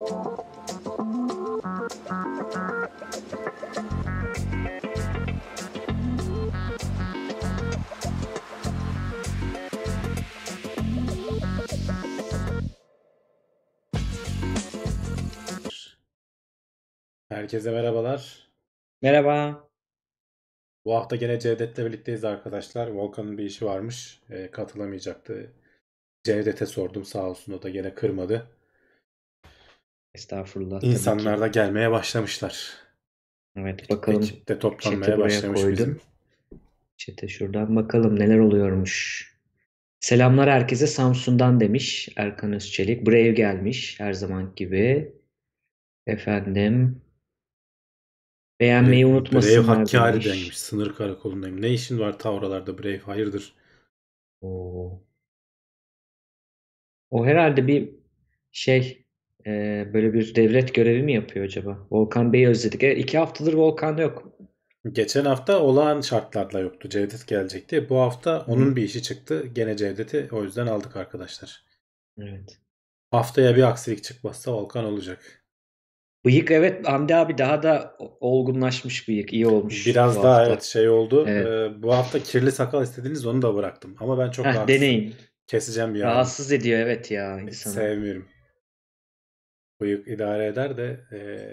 Herkese merhabalar. Merhaba. Bu hafta gene Cevdet'le birlikteyiz arkadaşlar. Volkan'ın bir işi varmış. E, katılamayacaktı. Cevdet'e sordum sağ olsun o da gene kırmadı. Estağfurullah. İnsanlar da gelmeye başlamışlar. Evet bakalım. Ekip de toplanmaya başlamış koydum. bizim. Çete şuradan bakalım neler oluyormuş. Selamlar herkese Samsun'dan demiş Erkan Özçelik. Brave gelmiş her zaman gibi. Efendim Beğenmeyi unutmasınlar. Brave Hakkari'den demiş. Sınır karakolundayım. Ne işin var ta oralarda Brave? Hayırdır? Oo. O herhalde bir şey e, böyle bir devlet görevi mi yapıyor acaba? Volkan Bey'i özledik. E, iki haftadır Volkan yok. Geçen hafta olağan şartlarla yoktu. Cevdet gelecekti. Bu hafta onun Hı. bir işi çıktı. Gene Cevdet'i o yüzden aldık arkadaşlar. Evet. Haftaya bir aksilik çıkmazsa Volkan olacak. Bıyık evet Hamdi abi daha da olgunlaşmış bıyık. iyi olmuş. Biraz daha hafta. evet şey oldu. Evet. E, bu hafta kirli sakal istediniz onu da bıraktım. Ama ben çok Heh, rahatsız. Deneyin. Keseceğim bir Rahatsız ediyor evet ya insanı. Sevmiyorum. Bıyık idare eder de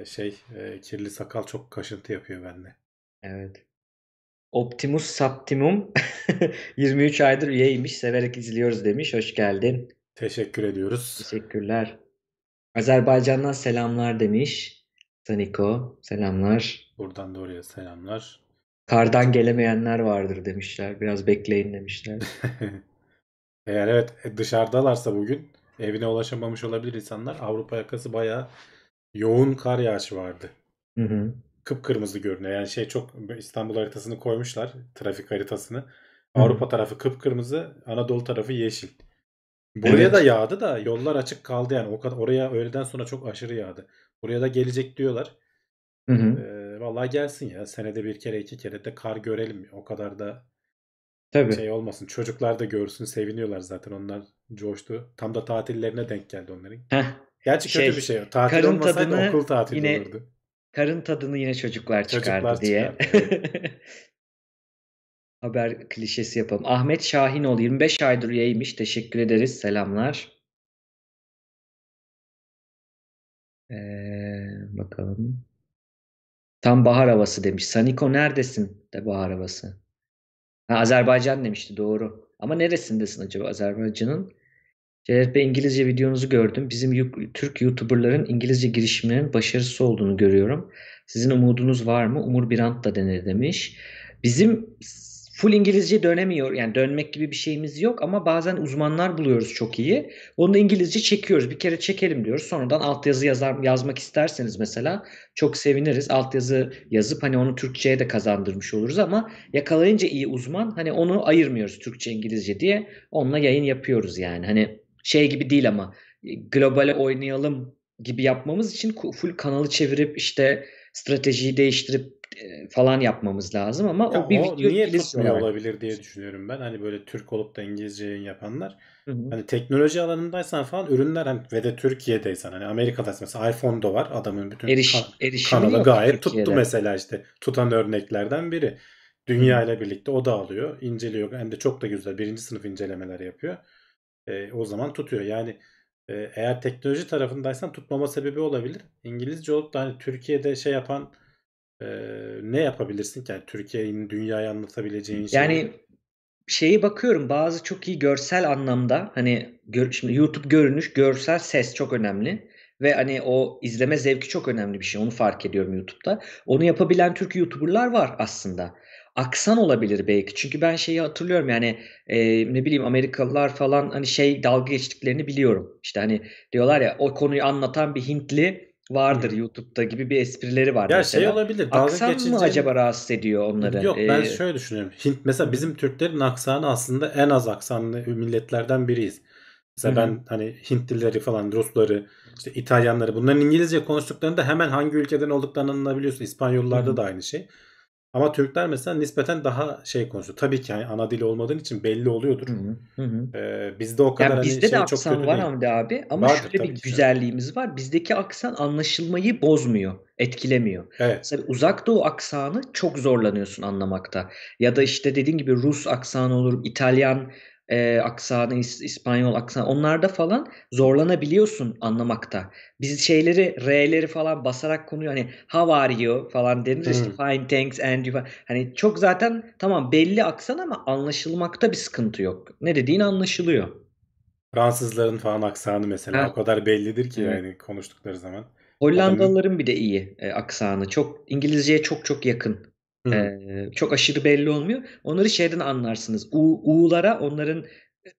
e, şey e, kirli sakal çok kaşıntı yapıyor bende. Evet. Optimus Saptimum 23 aydır üyeymiş. Severek izliyoruz demiş. Hoş geldin. Teşekkür ediyoruz. Teşekkürler. Azerbaycan'dan selamlar demiş. Saniko selamlar. Buradan da oraya selamlar. Kardan gelemeyenler vardır demişler. Biraz bekleyin demişler. Eğer evet e, dışarıdalarsa bugün evine ulaşamamış olabilir insanlar. Avrupa yakası bayağı yoğun kar yağışı vardı. Hı hı. Kıpkırmızı görünüyor. Yani şey çok İstanbul haritasını koymuşlar. Trafik haritasını. Hı. Avrupa tarafı kıpkırmızı, Anadolu tarafı yeşil. Buraya evet. da yağdı da yollar açık kaldı yani. O kadar oraya öğleden sonra çok aşırı yağdı. Buraya da gelecek diyorlar. Hı hı. Ee, vallahi gelsin ya. Senede bir kere iki kere de kar görelim. O kadar da Tabii. Şey olmasın çocuklar da görsün seviniyorlar zaten onlar coştu. Tam da tatillerine denk geldi onların. Heh. Gerçi şey, kötü bir şey. Tatil karın olmasaydı okul tatili yine, olurdu. Karın tadını yine çocuklar çıkardı diye. Çıkardı, Haber klişesi yapalım. Ahmet Şahinoğlu 25 aydır üyeymiş. Teşekkür ederiz. Selamlar. Ee, bakalım. Tam bahar havası demiş. Saniko neredesin de bahar havası. Ha, Azerbaycan demişti doğru. Ama neresindesin acaba Azerbaycan'ın? Cevdet Bey İngilizce videonuzu gördüm. Bizim Türk YouTuber'ların İngilizce girişiminin başarısı olduğunu görüyorum. Sizin umudunuz var mı? Umur Birant da denir demiş. Bizim full İngilizce dönemiyor. Yani dönmek gibi bir şeyimiz yok ama bazen uzmanlar buluyoruz çok iyi. Onu da İngilizce çekiyoruz. Bir kere çekelim diyoruz. Sonradan altyazı yazar, yazmak isterseniz mesela çok seviniriz. Altyazı yazıp hani onu Türkçe'ye de kazandırmış oluruz ama yakalayınca iyi uzman hani onu ayırmıyoruz Türkçe İngilizce diye. Onunla yayın yapıyoruz yani. Hani şey gibi değil ama e, globale oynayalım gibi yapmamız için full kanalı çevirip işte stratejiyi değiştirip e, falan yapmamız lazım ama ya o bir o video niye tutmuyor olabilir diye düşünüyorum ben. Hani böyle Türk olup da İngilizce yayın yapanlar. Hı hı. Hani teknoloji alanındaysan falan ürünler hani ve de Türkiye'deysen hani Amerika'da mesela iPhone da var adamın bütün Eriş, kan, kanalı gayet Türkiye'de. tuttu mesela işte tutan örneklerden biri. Dünya ile birlikte o da alıyor, inceliyor. Hem de çok da güzel birinci sınıf incelemeler yapıyor. E, o zaman tutuyor. Yani ee, eğer teknoloji tarafındaysan tutmama sebebi olabilir. İngilizce olup da hani Türkiye'de şey yapan e, ne yapabilirsin ki? Yani Türkiye'nin dünyayı anlatabileceğin şey. Yani şeyi bakıyorum bazı çok iyi görsel anlamda hani gör, şimdi YouTube görünüş, görsel, ses çok önemli ve hani o izleme zevki çok önemli bir şey. Onu fark ediyorum YouTube'da. Onu yapabilen Türk YouTuber'lar var aslında aksan olabilir belki. Çünkü ben şeyi hatırlıyorum yani e, ne bileyim Amerikalılar falan hani şey dalga geçtiklerini biliyorum. İşte hani diyorlar ya o konuyu anlatan bir Hintli vardır hmm. YouTube'da gibi bir esprileri var. Ya mesela. şey olabilir. Dalga Aksan geçince... mı acaba rahatsız ediyor onları? Yok ben ee... şöyle düşünüyorum. Hint mesela bizim Türklerin aksanı aslında en az aksanlı milletlerden biriyiz. Mesela Hı-hı. ben hani Hintlileri falan, Rusları, işte İtalyanları bunların İngilizce konuştuklarında hemen hangi ülkeden olduklarını anlayabiliyorsun. İspanyollarda Hı-hı. da aynı şey. Ama Türkler mesela nispeten daha şey konuşuyor. Tabii ki yani ana dil olmadığın için belli oluyordur. Hı hı. Ee, bizde o kadar yani bizde hani de şey aksan var değil. Hamdi abi ama Vardır, şöyle bir güzelliğimiz şöyle. var. Bizdeki aksan anlaşılmayı bozmuyor, etkilemiyor. Evet. Mesela uzak doğu aksanı çok zorlanıyorsun anlamakta. Ya da işte dediğin gibi Rus aksanı olur, İtalyan e, aksanı, İspanyol aksanı onlarda falan zorlanabiliyorsun anlamakta. Biz şeyleri, R'leri falan basarak konuyor. Hani how are you falan denir hmm. işte fine thanks and you falan. Hani çok zaten tamam belli aksan ama anlaşılmakta bir sıkıntı yok. Ne dediğin anlaşılıyor. Fransızların falan aksanı mesela ha. o kadar bellidir ki evet. yani konuştukları zaman. Hollandalıların Adamın... bir de iyi e, aksanı. Çok İngilizceye çok çok yakın. Hı. çok aşırı belli olmuyor. Onları şeyden anlarsınız. U, U'lara onların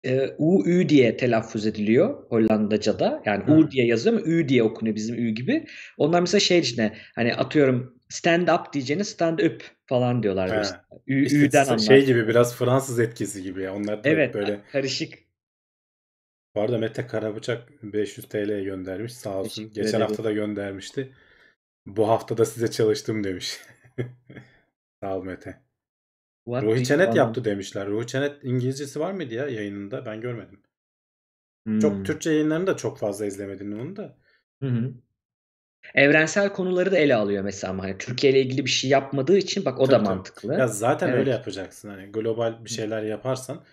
e, U, Ü diye telaffuz ediliyor Hollandaca'da. Yani Hı. U diye yazıyor ama Ü diye okunuyor bizim Ü gibi. Onlar mesela şey içine hani atıyorum stand up diyeceğine stand up falan diyorlar. He. Mesela. Ü, işte Ü'den anlar. Şey gibi biraz Fransız etkisi gibi ya. Onlar da evet, böyle karışık bu arada Mete Karabıçak 500 TL göndermiş sağ olsun. Geçen hafta da göndermişti. Bu hafta da size çalıştım demiş. Sağ ol Mete. What Ruhi Çenet wanna... yaptı demişler. Ruhi Çenet İngilizcesi var mıydı ya yayınında? Ben görmedim. Hmm. Çok Türkçe yayınlarını da çok fazla izlemedim onu da. Hı hı. Evrensel konuları da ele alıyor mesela ama hani Türkiye ile ilgili bir şey yapmadığı için bak o tabii, da tabii. mantıklı. Ya zaten evet. öyle yapacaksın hani global bir şeyler yaparsan.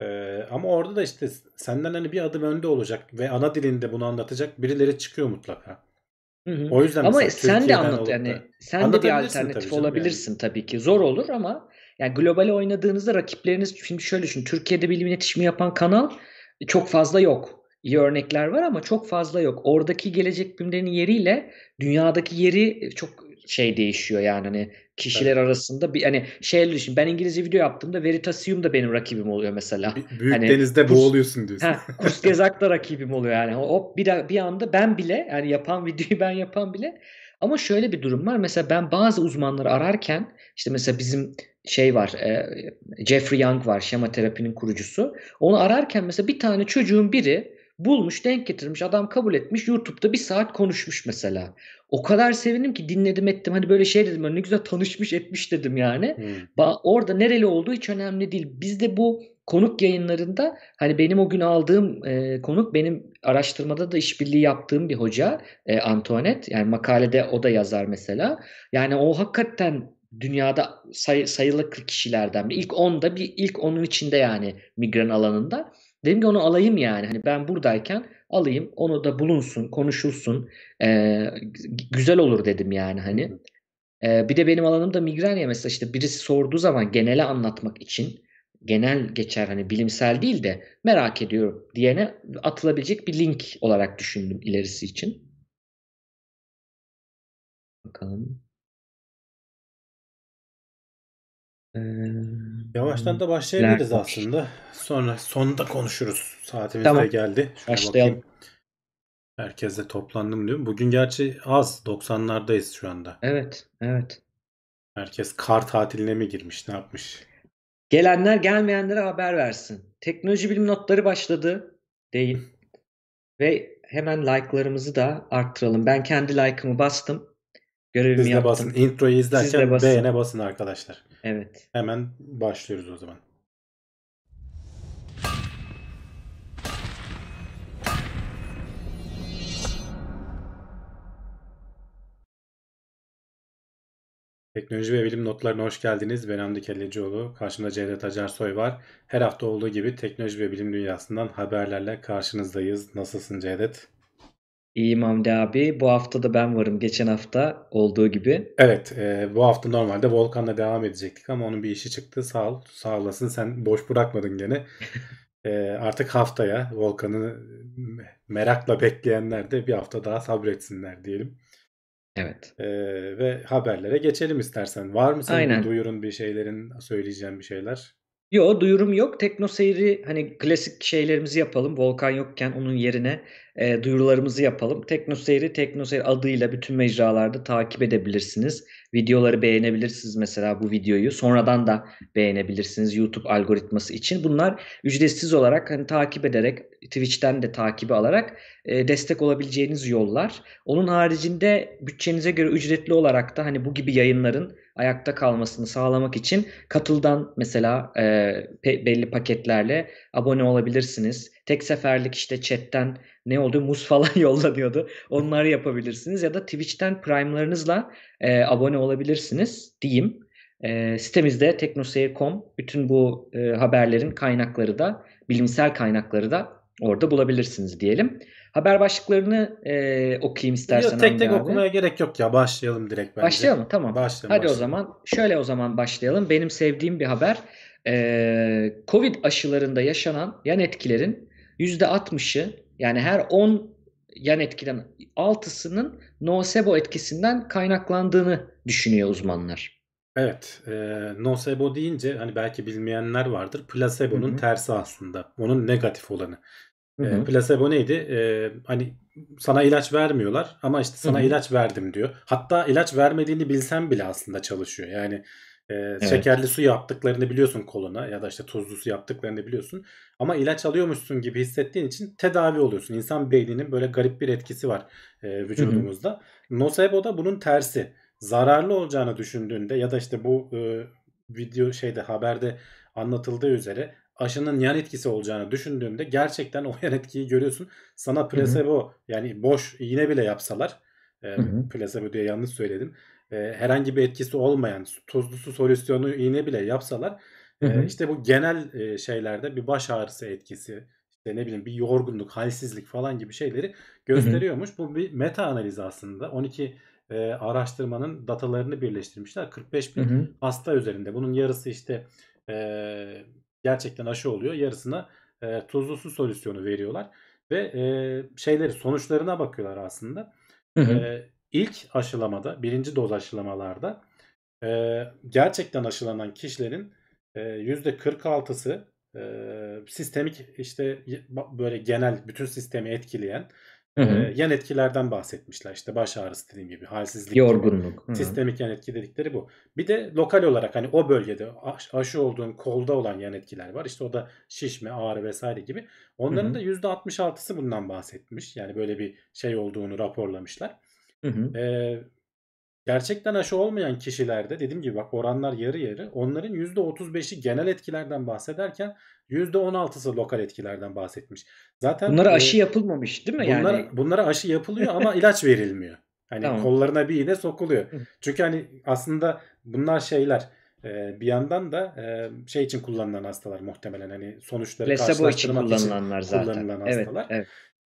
Ee, ama orada da işte senden hani bir adım önde olacak ve ana dilinde bunu anlatacak birileri çıkıyor mutlaka. Hı hı. O yüzden ama sen de anlat yani sen de bir alternatif tabii olabilirsin yani. tabii ki. Zor olur ama yani globale oynadığınızda rakipleriniz şimdi şöyle düşün. Türkiye'de bilim iletişimi yapan kanal çok fazla yok. İyi örnekler var ama çok fazla yok. Oradaki gelecek bilimlerinin yeriyle dünyadaki yeri çok şey değişiyor yani hani kişiler evet. arasında bir hani şey düşün ben İngilizce video yaptığımda Veritasium da benim rakibim oluyor mesela. Hani büyük hani, denizde kurs, boğuluyorsun diyorsun. He, kurs gezak da rakibim oluyor yani. Hop bir, bir anda ben bile yani yapan videoyu ben yapan bile ama şöyle bir durum var. Mesela ben bazı uzmanları ararken işte mesela bizim şey var e, Jeffrey Young var şema terapinin kurucusu. Onu ararken mesela bir tane çocuğun biri Bulmuş, denk getirmiş, adam kabul etmiş. YouTube'da bir saat konuşmuş mesela. O kadar sevindim ki dinledim ettim. Hani böyle şey dedim ne güzel tanışmış etmiş dedim yani. Hmm. Ba- orada nereli olduğu hiç önemli değil. Bizde bu konuk yayınlarında hani benim o gün aldığım e, konuk benim araştırmada da işbirliği yaptığım bir hoca e, Antoinette. Yani makalede o da yazar mesela. Yani o hakikaten dünyada say, sayılı kişilerden bir İlk 10'da bir ilk onun içinde yani migren alanında. Dedim ki onu alayım yani. Hani ben buradayken alayım onu da bulunsun, konuşulsun. E, güzel olur dedim yani hani. E, bir de benim alanım da migren ya mesela işte birisi sorduğu zaman genele anlatmak için genel geçer hani bilimsel değil de merak ediyorum diyene atılabilecek bir link olarak düşündüm ilerisi için. Bakalım. Ee, Yavaştan da başlayabiliriz aslında. Sonra sonda konuşuruz. Saatimiz tamam. de geldi. Şuna Başlayalım. Bakayım. Herkesle toplandım diyor. Bugün gerçi az 90'lardayız şu anda. Evet, evet. Herkes kar tatiline mi girmiş, ne yapmış? Gelenler gelmeyenlere haber versin. Teknoloji bilim notları başladı. Değil. Ve hemen like'larımızı da arttıralım. Ben kendi like'ımı bastım. Görevimi Siz yaptım. basın. Introyu izlerken basın. beğene basın arkadaşlar. Evet. Hemen başlıyoruz o zaman. Teknoloji ve bilim notlarına hoş geldiniz. Ben Hamdi Kellecioğlu. Karşımda Cevdet Acarsoy var. Her hafta olduğu gibi teknoloji ve bilim dünyasından haberlerle karşınızdayız. Nasılsın Cevdet? İyiyim Hamdi abi. Bu hafta da ben varım. Geçen hafta olduğu gibi. Evet. E, bu hafta normalde Volkan'la devam edecektik ama onun bir işi çıktı. Sağ ol. Sağ olasın. Sen boş bırakmadın gene. e, artık haftaya Volkan'ı merakla bekleyenler de bir hafta daha sabretsinler diyelim. Evet. E, ve haberlere geçelim istersen. Var mı senin Aynen. duyurun bir şeylerin, söyleyeceğim bir şeyler? Yo, duyurum yok. Tekno Seyri hani klasik şeylerimizi yapalım. Volkan yokken onun yerine e, duyurularımızı yapalım. Tekno Seyri, Tekno Seyri adıyla bütün mecralarda takip edebilirsiniz. Videoları beğenebilirsiniz mesela bu videoyu. Sonradan da beğenebilirsiniz YouTube algoritması için. Bunlar ücretsiz olarak hani takip ederek Twitch'ten de takibi alarak e, destek olabileceğiniz yollar. Onun haricinde bütçenize göre ücretli olarak da hani bu gibi yayınların ayakta kalmasını sağlamak için katıldan mesela e, pe- belli paketlerle abone olabilirsiniz. Tek seferlik işte chatten ne oldu muz falan yolla diyordu. Onları yapabilirsiniz ya da Twitch'ten prime'larınızla e, abone olabilirsiniz diyeyim. E, sitemizde teknoseyir.com bütün bu e, haberlerin kaynakları da bilimsel kaynakları da orada bulabilirsiniz diyelim. Haber başlıklarını e, okuyayım istersen. Yok, tek tek abi. okumaya gerek yok ya. Başlayalım direkt bence. Başlayalım tamam. Başlayalım, Hadi başlayalım. o zaman şöyle o zaman başlayalım. Benim sevdiğim bir haber. E, Covid aşılarında yaşanan yan etkilerin %60'ı yani her 10 yan etkiden 6'sının nocebo etkisinden kaynaklandığını düşünüyor uzmanlar. Evet, e, nocebo deyince hani belki bilmeyenler vardır. Plasebo'nun tersi aslında. Onun negatif olanı. Hı E, placebo neydi? E, hani sana ilaç vermiyorlar ama işte sana hı hı. ilaç verdim diyor. Hatta ilaç vermediğini bilsen bile aslında çalışıyor. Yani e, evet. şekerli su yaptıklarını biliyorsun koluna ya da işte tuzlu su yaptıklarını biliyorsun. Ama ilaç alıyormuşsun gibi hissettiğin için tedavi oluyorsun. İnsan beyninin böyle garip bir etkisi var e, vücudumuzda. Hı hı. Nocebo da bunun tersi. Zararlı olacağını düşündüğünde ya da işte bu e, video şeyde haberde anlatıldığı üzere aşının yan etkisi olacağını düşündüğünde gerçekten o yan etkiyi görüyorsun. Sana placebo hı hı. yani boş iğne bile yapsalar e, hı hı. placebo diye yanlış söyledim. E, herhangi bir etkisi olmayan tuzlu su solüsyonu iğne bile yapsalar hı e, hı. E, işte bu genel e, şeylerde bir baş ağrısı etkisi işte ne bileyim bir yorgunluk, halsizlik falan gibi şeyleri gösteriyormuş. Hı hı. Bu bir meta analiz aslında. 12 e, araştırmanın datalarını birleştirmişler. 45 bin hı hı. hasta üzerinde. Bunun yarısı işte e, gerçekten aşı oluyor. Yarısına e, tuzlu su solüsyonu veriyorlar ve e, şeyleri sonuçlarına bakıyorlar aslında. Hı hı. E, ilk aşılamada, birinci doz aşılamalarda e, gerçekten aşılanan kişilerin e, yüzde %46'sı e, sistemik işte böyle genel bütün sistemi etkileyen Hı hı. yan etkilerden bahsetmişler. işte baş ağrısı dediğim gibi, halsizlik, yorgunluk. Gibi. Sistemik yan etki dedikleri bu. Bir de lokal olarak hani o bölgede aşı olduğun kolda olan yan etkiler var. İşte o da şişme, ağrı vesaire gibi. Onların hı hı. da %66'sı bundan bahsetmiş. Yani böyle bir şey olduğunu raporlamışlar. Hı Gerçekten aşı olmayan kişilerde dediğim gibi bak oranlar yarı yarı onların %35'i genel etkilerden bahsederken %16'sı lokal etkilerden bahsetmiş. Zaten bunlara e, aşı yapılmamış değil mi bunlar, yani? Bunlara aşı yapılıyor ama ilaç verilmiyor. Hani tamam. kollarına bir iğne sokuluyor. Çünkü hani aslında bunlar şeyler e, bir yandan da e, şey için kullanılan hastalar muhtemelen hani sonuçları Lesebo karşılaştırmak için kullanılanlar için zaten. kullanılan evet, hastalar. Evet, evet.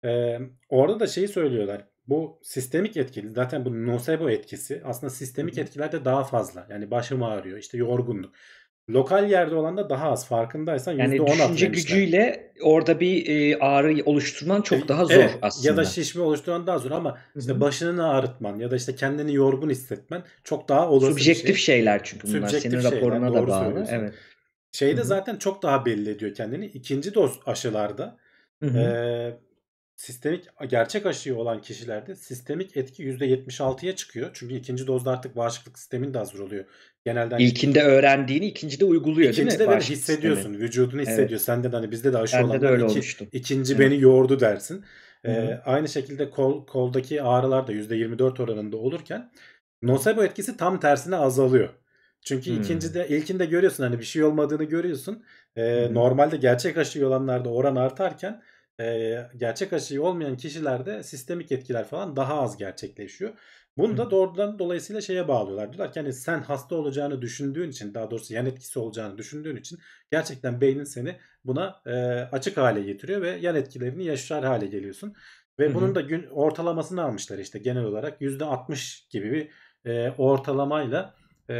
Ee, orada da şeyi söylüyorlar. Bu sistemik etkili. Zaten bu nocebo etkisi aslında sistemik Hı-hı. etkilerde daha fazla. Yani başım ağrıyor, işte yorgunluk. Lokal yerde olan da daha az farkındaysan yani %10 düşünce atlamışlar. gücüyle orada bir e, ağrı oluşturman çok e, daha zor evet, aslında. Ya da şişme oluşturman daha zor ama işte Hı-hı. başını ağrıtman ya da işte kendini yorgun hissetmen çok daha olası Subjektif bir şey. şeyler çünkü bunlar Subjektif senin raporuna şeyler, da bağlı. Evet. Şeyde Hı-hı. zaten çok daha belli ediyor kendini. İkinci doz aşılarda Hı-hı. e, sistemik gerçek aşıyı olan kişilerde sistemik etki %76'ya çıkıyor. Çünkü ikinci dozda artık bağışıklık sistemin de hazır oluyor. Genelden İlkinde öğrendiğini ikinci de uyguluyor ikinci değil mi? İkinci de hissediyorsun. Sistemi. Vücudunu hissediyor. Evet. Sende de hani bizde de aşı Bende olan de öyle iki, ikinci evet. beni yordu dersin. Ee, aynı şekilde kol, koldaki ağrılar da %24 oranında olurken nocebo etkisi tam tersine azalıyor. Çünkü hmm. ikinci de ilkinde görüyorsun hani bir şey olmadığını görüyorsun. Ee, hmm. Normalde gerçek aşı olanlarda oran artarken e, gerçek aşıyı olmayan kişilerde sistemik etkiler falan daha az gerçekleşiyor. Bunu da doğrudan dolayısıyla şeye bağlıyorlar. Diyorlar ki hani sen hasta olacağını düşündüğün için daha doğrusu yan etkisi olacağını düşündüğün için gerçekten beynin seni buna e, açık hale getiriyor ve yan etkilerini yaşar hale geliyorsun. Ve Hı-hı. bunun da gün ortalamasını almışlar işte genel olarak %60 gibi bir e, ortalamayla e,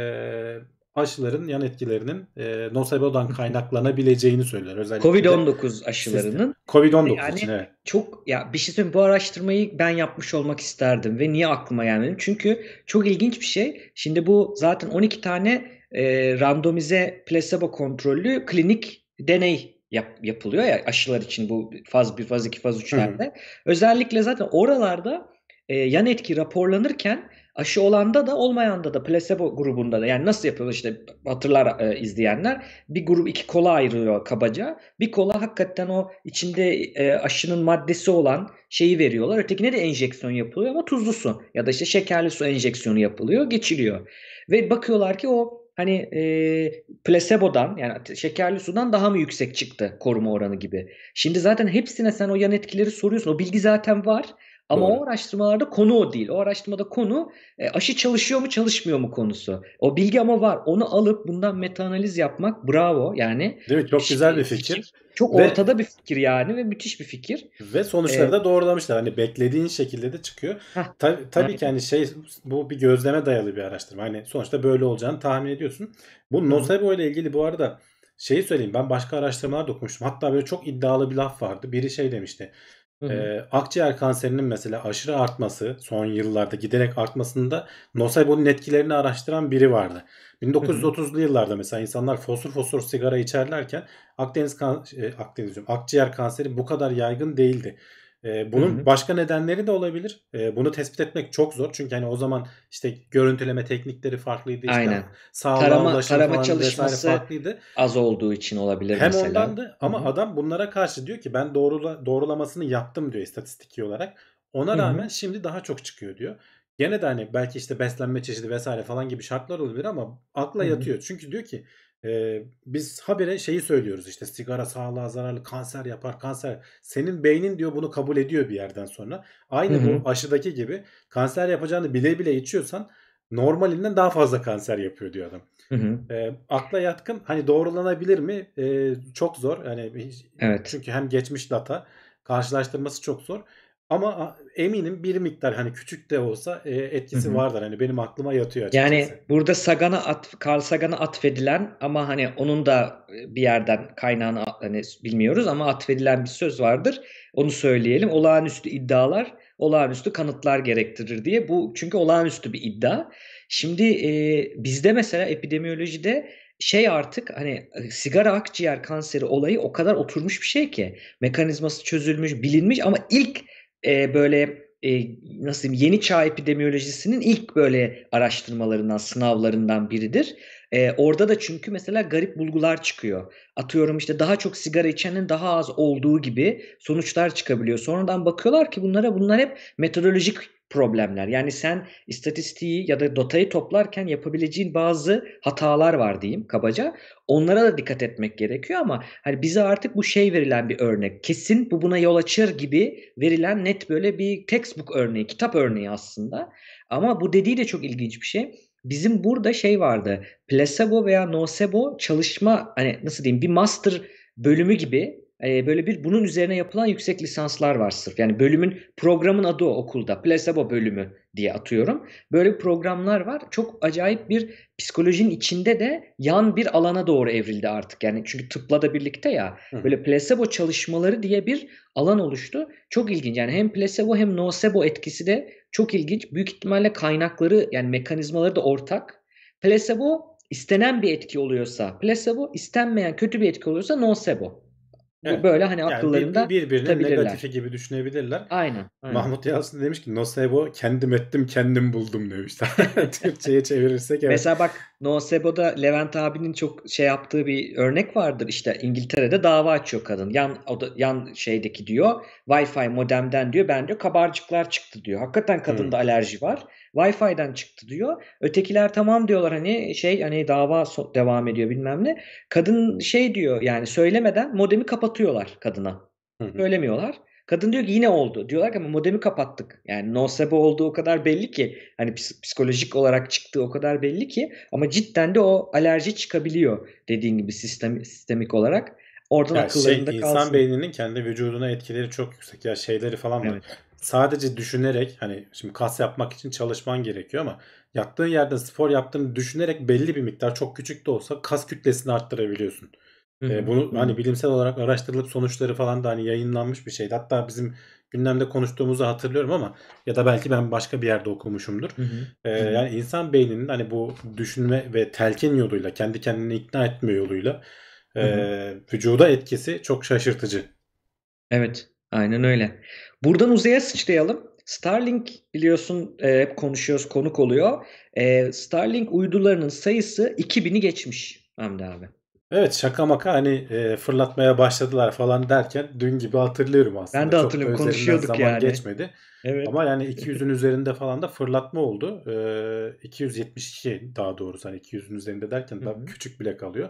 aşıların yan etkilerinin e, nosebodan kaynaklanabileceğini söylüyor. Özellikle Covid-19 aşılarının. Covid-19 yani için evet. Çok ya bir şey söyleyeyim bu araştırmayı ben yapmış olmak isterdim ve niye aklıma gelmedi? Çünkü çok ilginç bir şey. Şimdi bu zaten 12 tane e, randomize plasebo kontrollü klinik deney yap, yapılıyor ya aşılar için bu faz 1, faz 2, faz 3'lerde. Özellikle zaten oralarda e, yan etki raporlanırken Aşı olanda da olmayanda da placebo grubunda da yani nasıl yapıyorlar işte hatırlar e, izleyenler bir grup iki kola ayırıyor kabaca. Bir kola hakikaten o içinde e, aşının maddesi olan şeyi veriyorlar. Ötekine de enjeksiyon yapılıyor ama tuzlu su ya da işte şekerli su enjeksiyonu yapılıyor geçiliyor. Ve bakıyorlar ki o hani e, plasebodan yani şekerli sudan daha mı yüksek çıktı koruma oranı gibi. Şimdi zaten hepsine sen o yan etkileri soruyorsun. O bilgi zaten var ama Doğru. o araştırmalarda konu o değil. O araştırmada konu e, aşı çalışıyor mu çalışmıyor mu konusu. O bilgi ama var. Onu alıp bundan meta analiz yapmak bravo yani. Değil mi? Çok işte, güzel bir fikir. fikir. Çok ve, ortada bir fikir yani ve müthiş bir fikir. Ve sonuçları ee, da doğrulamışlar. Hani beklediğin şekilde de çıkıyor. Heh, Tab tabii yani. ki hani şey bu bir gözleme dayalı bir araştırma. Hani sonuçta böyle olacağını tahmin ediyorsun. Bu nocebo ile ilgili bu arada şeyi söyleyeyim. Ben başka araştırmalar da okumuştum. Hatta böyle çok iddialı bir laf vardı. Biri şey demişti Hı hı. akciğer kanserinin mesela aşırı artması son yıllarda giderek artmasında nosebonun etkilerini araştıran biri vardı. 1930'lu yıllarda mesela insanlar fosfor fosfor sigara içerlerken Akdeniz kan e, akciğer kanseri bu kadar yaygın değildi. E, bunun Hı-hı. başka nedenleri de olabilir. E, bunu tespit etmek çok zor. Çünkü hani o zaman işte görüntüleme teknikleri farklıydı. Işte Aynen. Sağlığa tarama, tarama çalışması farklıydı. az olduğu için olabilir Hem mesela. Hem ondan da ama Hı-hı. adam bunlara karşı diyor ki ben doğrula, doğrulamasını yaptım diyor istatistiki olarak. Ona rağmen Hı-hı. şimdi daha çok çıkıyor diyor. Gene de hani belki işte beslenme çeşidi vesaire falan gibi şartlar olabilir ama akla Hı-hı. yatıyor. Çünkü diyor ki e, biz habire şeyi söylüyoruz işte sigara sağlığa zararlı kanser yapar kanser senin beynin diyor bunu kabul ediyor bir yerden sonra aynı Hı-hı. bu aşıdaki gibi kanser yapacağını bile bile içiyorsan normalinden daha fazla kanser yapıyor diyor adam. Hı hı. E, akla yatkın hani doğrulanabilir mi? E, çok zor. Yani evet. çünkü hem geçmiş data karşılaştırması çok zor. Ama eminim bir miktar hani küçük de olsa e, etkisi Hı-hı. vardır. Hani benim aklıma yatıyor açıkçası. Yani burada Sagan'a at, Carl Sagan'a atfedilen ama hani onun da e, bir yerden kaynağını hani bilmiyoruz ama atfedilen bir söz vardır. Onu söyleyelim. Olağanüstü iddialar olağanüstü kanıtlar gerektirir diye. Bu çünkü olağanüstü bir iddia. Şimdi e, bizde mesela epidemiyolojide şey artık hani e, sigara akciğer kanseri olayı o kadar oturmuş bir şey ki mekanizması çözülmüş bilinmiş ama ilk e, böyle e, nasıl diyeyim yeni çağ epidemiolojisinin ilk böyle araştırmalarından, sınavlarından biridir. E, orada da çünkü mesela garip bulgular çıkıyor. Atıyorum işte daha çok sigara içenin daha az olduğu gibi sonuçlar çıkabiliyor. Sonradan bakıyorlar ki bunlara bunlar hep metodolojik problemler. Yani sen istatistiği ya da datayı toplarken yapabileceğin bazı hatalar var diyeyim kabaca. Onlara da dikkat etmek gerekiyor ama hani bize artık bu şey verilen bir örnek. Kesin bu buna yol açır gibi verilen net böyle bir textbook örneği, kitap örneği aslında. Ama bu dediği de çok ilginç bir şey Bizim burada şey vardı. Placebo veya nocebo çalışma hani nasıl diyeyim bir master bölümü gibi ee, böyle bir bunun üzerine yapılan yüksek lisanslar var sırf. Yani bölümün programın adı o okulda. Placebo bölümü diye atıyorum. Böyle programlar var. Çok acayip bir psikolojinin içinde de yan bir alana doğru evrildi artık. Yani çünkü tıpla da birlikte ya. Böyle placebo çalışmaları diye bir alan oluştu. Çok ilginç. Yani hem placebo hem nocebo etkisi de çok ilginç. Büyük ihtimalle kaynakları yani mekanizmaları da ortak. Placebo istenen bir etki oluyorsa placebo, istenmeyen kötü bir etki oluyorsa nocebo. Evet. Böyle hani yani akıllarında bir, birbirinin negatifi gibi düşünebilirler. Aynen. aynen. Mahmut Yalçın demiş ki Nocebo kendim ettim kendim buldum demiş. Türkçe'ye çevirirsek evet. Mesela bak Nocebo'da Levent abinin çok şey yaptığı bir örnek vardır. İşte İngiltere'de dava açıyor kadın. Yan o da, yan şeydeki diyor Wi-Fi modemden diyor ben diyor kabarcıklar çıktı diyor. Hakikaten kadında hmm. alerji var. Wi-Fi'den çıktı diyor. Ötekiler tamam diyorlar hani şey hani dava so- devam ediyor bilmem ne. Kadın şey diyor yani söylemeden modemi kapatıyorlar kadına. Hı-hı. Söylemiyorlar. Kadın diyor ki yine oldu. Diyorlar ki ama modemi kapattık. Yani nocebo olduğu o kadar belli ki. Hani psikolojik olarak çıktığı o kadar belli ki. Ama cidden de o alerji çıkabiliyor dediğin gibi sistem, sistemik olarak. Oradan yani şey, akıllarında şey, insan kalsın. İnsan beyninin kendi vücuduna etkileri çok yüksek. Ya şeyleri falan var. Evet sadece düşünerek hani şimdi kas yapmak için çalışman gerekiyor ama yattığın yerde spor yaptığını düşünerek belli bir miktar çok küçük de olsa kas kütlesini arttırabiliyorsun. Ee, bunu hani bilimsel olarak araştırılıp sonuçları falan da hani yayınlanmış bir şeydi. Hatta bizim gündemde konuştuğumuzu hatırlıyorum ama ya da belki ben başka bir yerde okumuşumdur. Ee, Yani insan beyninin hani bu düşünme ve telkin yoluyla kendi kendini ikna etme yoluyla E, vücuda etkisi çok şaşırtıcı. Evet aynen öyle. Buradan uzaya sıçrayalım. Starlink biliyorsun e, hep konuşuyoruz konuk oluyor. E, Starlink uydularının sayısı 2000'i geçmiş Hamdi abi. Evet şaka maka hani e, fırlatmaya başladılar falan derken dün gibi hatırlıyorum aslında. Ben de hatırlıyorum Çok konuşuyorduk zaman yani. geçmedi. Evet. Ama yani 200'ün üzerinde falan da fırlatma oldu. E, 272 daha doğrusu hani 200'ün üzerinde derken daha Hı-hı. küçük bile kalıyor.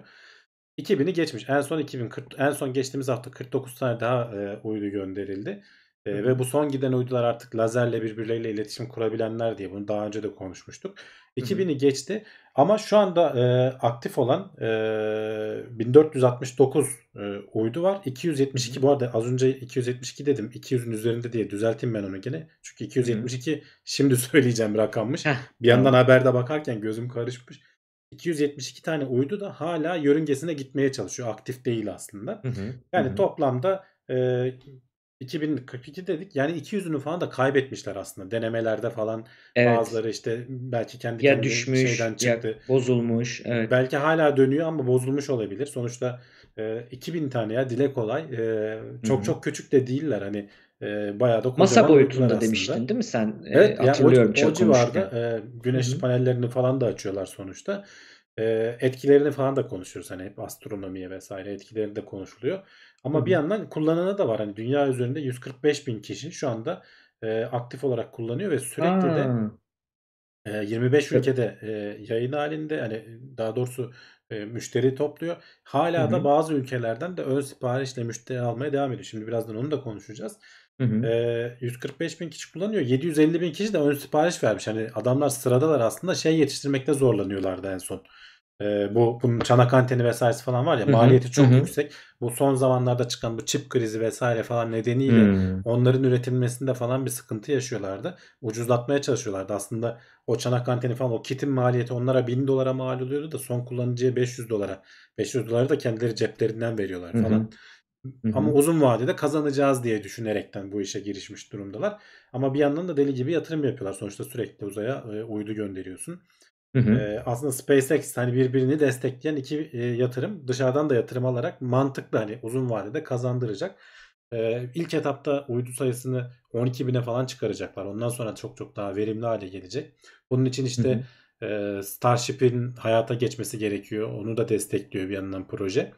2000'i geçmiş. En son 2040 en son geçtiğimiz hafta 49 tane daha e, uydu gönderildi. E, ve bu son giden uydular artık lazerle birbirleriyle iletişim kurabilenler diye bunu daha önce de konuşmuştuk. 2000'i geçti ama şu anda e, aktif olan e, 1469 e, uydu var. 272 Hı-hı. bu arada az önce 272 dedim. 200'ün üzerinde diye düzelteyim ben onu gene. Çünkü 272 Hı-hı. şimdi söyleyeceğim rakammış. Heh. Bir yandan haberde bakarken gözüm karışmış. 272 tane uydu da hala yörüngesine gitmeye çalışıyor. Aktif değil aslında. Hı-hı. Yani Hı-hı. toplamda e, 2042 dedik. Yani 200'ünü falan da kaybetmişler aslında. Denemelerde falan evet. bazıları işte belki kendi ya düşmüş, şeyden çıktı. Ya bozulmuş. Evet. Belki hala dönüyor ama bozulmuş olabilir. Sonuçta e, 2000 tane ya dile kolay. E, çok Hı-hı. çok küçük de değiller. Hani e, bayağı da Masa boyutunda aslında. demiştin değil mi sen? E, evet. E, hatırlıyorum yani o, o civarda e, güneş Hı-hı. panellerini falan da açıyorlar sonuçta. E, etkilerini falan da konuşuyoruz. Hani hep astronomiye vesaire etkileri de konuşuluyor. Ama Hı-hı. bir yandan kullananı da var. Hani dünya üzerinde 145 bin kişi şu anda e, aktif olarak kullanıyor ve sürekli Aa. de e, 25 evet. ülkede e, yayın halinde hani daha doğrusu e, müşteri topluyor. Hala Hı-hı. da bazı ülkelerden de ön siparişle müşteri almaya devam ediyor. Şimdi birazdan onu da konuşacağız. E, 145 bin kişi kullanıyor. 750 bin kişi de ön sipariş vermiş. Hani adamlar sıradalar aslında şey yetiştirmekte zorlanıyorlardı en son. E, bu bunun çanak anteni vesairesi falan var ya Hı-hı. maliyeti çok Hı-hı. yüksek. Bu son zamanlarda çıkan bu çip krizi vesaire falan nedeniyle Hı-hı. Hmm. onların üretilmesinde falan bir sıkıntı yaşıyorlardı. Ucuzlatmaya çalışıyorlardı. Aslında o çanak anteni falan o kitin maliyeti onlara 1000 dolara mal oluyordu da son kullanıcıya 500 dolara. 500 doları da kendileri ceplerinden veriyorlar falan. Hı-hı. Hı-hı. Ama uzun vadede kazanacağız diye düşünerekten bu işe girişmiş durumdalar. Ama bir yandan da deli gibi yatırım yapıyorlar. Sonuçta sürekli uzaya e, uydu gönderiyorsun. Hı hı. aslında SpaceX hani birbirini destekleyen iki yatırım dışarıdan da yatırım alarak mantıklı hani uzun vadede kazandıracak. İlk etapta uydu sayısını 12 bine falan çıkaracaklar. Ondan sonra çok çok daha verimli hale gelecek. Bunun için işte hı hı. Starship'in hayata geçmesi gerekiyor. Onu da destekliyor bir yandan proje.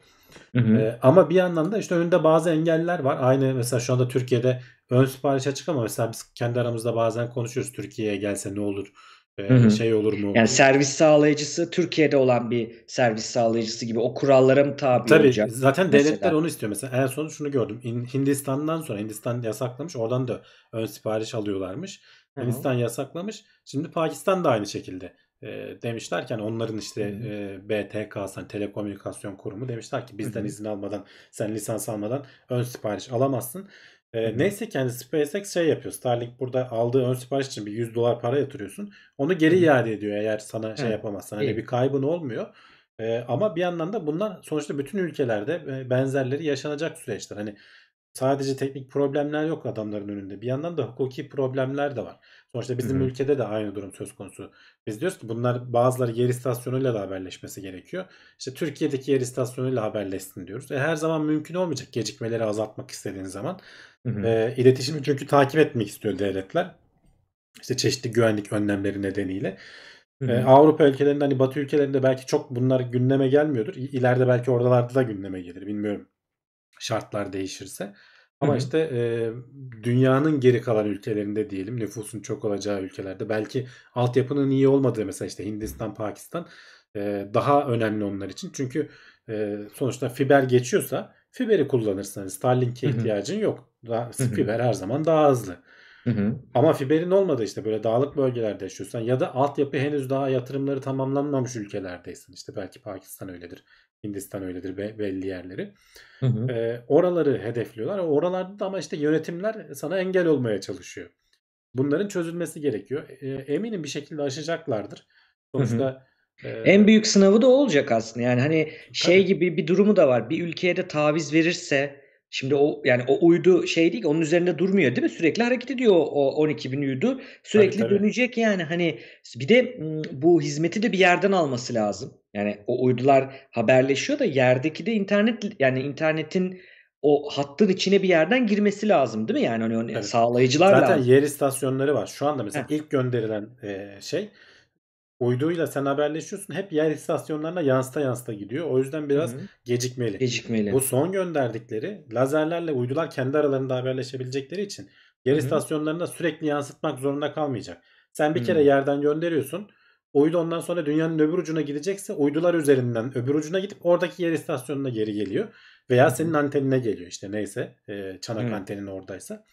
Hı hı. ama bir yandan da işte önünde bazı engeller var. Aynı mesela şu anda Türkiye'de ön sipariş açık ama mesela biz kendi aramızda bazen konuşuyoruz Türkiye'ye gelse ne olur ee, hı hı. şey olur mu? Yani servis sağlayıcısı Türkiye'de olan bir servis sağlayıcısı gibi o kurallara mı tabi Tabii, olacak? Zaten mesela. devletler onu istiyor. Mesela en son şunu gördüm. Hindistan'dan sonra Hindistan yasaklamış. Oradan da ön sipariş alıyorlarmış. Hı-hı. Hindistan yasaklamış. Şimdi Pakistan da aynı şekilde ee, demişlerken hani onların işte e, BTK, yani telekomünikasyon kurumu demişler ki bizden Hı-hı. izin almadan sen lisans almadan ön sipariş alamazsın. E, neyse ki yani SpaceX şey yapıyor. Starlink burada aldığı ön sipariş için bir 100 dolar para yatırıyorsun. Onu geri Hı-hı. iade ediyor eğer sana Hı-hı. şey yapamazsan. Hani bir kaybın olmuyor. E, ama bir yandan da bunlar sonuçta bütün ülkelerde e, benzerleri yaşanacak süreçler. Hani sadece teknik problemler yok adamların önünde. Bir yandan da hukuki problemler de var. Sonuçta bizim Hı-hı. ülkede de aynı durum söz konusu. Biz diyoruz ki bunlar bazıları yer istasyonuyla da haberleşmesi gerekiyor. İşte Türkiye'deki yer istasyonuyla haberleşsin diyoruz. E her zaman mümkün olmayacak gecikmeleri azaltmak istediğin zaman. E, iletişimi çünkü takip etmek istiyor devletler. İşte çeşitli güvenlik önlemleri nedeniyle. E, Avrupa ülkelerinde hani Batı ülkelerinde belki çok bunlar gündeme gelmiyordur. İleride belki oradalarda da gündeme gelir bilmiyorum. Şartlar değişirse. Ama işte e, dünyanın geri kalan ülkelerinde diyelim nüfusun çok olacağı ülkelerde belki altyapının iyi olmadığı mesela işte Hindistan, Pakistan e, daha önemli onlar için. Çünkü e, sonuçta fiber geçiyorsa fiberi kullanırsan hani Starlink'e ihtiyacın yok. Daha, fiber her zaman daha hızlı. Ama fiberin olmadığı işte böyle dağlık bölgelerde yaşıyorsan ya da altyapı henüz daha yatırımları tamamlanmamış ülkelerdeysen işte belki Pakistan öyledir. Hindistan öyledir be, belli yerleri. Hı hı. E, oraları hedefliyorlar. Oralarda da ama işte yönetimler sana engel olmaya çalışıyor. Bunların çözülmesi gerekiyor. E, eminim bir şekilde aşacaklardır. Sonuçta hı hı. en büyük sınavı da olacak aslında. Yani hani e, şey tabii. gibi bir durumu da var. Bir ülkeye de taviz verirse Şimdi o yani o uydu şey değil onun üzerinde durmuyor değil mi? Sürekli hareket ediyor o 12 bin uydu. Sürekli tabii, tabii. dönecek yani hani bir de bu hizmeti de bir yerden alması lazım. Yani o uydular haberleşiyor da yerdeki de internet yani internetin o hattın içine bir yerden girmesi lazım değil mi? Yani hani evet. sağlayıcılar Zaten lazım. Zaten yer istasyonları var. Şu anda mesela Heh. ilk gönderilen şey uydu'yla sen haberleşiyorsun. Hep yer istasyonlarına yansıta yansıta gidiyor. O yüzden biraz Hı-hı. gecikmeli. Gecikmeli. Bu son gönderdikleri lazerlerle uydular kendi aralarında haberleşebilecekleri için yer Hı-hı. istasyonlarına sürekli yansıtmak zorunda kalmayacak. Sen bir Hı-hı. kere yerden gönderiyorsun. Uydu ondan sonra dünyanın öbür ucuna gidecekse uydular üzerinden öbür ucuna gidip oradaki yer istasyonuna geri geliyor. Veya Hı-hı. senin antenine geliyor işte neyse e, çanak Hı-hı. antenin oradaysa.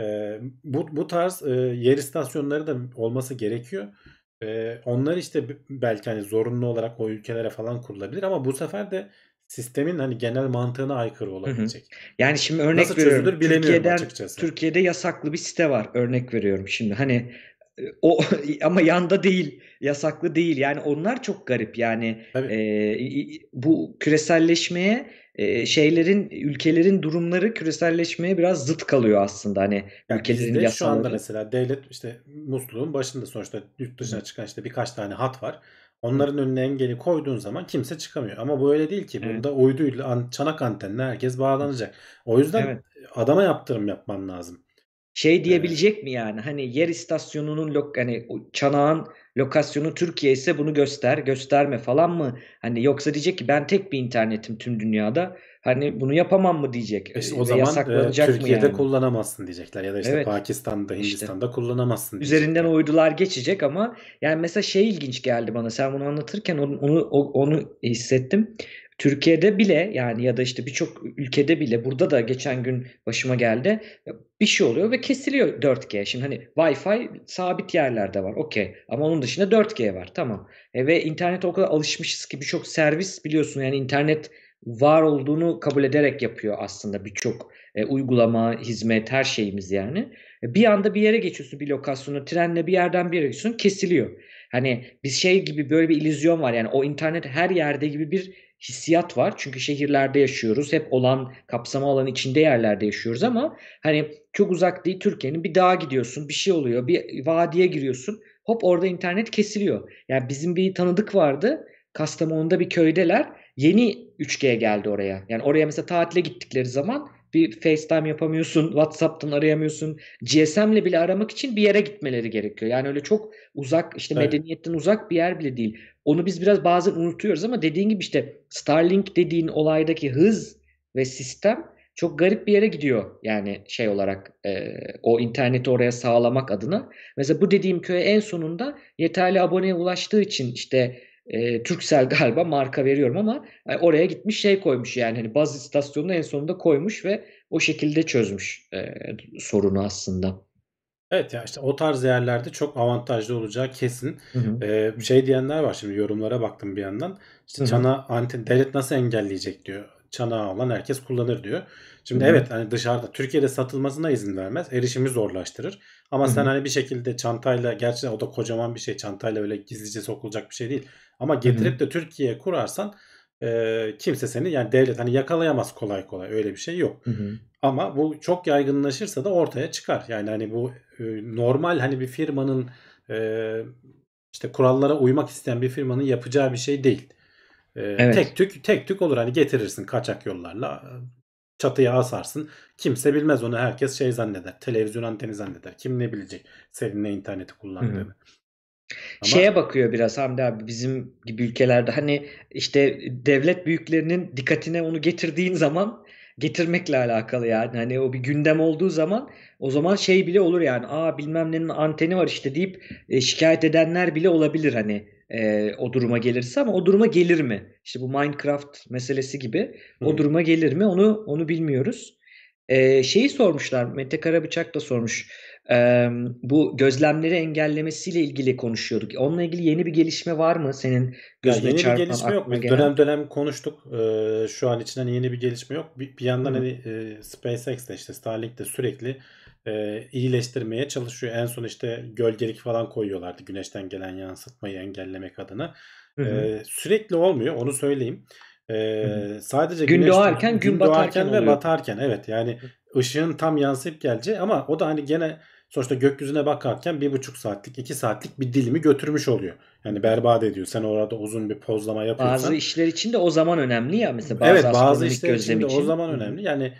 E, bu, bu tarz e, yer istasyonları da olması gerekiyor. Ee, onlar işte belki hani zorunlu olarak o ülkelere falan kurulabilir ama bu sefer de sistemin hani genel mantığına aykırı olabilecek. Hı hı. Yani şimdi örnek Nasıl veriyorum. Türkiye'den, açıkçası. Türkiye'de yasaklı bir site var örnek veriyorum. Şimdi hani ee, o ama yanda değil yasaklı değil yani onlar çok garip yani e, bu küreselleşmeye e, şeylerin ülkelerin durumları küreselleşmeye biraz zıt kalıyor aslında hani yani ülkelerin yasaları. Şu anda mesela devlet işte musluğun başında sonuçta yurt dışına çıkan işte birkaç tane hat var. Onların Hı. önüne engeli koyduğun zaman kimse çıkamıyor. Ama bu öyle değil ki. Evet. Bunda uyduyla çanak antenle herkes bağlanacak. O yüzden evet. adama yaptırım yapman lazım şey diyebilecek evet. mi yani hani yer istasyonunun lok hani çanağın lokasyonu Türkiye ise bunu göster gösterme falan mı hani yoksa diyecek ki ben tek bir internetim tüm dünyada hani bunu yapamam mı diyecek işte o zaman e, yasaklanacak e, Türkiye'de yani? kullanamazsın diyecekler ya da işte evet. Pakistan'da Hindistan'da işte. kullanamazsın diyecekler. üzerinden uydular geçecek ama yani mesela şey ilginç geldi bana sen bunu anlatırken onu onu, onu hissettim Türkiye'de bile yani ya da işte birçok ülkede bile burada da geçen gün başıma geldi bir şey oluyor ve kesiliyor 4G. Şimdi hani Wi-Fi sabit yerlerde var okey ama onun dışında 4G var tamam. E ve internete o kadar alışmışız ki birçok servis biliyorsun yani internet var olduğunu kabul ederek yapıyor aslında birçok e, uygulama, hizmet, her şeyimiz yani. E, bir anda bir yere geçiyorsun bir lokasyonu, trenle bir yerden bir yere geçiyorsun kesiliyor. Hani biz şey gibi böyle bir illüzyon var yani o internet her yerde gibi bir hissiyat var. Çünkü şehirlerde yaşıyoruz. Hep olan, kapsama alan içinde yerlerde yaşıyoruz ama hani çok uzak değil Türkiye'nin bir dağa gidiyorsun, bir şey oluyor, bir vadiye giriyorsun. Hop orada internet kesiliyor. Yani bizim bir tanıdık vardı. Kastamonu'da bir köydeler. Yeni 3G geldi oraya. Yani oraya mesela tatile gittikleri zaman bir FaceTime yapamıyorsun, WhatsApp'tan arayamıyorsun. GSM'le bile aramak için bir yere gitmeleri gerekiyor. Yani öyle çok uzak işte evet. medeniyetten uzak bir yer bile değil. Onu biz biraz bazen unutuyoruz ama dediğin gibi işte Starlink dediğin olaydaki hız ve sistem çok garip bir yere gidiyor yani şey olarak e, o interneti oraya sağlamak adına. Mesela bu dediğim köye en sonunda yeterli aboneye ulaştığı için işte e, Türksel galiba marka veriyorum ama yani e, oraya gitmiş şey koymuş yani hani baz istasyonunu en sonunda koymuş ve o şekilde çözmüş e, sorunu aslında. Evet ya işte o tarz yerlerde çok avantajlı olacağı kesin. Hı hı. Ee, şey diyenler var şimdi yorumlara baktım bir yandan. İşte hı hı. çana anten devlet nasıl engelleyecek diyor. Çana olan herkes kullanır diyor. Şimdi evet hani dışarıda Türkiye'de satılmasına izin vermez. Erişimi zorlaştırır. Ama Hı-hı. sen hani bir şekilde çantayla gerçi o da kocaman bir şey. Çantayla öyle gizlice sokulacak bir şey değil. Ama getirip Hı-hı. de Türkiye'ye kurarsan e, kimse seni yani devlet hani yakalayamaz kolay kolay. Öyle bir şey yok. Hı-hı. Ama bu çok yaygınlaşırsa da ortaya çıkar. Yani hani bu e, normal hani bir firmanın e, işte kurallara uymak isteyen bir firmanın yapacağı bir şey değil. Evet. Tek tük tek tük olur hani getirirsin kaçak yollarla çatıya asarsın. Kimse bilmez onu herkes şey zanneder. Televizyon anteni zanneder. Kim ne bilecek senin ne interneti kullandığını. Hı. Ama... Şeye bakıyor biraz Hamdi abi bizim gibi ülkelerde hani işte devlet büyüklerinin dikkatine onu getirdiğin zaman getirmekle alakalı yani. Hani o bir gündem olduğu zaman o zaman şey bile olur yani. Aa bilmem nenin anteni var işte deyip e, şikayet edenler bile olabilir hani e, o duruma gelirse ama o duruma gelir mi? İşte bu Minecraft meselesi gibi o duruma gelir mi? Onu onu bilmiyoruz. E, şeyi sormuşlar. Mete Karabıçak da sormuş. E, bu gözlemleri engellemesiyle ilgili konuşuyorduk. Onunla ilgili yeni bir gelişme var mı senin gözüne yani çarpan? Yeni bir gelişme yok. Biz dönem dönem konuştuk. E, şu an içinden yeni bir gelişme yok. Bir, bir yandan hmm. hani e, SpaceX de işte Starlink de sürekli e, iyileştirmeye çalışıyor. En son işte gölgelik falan koyuyorlardı güneşten gelen yansıtmayı engellemek adına. E, sürekli olmuyor onu söyleyeyim. E, sadece gün güneş, doğarken gün, gün batarken ve oluyor. batarken evet yani ışığın tam yansıyıp geleceği ama o da hani gene sonuçta gökyüzüne bakarken bir buçuk saatlik iki saatlik bir dilimi götürmüş oluyor. Yani berbat ediyor. Sen orada uzun bir pozlama yapıyorsan. Bazı işler için de o zaman önemli ya mesela bazı Evet bazı işler için de için. o zaman önemli. Yani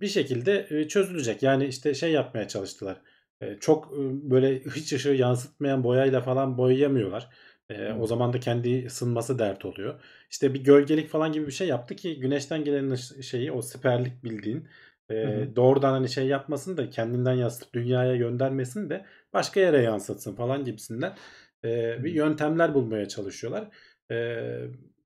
bir şekilde çözülecek. Yani işte şey yapmaya çalıştılar. Çok böyle hiç ışığı yansıtmayan boyayla falan boyayamıyorlar. o zaman da kendi ısınması dert oluyor. İşte bir gölgelik falan gibi bir şey yaptı ki güneşten gelen şeyi o siperlik bildiğin hı hı. doğrudan hani şey yapmasın da kendinden yansıtıp dünyaya göndermesin de başka yere yansıtsın falan gibisinden bir yöntemler bulmaya çalışıyorlar.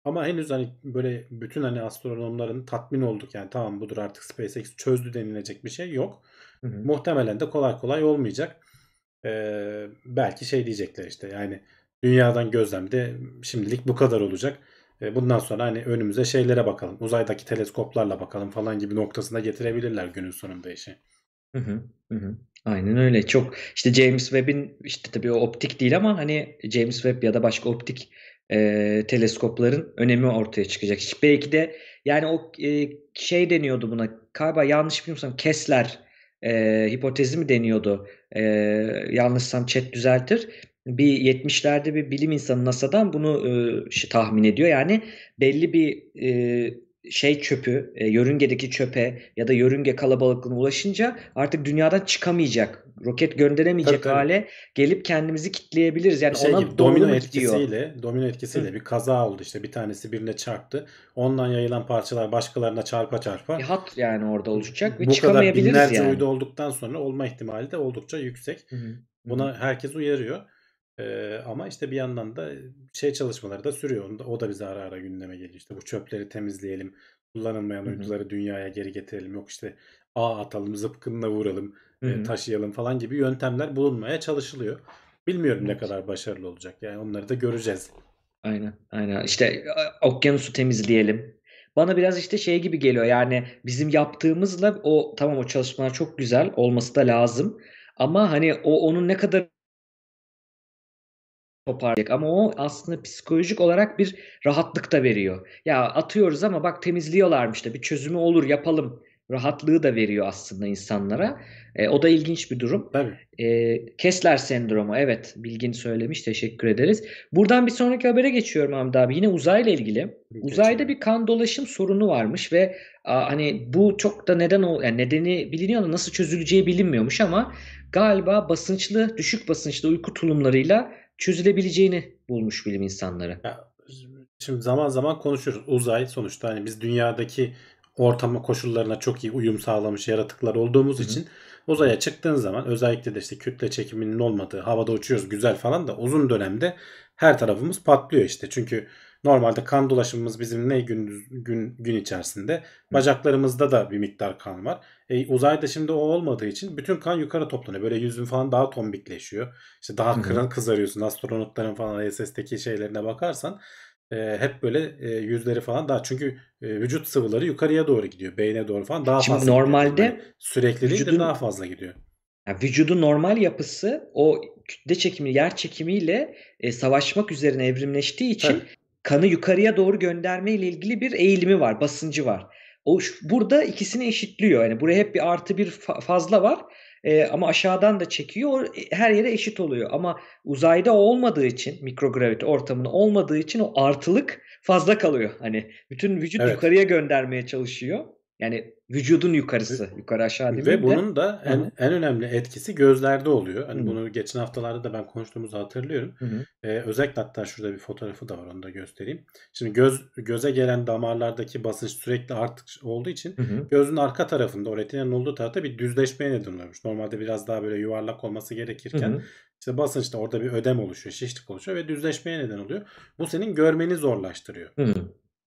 Ama henüz hani böyle bütün hani astronomların tatmin olduk yani tamam budur artık SpaceX çözdü denilecek bir şey yok. Hı hı. Muhtemelen de kolay kolay olmayacak. Ee, belki şey diyecekler işte yani dünyadan gözlemde şimdilik bu kadar olacak. Ee, bundan sonra hani önümüze şeylere bakalım. Uzaydaki teleskoplarla bakalım falan gibi noktasına getirebilirler günün sonunda işi. Hı hı. Hı hı. Aynen öyle. Çok işte James Webb'in işte tabii o optik değil ama hani James Webb ya da başka optik e, teleskopların önemi ortaya çıkacak. Hiç belki de yani o e, şey deniyordu buna galiba yanlış bilmiyorsam Kessler e, hipotezi mi deniyordu e, yanlışsam chat düzeltir bir 70'lerde bir bilim insanı NASA'dan bunu e, tahmin ediyor. Yani belli bir e, şey çöpü, e, yörüngedeki çöpe ya da yörünge kalabalığına ulaşınca artık dünyadan çıkamayacak, roket gönderemeyecek tabii, hale tabii. gelip kendimizi kitleyebiliriz. Yani şey ona gibi, domino etkisiyle, domino etkisiyle Hı. bir kaza oldu işte. Bir tanesi birine çarptı. Ondan yayılan parçalar başkalarına çarpa çarpa. Bir e, hat yani orada oluşacak ve Bu çıkamayabiliriz kadar binlerce yani. uydu olduktan sonra olma ihtimali de oldukça yüksek. Hı. Buna herkes uyarıyor. Ee, ama işte bir yandan da şey çalışmaları da sürüyor. Onu o da bize ara ara gündeme geliyor. İşte bu çöpleri temizleyelim. Kullanılmayan uyduları dünyaya geri getirelim. Yok işte ağ atalım, zıpkınla vuralım, e, taşıyalım falan gibi yöntemler bulunmaya çalışılıyor. Bilmiyorum evet. ne kadar başarılı olacak. Yani onları da göreceğiz. Aynen, aynen. İşte okyanusu temizleyelim. Bana biraz işte şey gibi geliyor. Yani bizim yaptığımızla o tamam o çalışmalar çok güzel olması da lazım. Ama hani o onun ne kadar toparlayacak. Ama o aslında psikolojik olarak bir rahatlık da veriyor. Ya atıyoruz ama bak temizliyorlarmış da bir çözümü olur yapalım rahatlığı da veriyor aslında insanlara. E, o da ilginç bir durum. Tabii. E, Kessler sendromu evet Bilgin söylemiş teşekkür ederiz. Buradan bir sonraki habere geçiyorum Hamdi abi yine uzayla ilgili. Geçelim. Uzayda bir kan dolaşım sorunu varmış ve a, hani bu çok da neden o yani nedeni biliniyor da nasıl çözüleceği bilinmiyormuş ama galiba basınçlı düşük basınçlı uyku tulumlarıyla çözülebileceğini bulmuş bilim insanları. şimdi zaman zaman konuşuyoruz. Uzay sonuçta hani biz dünyadaki ortama koşullarına çok iyi uyum sağlamış yaratıklar olduğumuz Hı-hı. için uzaya çıktığın zaman özellikle de işte kütle çekiminin olmadığı havada uçuyoruz güzel falan da uzun dönemde her tarafımız patlıyor işte. Çünkü normalde kan dolaşımımız bizim ne gün gün gün içerisinde bacaklarımızda da bir miktar kan var. E, uzayda şimdi o olmadığı için bütün kan yukarı toplanıyor. Böyle yüzün falan daha tombikleşiyor. İşte daha kıran kızarıyorsun. Astronotların falan ISS'teki şeylerine bakarsan e, hep böyle e, yüzleri falan daha çünkü e, vücut sıvıları yukarıya doğru gidiyor. Beyne doğru falan daha Şimdi fazla. normalde gidiyor. Yani sürekli vücudun, değil de daha fazla gidiyor. Yani vücudun normal yapısı o kütle çekimi, yer çekimiyle e, savaşmak üzerine evrimleştiği için Tabii. kanı yukarıya doğru gönderme ile ilgili bir eğilimi var, basıncı var. O, burada ikisini eşitliyor. Yani buraya hep bir artı bir fazla var. E, ama aşağıdan da çekiyor. E, her yere eşit oluyor. Ama uzayda olmadığı için mikrogravite ortamında olmadığı için o artılık fazla kalıyor. Hani bütün vücut evet. yukarıya göndermeye çalışıyor. Yani vücudun yukarısı. Yukarı aşağı değil Ve bunun da en, Hı-hı. en önemli etkisi gözlerde oluyor. Hani Hı-hı. bunu geçen haftalarda da ben konuştuğumuzu hatırlıyorum. Ee, özellikle hatta şurada bir fotoğrafı da var onu da göstereyim. Şimdi göz göze gelen damarlardaki basınç sürekli artık olduğu için Hı-hı. gözün arka tarafında o retinanın olduğu tarafta bir düzleşmeye neden oluyormuş. Normalde biraz daha böyle yuvarlak olması gerekirken Hı-hı. İşte basınçta orada bir ödem oluşuyor, şişlik oluşuyor ve düzleşmeye neden oluyor. Bu senin görmeni zorlaştırıyor. Hı.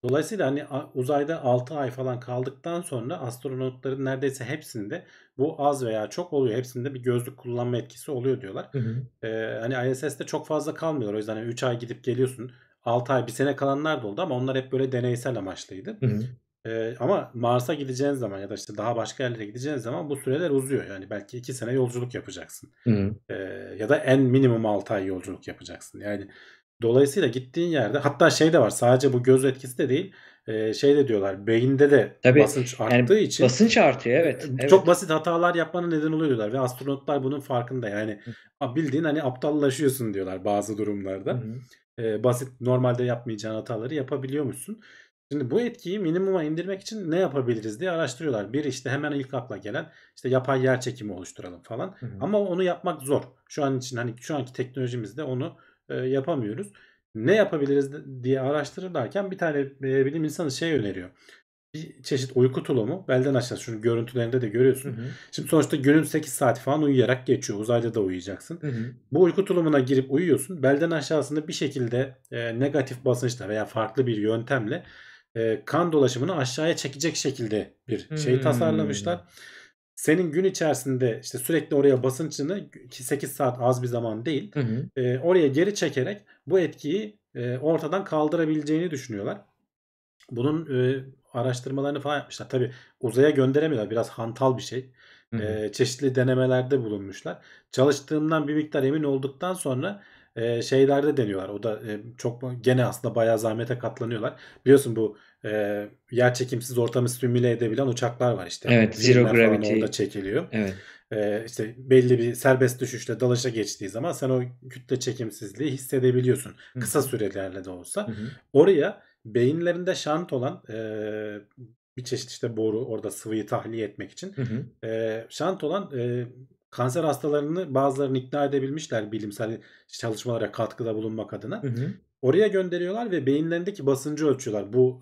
Dolayısıyla hani uzayda 6 ay falan kaldıktan sonra astronotların neredeyse hepsinde bu az veya çok oluyor. Hepsinde bir gözlük kullanma etkisi oluyor diyorlar. Hı hı. Ee, hani ISS'te çok fazla kalmıyor. O yüzden hani 3 ay gidip geliyorsun. 6 ay bir sene kalanlar da oldu ama onlar hep böyle deneysel amaçlıydı. Hı hı. Ee, ama Mars'a gideceğiniz zaman ya da işte daha başka yerlere gideceğiniz zaman bu süreler uzuyor. Yani belki 2 sene yolculuk yapacaksın. Hı hı. Ee, ya da en minimum 6 ay yolculuk yapacaksın. Yani Dolayısıyla gittiğin yerde hatta şey de var sadece bu göz etkisi de değil şey de diyorlar beyinde de Tabii, basınç arttığı yani için basınç artıyor evet, e, evet. Çok basit hatalar yapmana neden oluyor diyorlar ve astronotlar bunun farkında yani bildiğin hani aptallaşıyorsun diyorlar bazı durumlarda. Hı. E, basit normalde yapmayacağın hataları yapabiliyormuşsun. Şimdi bu etkiyi minimuma indirmek için ne yapabiliriz diye araştırıyorlar. Bir işte hemen ilk akla gelen işte yapay yer çekimi oluşturalım falan. Hı hı. Ama onu yapmak zor. Şu an için hani şu anki teknolojimizde onu e, yapamıyoruz. Ne yapabiliriz diye araştırırlarken bir tane e, bilim insanı şey öneriyor. Bir çeşit uyku tulumu belden aşağı. Şunu görüntülerinde de görüyorsun. Hı hı. Şimdi sonuçta günün 8 saati falan uyuyarak geçiyor. Uzayda da uyuyacaksın. Hı hı. Bu uyku tulumuna girip uyuyorsun. Belden aşağısında bir şekilde e, negatif basınçla veya farklı bir yöntemle e, kan dolaşımını aşağıya çekecek şekilde bir şey hmm. tasarlamışlar senin gün içerisinde işte sürekli oraya basınçını 8 saat az bir zaman değil hı hı. E, oraya geri çekerek bu etkiyi e, ortadan kaldırabileceğini düşünüyorlar. Bunun e, araştırmalarını falan yapmışlar. Tabi uzaya gönderemiyorlar biraz hantal bir şey. Hı e, hı. E, çeşitli denemelerde bulunmuşlar. Çalıştığımdan bir miktar emin olduktan sonra e, şeylerde deniyorlar. O da e, çok gene aslında bayağı zahmete katlanıyorlar. Biliyorsun bu e, yer çekimsiz ortamı simüle edebilen uçaklar var işte. Evet, Zero Filmler Gravity. Orada çekiliyor. Evet. E, işte belli bir serbest düşüşle dalışa geçtiği zaman sen o kütle çekimsizliği hissedebiliyorsun. Hı. Kısa sürelerle de olsa. Hı hı. Oraya beyinlerinde şant olan e, bir çeşit işte boru orada sıvıyı tahliye etmek için hı hı. E, şant olan e, kanser hastalarını bazılarını ikna edebilmişler bilimsel çalışmalara katkıda bulunmak adına. Hı hı. Oraya gönderiyorlar ve beyinlerindeki basıncı ölçüyorlar. Bu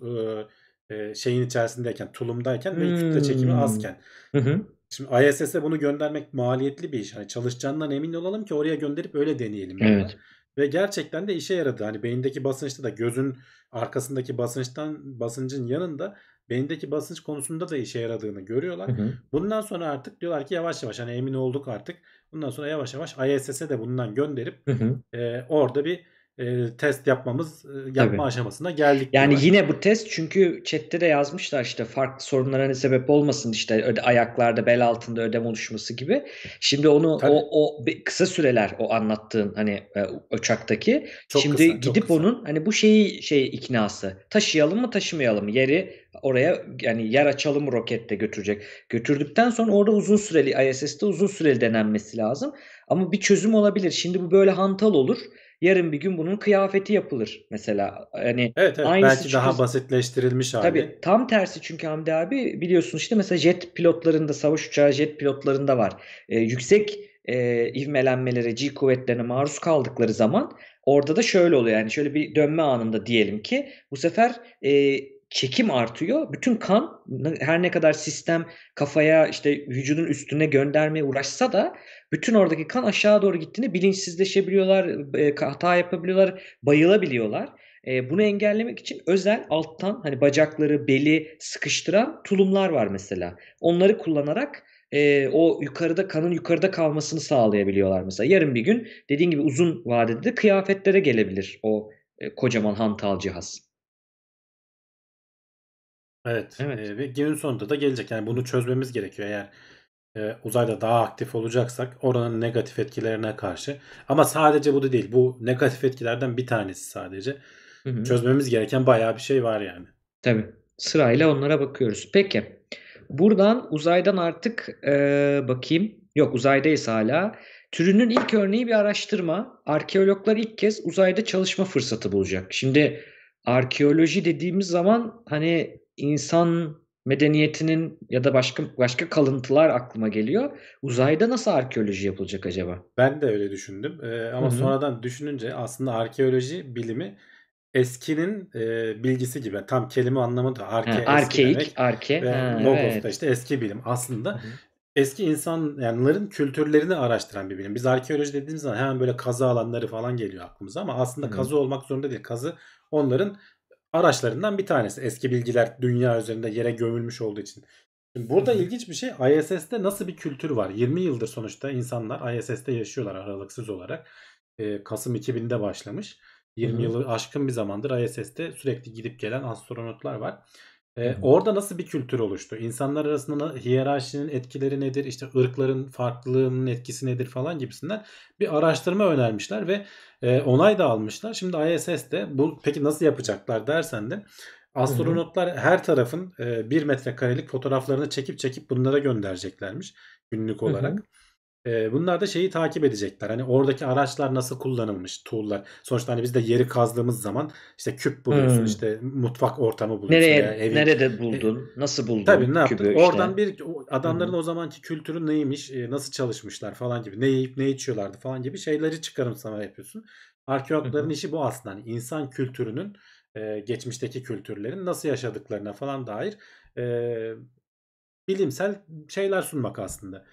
e, e şeyin içerisindeyken, tulumdayken hmm. ve kütle çekimi azken. Hı hı. Şimdi ISS'e bunu göndermek maliyetli bir iş. Hani çalışacağından emin olalım ki oraya gönderip öyle deneyelim. Evet. Yani. Ve gerçekten de işe yaradı. Hani beyindeki basınçta da gözün arkasındaki basınçtan basıncın yanında beyindeki basınç konusunda da işe yaradığını görüyorlar. Hı hı. Bundan sonra artık diyorlar ki yavaş yavaş hani emin olduk artık. Bundan sonra yavaş yavaş ISS'e de bundan gönderip hı hı. E, orada bir e, test yapmamız e, yapma Tabii. aşamasına geldik. Yani diyorlar. yine bu test çünkü chatte de yazmışlar işte farklı sorunlara hani ne sebep olmasın işte öde, ayaklarda bel altında ödem oluşması gibi. Şimdi onu o, o kısa süreler o anlattığın hani e, uçaktaki çok şimdi kısa, gidip kısa. onun hani bu şeyi şey iknası taşıyalım mı taşımayalım mı yeri oraya yani yer açalım mı rokette götürecek. Götürdükten sonra orada uzun süreli ISS'te uzun süreli denenmesi lazım. Ama bir çözüm olabilir. Şimdi bu böyle hantal olur. Yarın bir gün bunun kıyafeti yapılır mesela. Yani evet, evet. belki çünkü... daha basitleştirilmiş hali. Tabii tam tersi çünkü Hamdi abi biliyorsun işte mesela jet pilotlarında savaş uçağı jet pilotlarında var. Ee, yüksek e, ivmelenmelere, G kuvvetlerine maruz kaldıkları zaman orada da şöyle oluyor. Yani şöyle bir dönme anında diyelim ki bu sefer e, çekim artıyor. Bütün kan her ne kadar sistem kafaya işte vücudun üstüne göndermeye uğraşsa da bütün oradaki kan aşağı doğru gittiğinde bilinçsizleşebiliyorlar, e, hata yapabiliyorlar, bayılabiliyorlar. E, bunu engellemek için özel alttan hani bacakları, beli sıkıştıran tulumlar var mesela. Onları kullanarak e, o yukarıda kanın yukarıda kalmasını sağlayabiliyorlar mesela. Yarın bir gün dediğin gibi uzun vadede de kıyafetlere gelebilir o kocaman hantal cihaz. Evet, Evet. eee, ve günün sonunda da gelecek. Yani bunu çözmemiz gerekiyor eğer, eee, uzayda daha aktif olacaksak oranın negatif etkilerine karşı. Ama sadece bu da değil. Bu negatif etkilerden bir tanesi sadece. Hı hı. Çözmemiz gereken bayağı bir şey var yani. Tabii. Sırayla onlara bakıyoruz. Peki, buradan uzaydan artık, eee, bakayım, yok uzaydayız hala Türünün ilk örneği bir araştırma. Arkeologlar ilk kez uzayda çalışma fırsatı bulacak. Şimdi arkeoloji dediğimiz zaman, hani, insan medeniyetinin ya da başka başka kalıntılar aklıma geliyor. Uzayda nasıl arkeoloji yapılacak acaba? Ben de öyle düşündüm. Ee, ama Hı-hı. sonradan düşününce aslında arkeoloji bilimi eskinin e, bilgisi gibi tam kelime anlamı da arke, ha, arkeik, arke. Ve ha, logos evet. da işte eski bilim aslında. Hı-hı. Eski insanların kültürlerini araştıran bir bilim. Biz arkeoloji dediğimiz zaman hemen böyle kazı alanları falan geliyor aklımıza ama aslında Hı-hı. kazı olmak zorunda değil. Kazı onların araçlarından bir tanesi. Eski bilgiler dünya üzerinde yere gömülmüş olduğu için. Şimdi burada ilginç bir şey ISS'de nasıl bir kültür var? 20 yıldır sonuçta insanlar ISS'de yaşıyorlar aralıksız olarak. Ee, Kasım 2000'de başlamış. 20 Hı-hı. yılı aşkın bir zamandır ISS'de sürekli gidip gelen astronotlar var. E, Orada nasıl bir kültür oluştu? İnsanlar arasında hiyerarşinin etkileri nedir? İşte ırkların farklılığının etkisi nedir falan gibisinden bir araştırma önermişler ve e, onay da almışlar. Şimdi ISS de bu peki nasıl yapacaklar dersen de astronotlar her tarafın e, bir metrekarelik fotoğraflarını çekip çekip bunlara göndereceklermiş günlük olarak. Hı hmm. Ee, bunlar da şeyi takip edecekler. Hani oradaki araçlar nasıl kullanılmış, tool'lar. Sonuçta hani biz de yeri kazdığımız zaman işte küp buluyorsun, hmm. işte mutfak ortamı buluyorsun. Nereye, ya, evin. nerede buldun, e, nasıl buldun tabii, ne yaptın? Işte. Oradan bir adamların hmm. o zamanki kültürü neymiş, e, nasıl çalışmışlar falan gibi. Ne yiyip ne içiyorlardı falan gibi şeyleri çıkarımsama yapıyorsun. Arkeologların işi bu aslında. Yani insan kültürünün e, geçmişteki kültürlerin nasıl yaşadıklarına falan dair bilimsel şeyler sunmak aslında.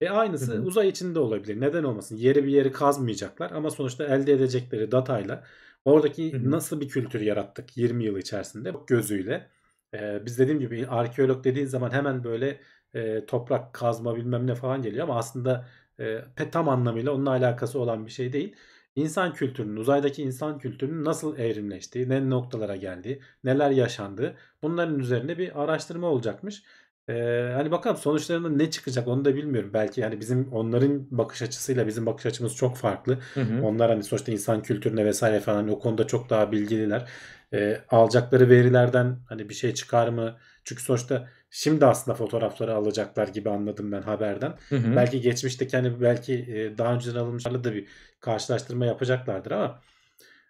E aynısı hı hı. uzay içinde olabilir. Neden olmasın? Yeri bir yeri kazmayacaklar ama sonuçta elde edecekleri datayla oradaki hı hı. nasıl bir kültür yarattık 20 yıl içerisinde gözüyle. Ee, biz dediğim gibi arkeolog dediğin zaman hemen böyle e, toprak kazma bilmem ne falan geliyor ama aslında e, tam anlamıyla onunla alakası olan bir şey değil. İnsan kültürünün, uzaydaki insan kültürünün nasıl evrimleştiği, ne noktalara geldiği, neler yaşandığı bunların üzerine bir araştırma olacakmış. Ee, hani bakalım sonuçlarında ne çıkacak onu da bilmiyorum. Belki yani bizim onların bakış açısıyla bizim bakış açımız çok farklı. Hı hı. Onlar hani sonuçta insan kültürüne vesaire falan o konuda çok daha bilgililer. Ee, alacakları verilerden hani bir şey çıkar mı? Çünkü sonuçta şimdi aslında fotoğrafları alacaklar gibi anladım ben haberden. Hı hı. Belki geçmişte hani belki daha önceden alınmışlarla da bir karşılaştırma yapacaklardır ama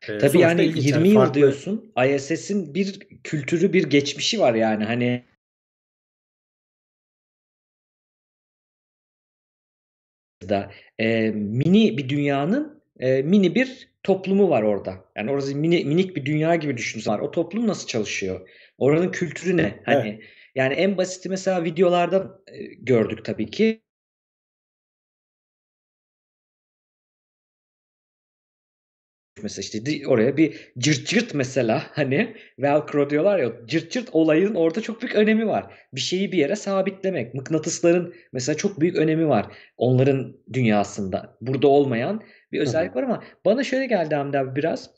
ee, Tabii yani 20 yani farklı... yıl diyorsun. ISS'in bir kültürü, bir geçmişi var yani. Hani da e, mini bir dünyanın e, mini bir toplumu var orada. Yani orası mini, minik bir dünya gibi düşünsün var. O toplum nasıl çalışıyor? Oranın kültürü ne? Hani evet. yani en basiti mesela videolardan e, gördük tabii ki. mesela işte oraya bir cırt cırt mesela hani velcro diyorlar ya cırt cırt olayın orada çok büyük önemi var. Bir şeyi bir yere sabitlemek. Mıknatısların mesela çok büyük önemi var. Onların dünyasında burada olmayan bir özellik Hı-hı. var ama bana şöyle geldi Hamdi abi biraz.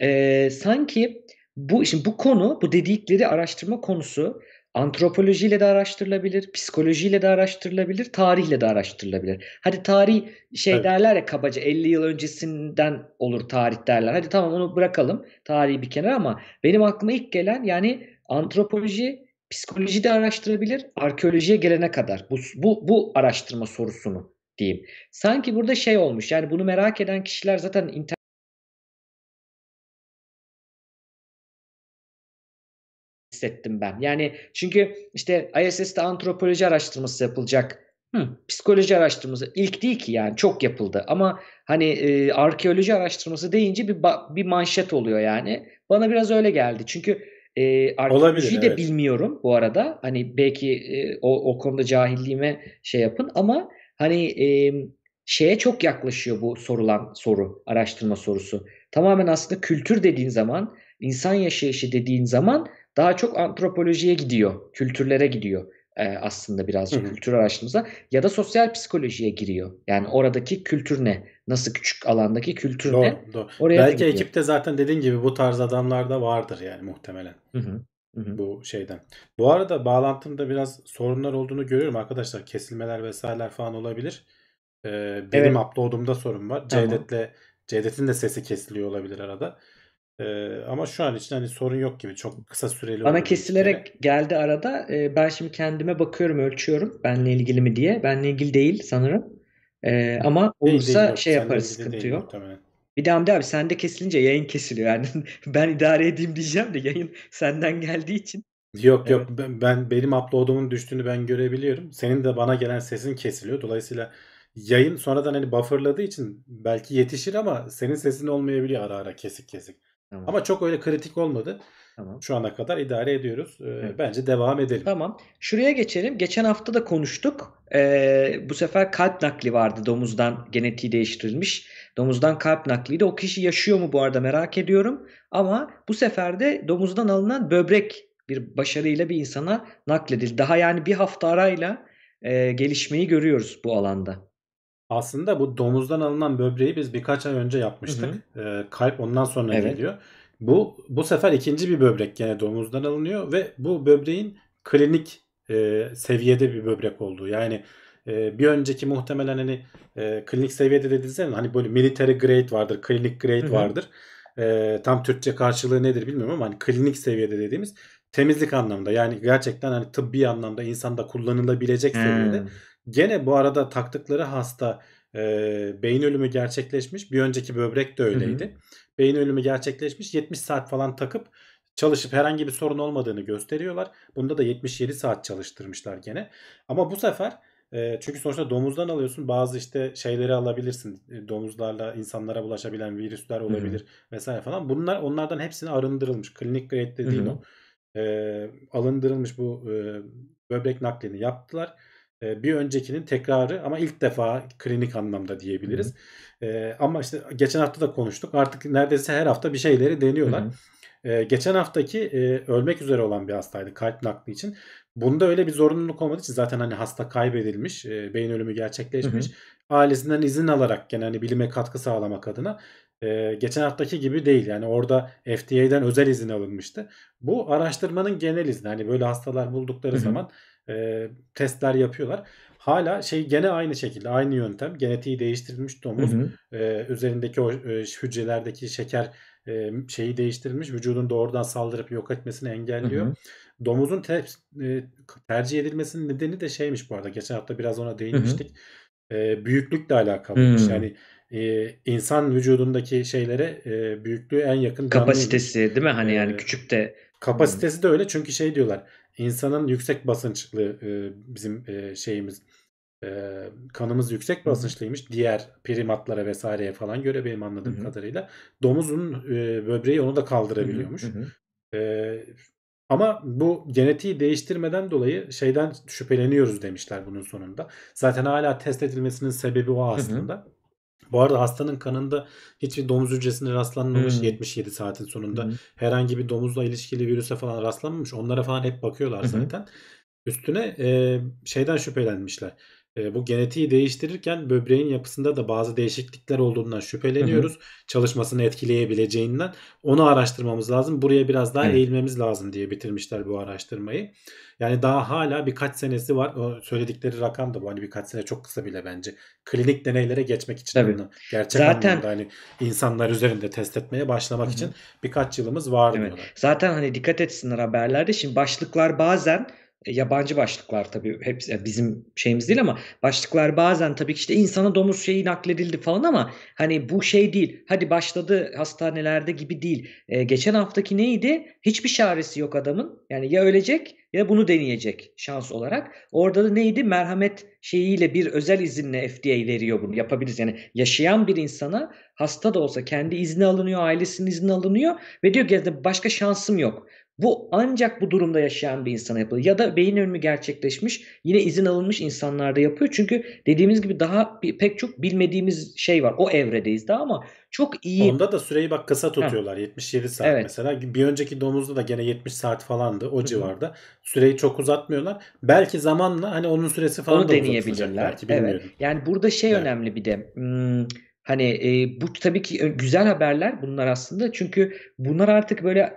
E, sanki bu işin bu konu bu dedikleri araştırma konusu Antropolojiyle de araştırılabilir, psikolojiyle de araştırılabilir, tarihle de araştırılabilir. Hadi tarih şey evet. derler ya kabaca 50 yıl öncesinden olur tarih derler. Hadi tamam onu bırakalım tarihi bir kenara ama benim aklıma ilk gelen yani antropoloji, psikoloji de araştırabilir, arkeolojiye gelene kadar bu, bu, bu araştırma sorusunu diyeyim. Sanki burada şey olmuş yani bunu merak eden kişiler zaten internet hissettim ben. Yani çünkü işte ISS'te antropoloji araştırması yapılacak. Hı, psikoloji araştırması ilk değil ki yani çok yapıldı ama hani e, arkeoloji araştırması deyince bir bir manşet oluyor yani. Bana biraz öyle geldi. Çünkü e, arkeolojiyi de evet. bilmiyorum bu arada. Hani belki e, o, o konuda cahilliğime şey yapın ama hani e, şeye çok yaklaşıyor bu sorulan soru, araştırma sorusu. Tamamen aslında kültür dediğin zaman, insan yaşayışı dediğin zaman daha çok antropolojiye gidiyor, kültürlere gidiyor e, aslında birazcık Hı-hı. kültür araştırmasına ya da sosyal psikolojiye giriyor. Yani oradaki kültür ne? Nasıl küçük alandaki kültür doğru, ne? Doğru. Oraya Belki ekipte zaten dediğin gibi bu tarz adamlar da vardır yani muhtemelen. Hı-hı. Bu şeyden. Bu arada bağlantımda biraz sorunlar olduğunu görüyorum arkadaşlar. Kesilmeler vesaireler falan olabilir. Ee, benim evet. upload'umda sorun var. Tamam. Cevdet'le Cevdet'in de sesi kesiliyor olabilir arada. Ee, ama şu an için hani sorun yok gibi çok kısa süreli. Bana kesilerek işte. geldi arada. Ee, ben şimdi kendime bakıyorum, ölçüyorum benle ilgili mi diye. Benle ilgili değil sanırım. Ee, ama olursa değil, değil, şey yaparız sıkıntı değil, yok. Muhtemelen. Bir de Hamdi abi sende kesilince yayın kesiliyor. Yani ben idare edeyim diyeceğim de yayın senden geldiği için. Yok evet. yok ben, ben benim upload'umun düştüğünü ben görebiliyorum. Senin de bana gelen sesin kesiliyor. Dolayısıyla yayın sonradan hani bufferladığı için belki yetişir ama senin sesin olmayabiliyor ara ara kesik kesik. Tamam. Ama çok öyle kritik olmadı. Tamam. Şu ana kadar idare ediyoruz. Ee, evet. Bence devam edelim. Tamam. Şuraya geçelim. Geçen hafta da konuştuk. Ee, bu sefer kalp nakli vardı domuzdan genetiği değiştirilmiş. Domuzdan kalp nakliydi. O kişi yaşıyor mu bu arada merak ediyorum. Ama bu sefer de domuzdan alınan böbrek bir başarıyla bir insana nakledildi. Daha yani bir hafta arayla e, gelişmeyi görüyoruz bu alanda. Aslında bu domuzdan alınan böbreği biz birkaç ay önce yapmıştık. Hı hı. E, kalp ondan sonra evet. geliyor. Bu bu sefer ikinci bir böbrek yine domuzdan alınıyor ve bu böbreğin klinik e, seviyede bir böbrek olduğu. Yani e, bir önceki muhtemelen hani e, klinik seviyede dediğiniz hani böyle military grade vardır, klinik grade hı hı. vardır. E, tam Türkçe karşılığı nedir bilmiyorum ama hani klinik seviyede dediğimiz temizlik anlamında yani gerçekten hani tıbbi anlamda insanda kullanılabilecek hmm. seviyede Gene bu arada taktıkları hasta e, beyin ölümü gerçekleşmiş. Bir önceki böbrek de öyleydi. Hı hı. Beyin ölümü gerçekleşmiş. 70 saat falan takıp çalışıp herhangi bir sorun olmadığını gösteriyorlar. Bunda da 77 saat çalıştırmışlar gene. Ama bu sefer e, çünkü sonuçta domuzdan alıyorsun. Bazı işte şeyleri alabilirsin. E, domuzlarla insanlara bulaşabilen virüsler olabilir Hı-hı. vesaire falan. Bunlar onlardan hepsini arındırılmış. Klinik grade dediğim Hı-hı. o. E, alındırılmış bu e, böbrek naklini yaptılar bir öncekinin tekrarı ama ilk defa klinik anlamda diyebiliriz. Hı hı. ama işte geçen hafta da konuştuk. Artık neredeyse her hafta bir şeyleri deniyorlar. Hı hı. geçen haftaki ölmek üzere olan bir hastaydı kalp nakli için. Bunda öyle bir zorunluluk olmadığı için zaten hani hasta kaybedilmiş, beyin ölümü gerçekleşmiş. Hı hı. Ailesinden izin alarak gene hani bilime katkı sağlamak adına geçen haftaki gibi değil. Yani orada FDA'den özel izin alınmıştı. Bu araştırmanın genel izni. Hani böyle hastalar buldukları hı hı. zaman e, testler yapıyorlar. Hala şey gene aynı şekilde aynı yöntem genetiği değiştirilmiş domuz hı hı. E, üzerindeki o e, hücrelerdeki şeker e, şeyi değiştirilmiş vücudun doğrudan saldırıp yok etmesini engelliyor. Hı hı. Domuzun te, e, tercih edilmesinin nedeni de şeymiş bu arada geçen hafta biraz ona değinmiştik. Hı hı. E, büyüklükle alakalıymış hı yani e, insan vücudundaki şeylere e, büyüklüğü en yakın kapasitesi değil mi hani e, yani küçük de kapasitesi hı. de öyle çünkü şey diyorlar insanın yüksek basınçlı bizim şeyimiz kanımız yüksek basınçlıymış diğer primatlara vesaireye falan göre benim anladığım Hı-hı. kadarıyla domuzun böbreği onu da kaldırabiliyormuş. Hı-hı. ama bu genetiği değiştirmeden dolayı şeyden şüpheleniyoruz demişler bunun sonunda. Zaten hala test edilmesinin sebebi o aslında. Hı-hı. Bu arada hastanın kanında hiçbir domuz hücresine rastlanmamış hmm. 77 saatin sonunda. Hmm. Herhangi bir domuzla ilişkili virüse falan rastlanmamış. Onlara falan hep bakıyorlar hmm. zaten. Üstüne e, şeyden şüphelenmişler. Ee, bu genetiği değiştirirken böbreğin yapısında da bazı değişiklikler olduğundan şüpheleniyoruz. Hı hı. Çalışmasını etkileyebileceğinden. Onu araştırmamız lazım. Buraya biraz daha evet. eğilmemiz lazım diye bitirmişler bu araştırmayı. Yani daha hala birkaç senesi var. O söyledikleri rakam da bu. Hani birkaç sene çok kısa bile bence. Klinik deneylere geçmek için. Tabii. gerçek Zaten... anlamda hani insanlar üzerinde test etmeye başlamak hı hı. için birkaç yılımız var evet. Zaten hani dikkat etsinler haberlerde. Şimdi başlıklar bazen e, yabancı başlıklar tabii hepsi yani bizim şeyimiz değil ama başlıklar bazen tabii ki işte insana domuz şeyi nakledildi falan ama hani bu şey değil. Hadi başladı hastanelerde gibi değil. E, geçen haftaki neydi? Hiçbir çaresi yok adamın. Yani ya ölecek ya bunu deneyecek şans olarak. Orada da neydi? Merhamet şeyiyle bir özel izinle FDA veriyor bunu. Yapabiliriz. Yani yaşayan bir insana hasta da olsa kendi izni alınıyor, ailesinin izni alınıyor ve diyor ki başka şansım yok. Bu ancak bu durumda yaşayan bir insana yapılır. Ya da beyin ölümü gerçekleşmiş yine izin alınmış insanlarda yapıyor. Çünkü dediğimiz gibi daha pek çok bilmediğimiz şey var. O evredeyiz daha ama çok iyi. Onda da süreyi bak kısa tutuyorlar. Ha. 77 saat evet. mesela. Bir önceki domuzda da gene 70 saat falandı o Hı-hı. civarda. Süreyi çok uzatmıyorlar. Belki zamanla hani onun süresi falan Onu da deneyebilirler. Belki Evet. Yani burada şey evet. önemli bir de. Hmm, hani e, bu tabii ki e, güzel haberler bunlar aslında. Çünkü bunlar artık böyle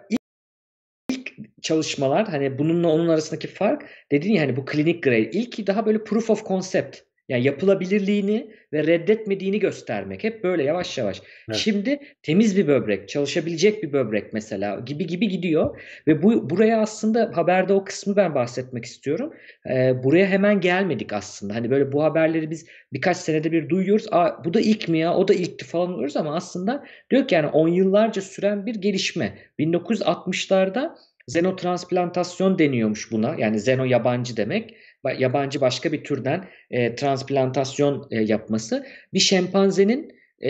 çalışmalar hani bununla onun arasındaki fark dediğin ya hani bu klinik grey İlki daha böyle proof of concept. Yani yapılabilirliğini ve reddetmediğini göstermek. Hep böyle yavaş yavaş. Evet. Şimdi temiz bir böbrek, çalışabilecek bir böbrek mesela gibi gibi gidiyor. Ve bu buraya aslında haberde o kısmı ben bahsetmek istiyorum. Ee, buraya hemen gelmedik aslında. Hani böyle bu haberleri biz birkaç senede bir duyuyoruz. Aa, bu da ilk mi ya? O da ilkti falan diyoruz ama aslında diyor ki yani on yıllarca süren bir gelişme. 1960'larda Zenotransplantasyon deniyormuş buna. Yani zeno yabancı demek. Yabancı başka bir türden e, transplantasyon e, yapması. Bir şempanzenin e,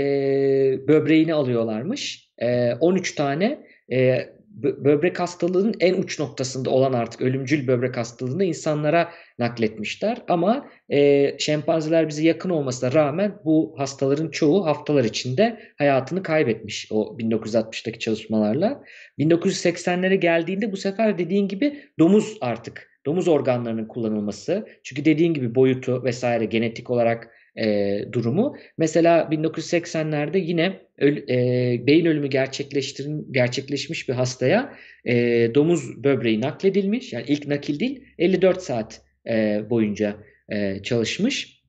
böbreğini alıyorlarmış. E, 13 tane e, böbrek hastalığının en uç noktasında olan artık ölümcül böbrek hastalığını insanlara nakletmişler. Ama e, şempanzeler bize yakın olmasına rağmen bu hastaların çoğu haftalar içinde hayatını kaybetmiş o 1960'taki çalışmalarla. 1980'lere geldiğinde bu sefer dediğin gibi domuz artık domuz organlarının kullanılması. Çünkü dediğin gibi boyutu vesaire genetik olarak e, durumu. Mesela 1980'lerde yine öl, e, beyin ölümü gerçekleştirin, gerçekleşmiş bir hastaya e, domuz böbreği nakledilmiş. Yani ilk nakil değil 54 saat e, boyunca e, çalışmış.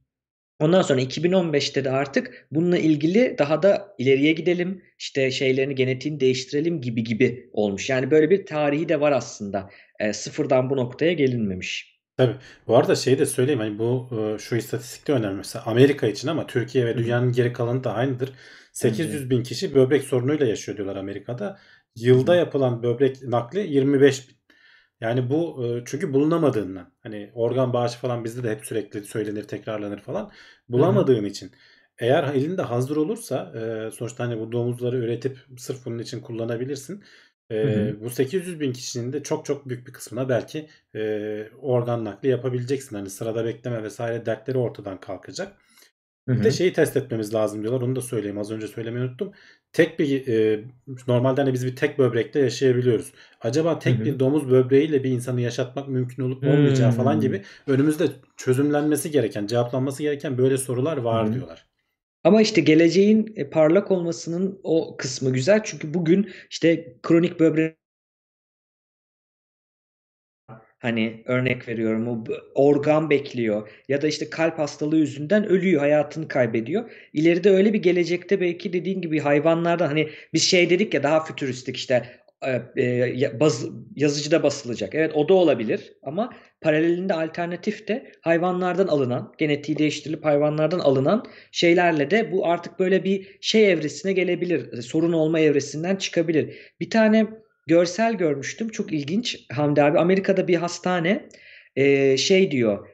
Ondan sonra 2015'te de artık bununla ilgili daha da ileriye gidelim, işte şeylerini genetiğini değiştirelim gibi gibi olmuş. Yani böyle bir tarihi de var aslında. E, sıfırdan bu noktaya gelinmemiş. Tabii. Bu arada şeyi de söyleyeyim. Hani bu e, şu istatistikte önemli. Mesela Amerika için ama Türkiye ve dünyanın Hı-hı. geri kalanı da aynıdır. 800 bin kişi böbrek sorunuyla yaşıyor diyorlar Amerika'da. Yılda Hı-hı. yapılan böbrek nakli 25 bin. Yani bu e, çünkü bulunamadığından. Hani organ bağışı falan bizde de hep sürekli söylenir, tekrarlanır falan. Bulamadığın Hı-hı. için. Eğer elinde hazır olursa e, sonuçta hani bu domuzları üretip sırf bunun için kullanabilirsin. E, Bu 800 bin kişinin de çok çok büyük bir kısmına belki e, organ nakli yapabileceksin. Hani sırada bekleme vesaire dertleri ortadan kalkacak. Hı hı. Bir de şeyi test etmemiz lazım diyorlar. Onu da söyleyeyim. Az önce söylemeyi unuttum. Tek bir e, normalde hani biz bir tek böbrekte yaşayabiliyoruz. Acaba tek hı hı. bir domuz böbreğiyle bir insanı yaşatmak mümkün olup olmayacağı hı hı. falan hmm. gibi önümüzde çözümlenmesi gereken, cevaplanması gereken böyle sorular var hı hı. diyorlar. Ama işte geleceğin e, parlak olmasının o kısmı güzel. Çünkü bugün işte kronik böbrek Hani örnek veriyorum o organ bekliyor ya da işte kalp hastalığı yüzünden ölüyor hayatını kaybediyor. İleride öyle bir gelecekte belki dediğin gibi hayvanlarda hani biz şey dedik ya daha fütüristik işte e, e, baz, yazıcıda basılacak. Evet o da olabilir ama paralelinde alternatif de hayvanlardan alınan, genetiği değiştirilip hayvanlardan alınan şeylerle de bu artık böyle bir şey evresine gelebilir. E, sorun olma evresinden çıkabilir. Bir tane görsel görmüştüm çok ilginç Hamdi abi. Amerika'da bir hastane şey diyor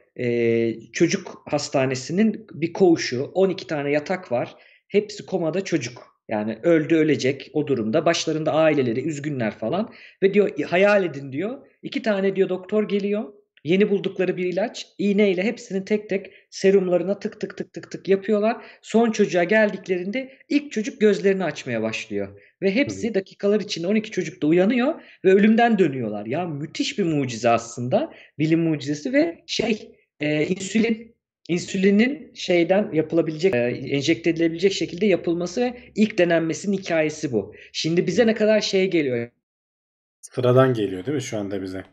çocuk hastanesinin bir koğuşu 12 tane yatak var. Hepsi komada çocuk yani öldü ölecek o durumda. Başlarında aileleri üzgünler falan. Ve diyor hayal edin diyor. İki tane diyor doktor geliyor. Yeni buldukları bir ilaç. iğneyle hepsini tek tek serumlarına tık tık tık tık tık yapıyorlar. Son çocuğa geldiklerinde ilk çocuk gözlerini açmaya başlıyor. Ve hepsi dakikalar içinde 12 çocuk da uyanıyor ve ölümden dönüyorlar. Ya müthiş bir mucize aslında. Bilim mucizesi ve şey e, insülin insülinin şeyden yapılabilecek, e, enjekte edilebilecek şekilde yapılması ve ilk denenmesinin hikayesi bu. Şimdi bize ne kadar şey geliyor. Sıradan geliyor değil mi şu anda bize?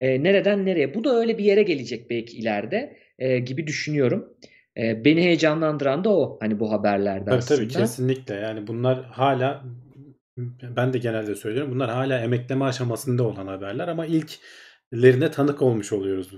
E, nereden nereye? Bu da öyle bir yere gelecek belki ileride e, gibi düşünüyorum. E, beni heyecanlandıran da o hani bu haberlerden tabii, aslında. Tabii kesinlikle yani bunlar hala ben de genelde söylüyorum bunlar hala emekleme aşamasında olan haberler ama ilk lerine tanık olmuş oluyoruz.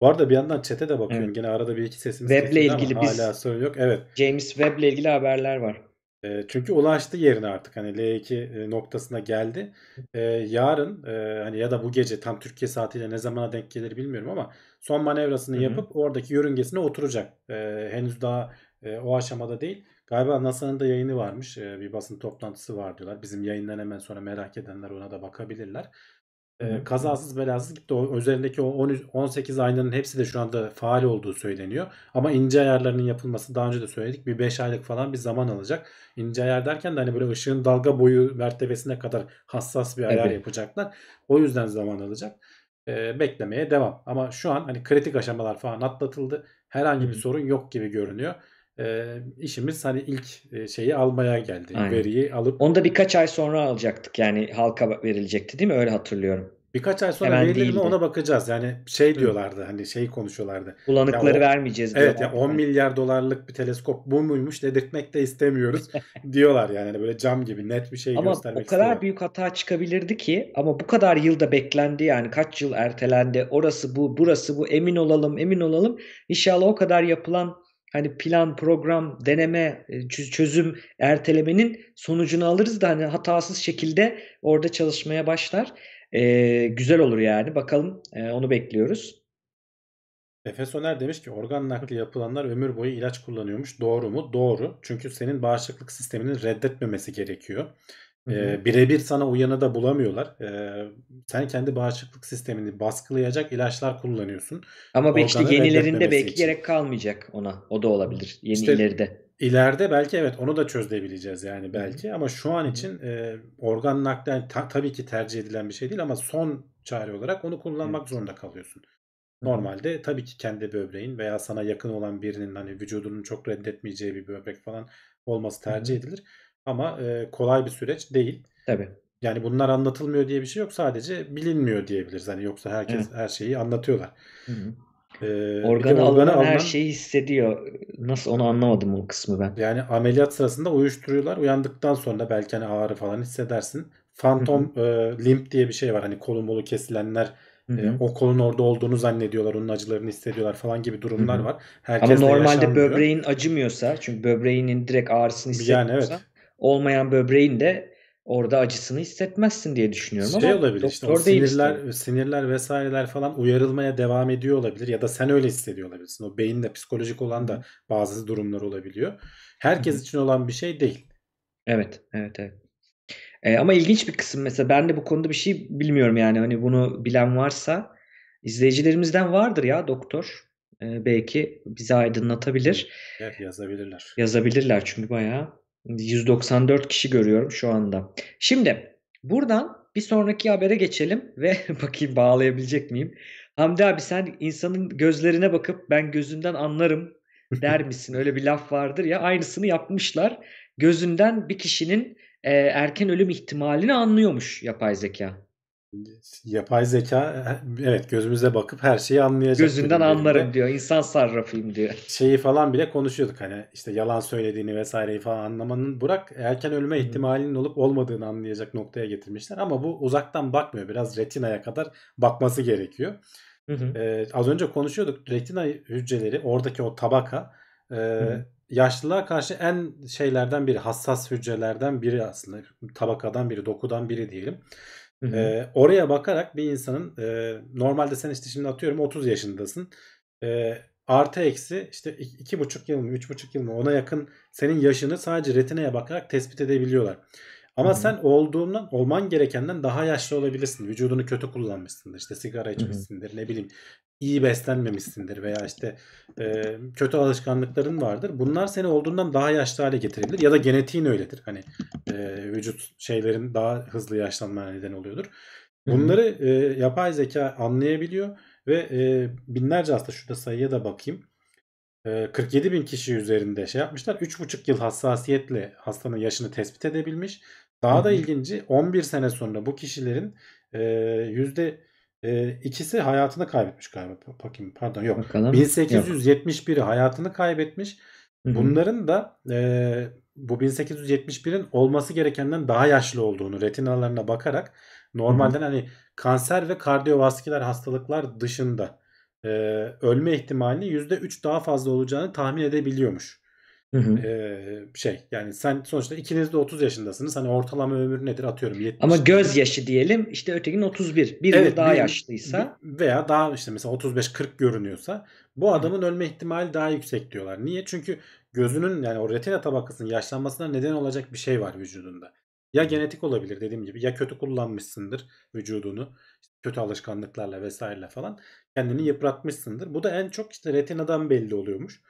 Bu arada bir yandan çete de bakıyorum. Evet. Gene arada bir iki sesimiz Web'le ilgili ama biz hala sorun yok. Evet. James Webb'le ilgili haberler var. E, çünkü ulaştı yerine artık hani L2 e, noktasına geldi. E, yarın e, hani ya da bu gece tam Türkiye saatiyle ne zamana denk gelir bilmiyorum ama son manevrasını Hı-hı. yapıp oradaki yörüngesine oturacak. E, henüz daha e, o aşamada değil. Galiba NASA'nın da yayını varmış. E, bir basın toplantısı var diyorlar. Bizim yayından hemen sonra merak edenler ona da bakabilirler e, kazasız belasız gitti. O, üzerindeki o 18 aynanın hepsi de şu anda faal olduğu söyleniyor. Ama ince ayarlarının yapılması daha önce de söyledik. Bir 5 aylık falan bir zaman alacak. İnce ayar derken de hani böyle ışığın dalga boyu mertebesine kadar hassas bir ayar evet. yapacaklar. O yüzden zaman alacak. E, beklemeye devam. Ama şu an hani kritik aşamalar falan atlatıldı. Herhangi bir sorun yok gibi görünüyor e, işimiz hani ilk e, şeyi almaya geldi. Aynen. Veriyi alıp. Onu da birkaç ay sonra alacaktık. Yani halka verilecekti değil mi? Öyle hatırlıyorum. Birkaç ay sonra Hemen verilir mi ona bakacağız. Yani şey diyorlardı hani şey konuşuyorlardı. Bulanıkları ya o, vermeyeceğiz Evet ya 10 milyar dolarlık bir teleskop bu muymuş dedirtmek de istemiyoruz diyorlar yani hani böyle cam gibi net bir şey ama göstermek Ama o kadar istiyor. büyük hata çıkabilirdi ki ama bu kadar yılda beklendi yani kaç yıl ertelendi orası bu burası bu emin olalım emin olalım. İnşallah o kadar yapılan hani plan, program, deneme, e, çözüm, ertelemenin sonucunu alırız da hani hatasız şekilde orada çalışmaya başlar. Ee, güzel olur yani. Bakalım e, onu bekliyoruz. Efe Soner demiş ki organ nakli yapılanlar ömür boyu ilaç kullanıyormuş. Doğru mu? Doğru. Çünkü senin bağışıklık sisteminin reddetmemesi gerekiyor. E, Birebir sana uyanı da bulamıyorlar. E, sen kendi bağışıklık sistemini baskılayacak ilaçlar kullanıyorsun. Ama belki işte yenilerinde belki için. gerek kalmayacak ona. O da olabilir. Yeni işte, ileride. İleride belki evet onu da çözebileceğiz yani belki ama şu an için e, organ nakli ta, tabii ki tercih edilen bir şey değil ama son çare olarak onu kullanmak zorunda kalıyorsun. Normalde tabii ki kendi böbreğin veya sana yakın olan birinin hani vücudunun çok reddetmeyeceği bir böbrek falan olması tercih edilir. Ama e, kolay bir süreç değil. Tabii. Yani bunlar anlatılmıyor diye bir şey yok. Sadece bilinmiyor diyebiliriz. Hani yoksa herkes evet. her şeyi anlatıyorlar. Ee, organı, organı alınan her şeyi hissediyor. Nasıl onu anlamadım o kısmı ben. Yani ameliyat sırasında uyuşturuyorlar. Uyandıktan sonra belki hani ağrı falan hissedersin. Fantom e, limp diye bir şey var. Hani kolun bolu kesilenler E, o kolun orada olduğunu zannediyorlar. Onun acılarını hissediyorlar falan gibi durumlar Hı-hı. var. Herkes Ama normalde böbreğin acımıyorsa çünkü böbreğinin direkt ağrısını hissetmiyorsa yani evet olmayan böbreğin de orada acısını hissetmezsin diye düşünüyorum şey ama olabilir doktor işte, o sinirler işte. sinirler vesaireler falan uyarılmaya devam ediyor olabilir ya da sen öyle hissediyor olabilirsin. O beyinle psikolojik olan da bazı durumlar olabiliyor. Herkes Hı-hı. için olan bir şey değil. Evet, evet, evet. Ee, ama ilginç bir kısım mesela ben de bu konuda bir şey bilmiyorum yani hani bunu bilen varsa izleyicilerimizden vardır ya doktor ee, belki bizi aydınlatabilir. Evet yazabilirler. Yazabilirler çünkü bayağı 194 kişi görüyorum şu anda. Şimdi buradan bir sonraki habere geçelim ve bakayım bağlayabilecek miyim? Hamdi abi sen insanın gözlerine bakıp ben gözünden anlarım der misin? Öyle bir laf vardır ya aynısını yapmışlar. Gözünden bir kişinin e, erken ölüm ihtimalini anlıyormuş yapay zeka. Yapay zeka e, evet gözümüze bakıp her şeyi anlayacak. Gözünden anlarım de. diyor. İnsan sarrafıyım diyor. Şeyi falan bile konuşuyorduk hani işte yalan söylediğini vesaireyi falan anlamanın bırak erken ölme ihtimalinin olup olmadığını anlayacak noktaya getirmişler. Ama bu uzaktan bakmıyor. Biraz retinaya kadar bakması gerekiyor. Hı hı. Ee, az önce konuşuyorduk. Retina hücreleri oradaki o tabaka e, yaşlılığa karşı en şeylerden biri hassas hücrelerden biri aslında tabakadan biri dokudan biri diyelim. E, oraya bakarak bir insanın e, normalde sen işte şimdi atıyorum 30 yaşındasın. E, artı eksi işte 2,5 yıl mı 3,5 yıl mı ona yakın senin yaşını sadece retineye bakarak tespit edebiliyorlar. Ama Hı-hı. sen olduğundan olman gerekenden daha yaşlı olabilirsin. Vücudunu kötü kullanmışsındır. İşte sigara içmişsindir. Hı-hı. Ne bileyim iyi beslenmemişsindir veya işte e, kötü alışkanlıkların vardır. Bunlar seni olduğundan daha yaşlı hale getirebilir ya da genetiğin öyledir. Hani e, vücut şeylerin daha hızlı yaşlanma neden oluyordur. Bunları e, yapay zeka anlayabiliyor ve e, binlerce hasta şurada sayıya da bakayım. 47 bin kişi üzerinde şey yapmışlar. 3,5 yıl hassasiyetle hastanın yaşını tespit edebilmiş. Daha da ilginci 11 sene sonra bu kişilerin e, yüzde e, ikisi hayatını kaybetmiş galiba. Bakayım pardon yok. Bakalım. 1871'i hayatını kaybetmiş. Bunların da e, bu 1871'in olması gerekenden daha yaşlı olduğunu retinalarına bakarak normalden hani kanser ve kardiyovasküler hastalıklar dışında e, ölme ihtimalini %3 daha fazla olacağını tahmin edebiliyormuş. Hı hı. Ee, şey yani sen sonuçta ikiniz de 30 yaşındasınız. Hani ortalama ömür nedir atıyorum 70. Ama göz yaşı diyelim işte ötekinin 31. Bir evet, daha bir, yaşlıysa veya daha işte mesela 35-40 görünüyorsa bu adamın hı. ölme ihtimali daha yüksek diyorlar. Niye? Çünkü gözünün yani o retina tabakasının yaşlanmasına neden olacak bir şey var vücudunda. Ya genetik olabilir dediğim gibi ya kötü kullanmışsındır vücudunu kötü alışkanlıklarla vesaire falan kendini yıpratmışsındır. Bu da en çok işte retinadan belli oluyormuş.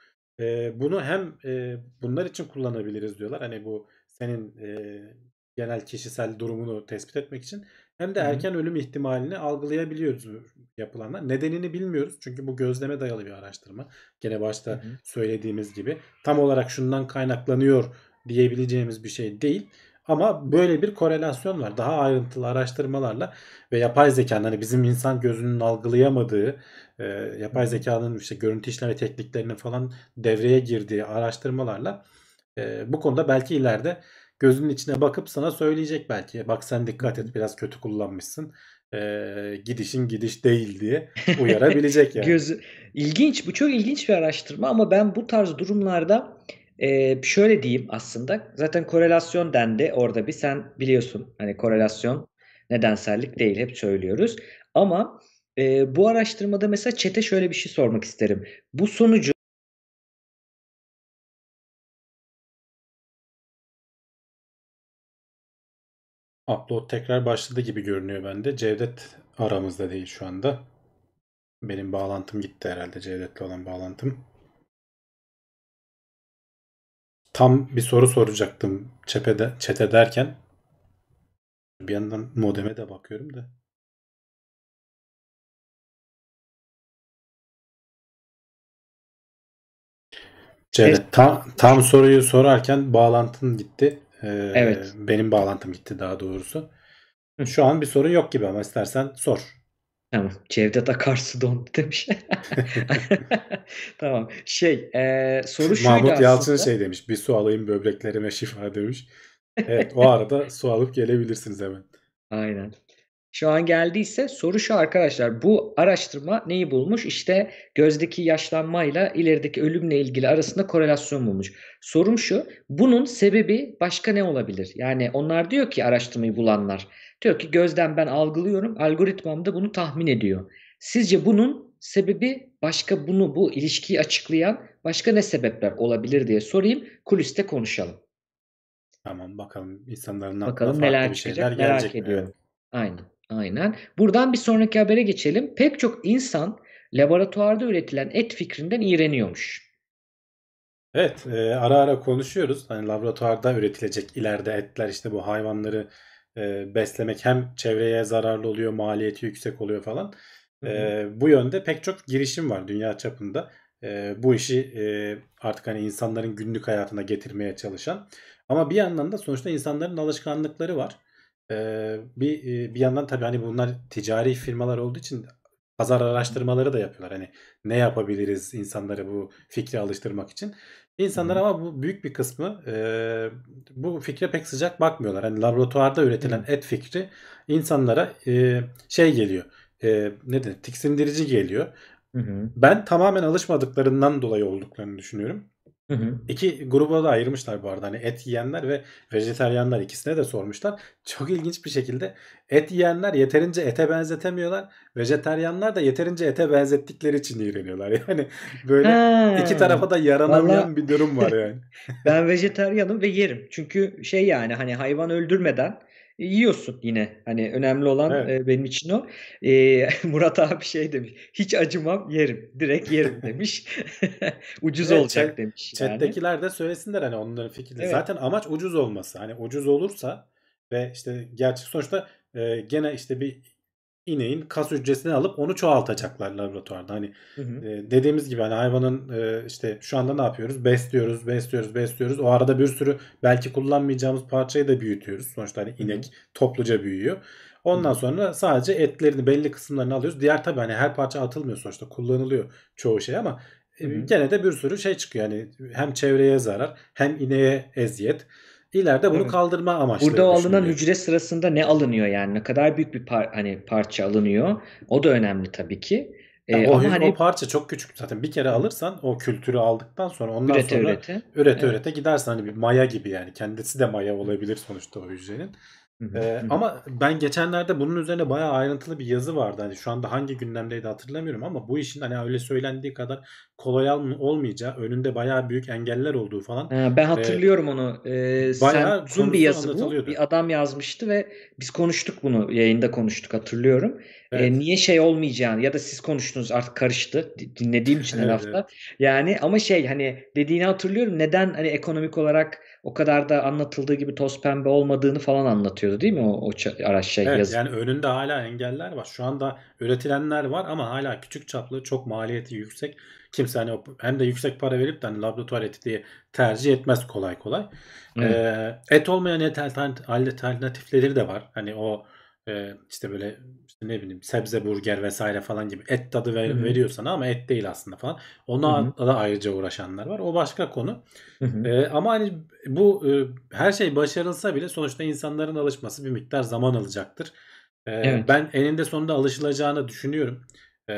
E, bunu hem e, bunlar için kullanabiliriz diyorlar. Hani bu senin e, genel kişisel durumunu tespit etmek için. Hem de erken ölüm ihtimalini algılayabiliyoruz yapılanlar. Nedenini bilmiyoruz çünkü bu gözleme dayalı bir araştırma. Gene başta söylediğimiz gibi tam olarak şundan kaynaklanıyor diyebileceğimiz bir şey değil. Ama böyle bir korelasyon var. Daha ayrıntılı araştırmalarla ve yapay zekanın hani bizim insan gözünün algılayamadığı e, yapay zekanın işte görüntü işleme tekniklerinin falan devreye girdiği araştırmalarla e, bu konuda belki ileride gözünün içine bakıp sana söyleyecek belki. Bak sen dikkat et biraz kötü kullanmışsın. E, gidişin gidiş değil diye uyarabilecek yani. Göz ilginç bu çok ilginç bir araştırma ama ben bu tarz durumlarda ee, şöyle diyeyim aslında. Zaten korelasyon dendi orada bir. Sen biliyorsun hani korelasyon nedensellik değil hep söylüyoruz. Ama e, bu araştırmada mesela çete şöyle bir şey sormak isterim. Bu sonucu Upload tekrar başladı gibi görünüyor bende. Cevdet aramızda değil şu anda. Benim bağlantım gitti herhalde Cevdet'le olan bağlantım tam bir soru soracaktım çepede, çete derken. Bir yandan modeme de bakıyorum da. Evet, tam, tam soruyu sorarken bağlantın gitti. Ee, evet. Benim bağlantım gitti daha doğrusu. Şu an bir sorun yok gibi ama istersen sor. Tamam. Cevdet Akarsu don demiş. tamam. Şey e, soru şu şuydu Mahmut Yalçın şey demiş. Bir su alayım böbreklerime şifa demiş. Evet o arada su alıp gelebilirsiniz hemen. Aynen. Şu an geldiyse soru şu arkadaşlar. Bu araştırma neyi bulmuş? İşte gözdeki yaşlanmayla ilerideki ölümle ilgili arasında korelasyon bulmuş. Sorum şu. Bunun sebebi başka ne olabilir? Yani onlar diyor ki araştırmayı bulanlar Diyor ki gözden ben algılıyorum, algoritmam da bunu tahmin ediyor. Sizce bunun sebebi başka bunu bu ilişkiyi açıklayan başka ne sebepler olabilir diye sorayım. Kuliste konuşalım. Tamam bakalım insanların bakalım neler çıkacak merak ediyorum. Evet. Aynen. Aynen. Buradan bir sonraki habere geçelim. Pek çok insan laboratuvarda üretilen et fikrinden iğreniyormuş. Evet, e, ara ara konuşuyoruz. Hani laboratuvarda üretilecek ileride etler işte bu hayvanları e, beslemek hem çevreye zararlı oluyor, maliyeti yüksek oluyor falan. E, bu yönde pek çok girişim var dünya çapında. E, bu işi e, artık hani insanların günlük hayatına getirmeye çalışan. Ama bir yandan da sonuçta insanların alışkanlıkları var. E, bir e, bir yandan tabii hani bunlar ticari firmalar olduğu için pazar araştırmaları da yapıyorlar. Hani ne yapabiliriz insanları bu fikri alıştırmak için. İnsanlar ama bu büyük bir kısmı e, bu fikre pek sıcak bakmıyorlar. Hani laboratuvarda üretilen et fikri insanlara e, şey geliyor. E, ne denir? Tiksindirici geliyor. Hı Ben tamamen alışmadıklarından dolayı olduklarını düşünüyorum. Hı hı. İki gruba da ayırmışlar bu arada. Hani et yiyenler ve vejeteryanlar ikisine de sormuşlar. Çok ilginç bir şekilde et yiyenler yeterince ete benzetemiyorlar. Vejeteryanlar da yeterince ete benzettikleri için iğreniyorlar. Yani böyle ha, iki tarafa da yaranamayan vallahi, bir durum var yani. ben vejeteryanım ve yerim. Çünkü şey yani hani hayvan öldürmeden e, yiyorsun yine. Hani önemli olan evet. E, benim için o. E, Murat abi şey demiş. Hiç acımam yerim. Direkt yerim demiş. ucuz evet, olacak chat, demiş. Chat'tekiler de söylesinler hani onların fikirleri. Evet. Zaten amaç ucuz olması. Hani ucuz olursa ve işte gerçek sonuçta gene işte bir ineğin kas hücresini alıp onu çoğaltacaklar laboratuvarda. Hani hı hı. E, dediğimiz gibi hani hayvanın e, işte şu anda ne yapıyoruz? Besliyoruz, besliyoruz, besliyoruz. O arada bir sürü belki kullanmayacağımız parçayı da büyütüyoruz. Sonuçta hani inek hı hı. topluca büyüyor. Ondan hı hı. sonra sadece etlerini belli kısımlarını alıyoruz. Diğer tabii hani her parça atılmıyor sonuçta kullanılıyor çoğu şey ama Hı-hı. E, gene de bir sürü şey çıkıyor. Yani hem çevreye zarar hem ineğe eziyet. İleride bunu evet. kaldırma amaçlı. Burada alınan hücre sırasında ne alınıyor yani? Ne kadar büyük bir par hani parça alınıyor? O da önemli tabii ki. Ee, o, ama hani... o parça çok küçük zaten. Bir kere alırsan o kültürü aldıktan sonra ondan ürete, sonra ürete ürete, ürete evet. gidersen hani bir maya gibi yani. Kendisi de maya olabilir sonuçta o hücrenin. Ee, ama ben geçenlerde bunun üzerine bayağı ayrıntılı bir yazı vardı. Hani şu anda hangi gündemdeydi hatırlamıyorum ama bu işin hani öyle söylendiği kadar kolay olmayacağı, önünde bayağı büyük engeller olduğu falan. Ha, ben hatırlıyorum ee, onu. Ee, bayağı sen, uzun bir yazı bu. Bir adam yazmıştı ve biz konuştuk bunu yayında konuştuk hatırlıyorum. E, evet. E, niye şey olmayacağını ya da siz konuştunuz artık karıştı dinlediğim için her hafta. Yani ama şey hani dediğini hatırlıyorum neden hani ekonomik olarak o kadar da anlatıldığı gibi toz pembe olmadığını falan anlatıyordu değil mi o, o araç şey evet, yazı. Yani önünde hala engeller var. Şu anda üretilenler var ama hala küçük çaplı çok maliyeti yüksek. Kimse hani hem de yüksek para verip de hani laboratuvar eti tercih etmez kolay kolay. Evet. Ee, et olmayan et alternatifleri de var. Hani o e, işte böyle ne bileyim sebze burger vesaire falan gibi et tadı ver, veriyor sana ama et değil aslında falan. Ona Hı-hı. da ayrıca uğraşanlar var. O başka konu. hı ama hani bu e, her şey başarılsa bile sonuçta insanların alışması bir miktar zaman alacaktır. E, evet. Ben eninde sonunda alışılacağını düşünüyorum. E,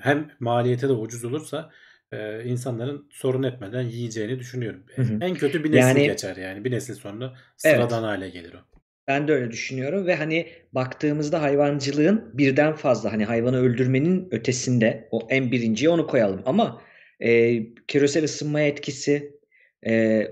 hem maliyete de ucuz olursa e, insanların sorun etmeden yiyeceğini düşünüyorum. Hı-hı. En kötü bir nesil yani, geçer yani. Bir nesil sonra sıradan evet. hale gelir o. Ben de öyle düşünüyorum ve hani baktığımızda hayvancılığın birden fazla hani hayvanı öldürmenin ötesinde o en birinciye onu koyalım ama e, küresel ısınmaya etkisi, e,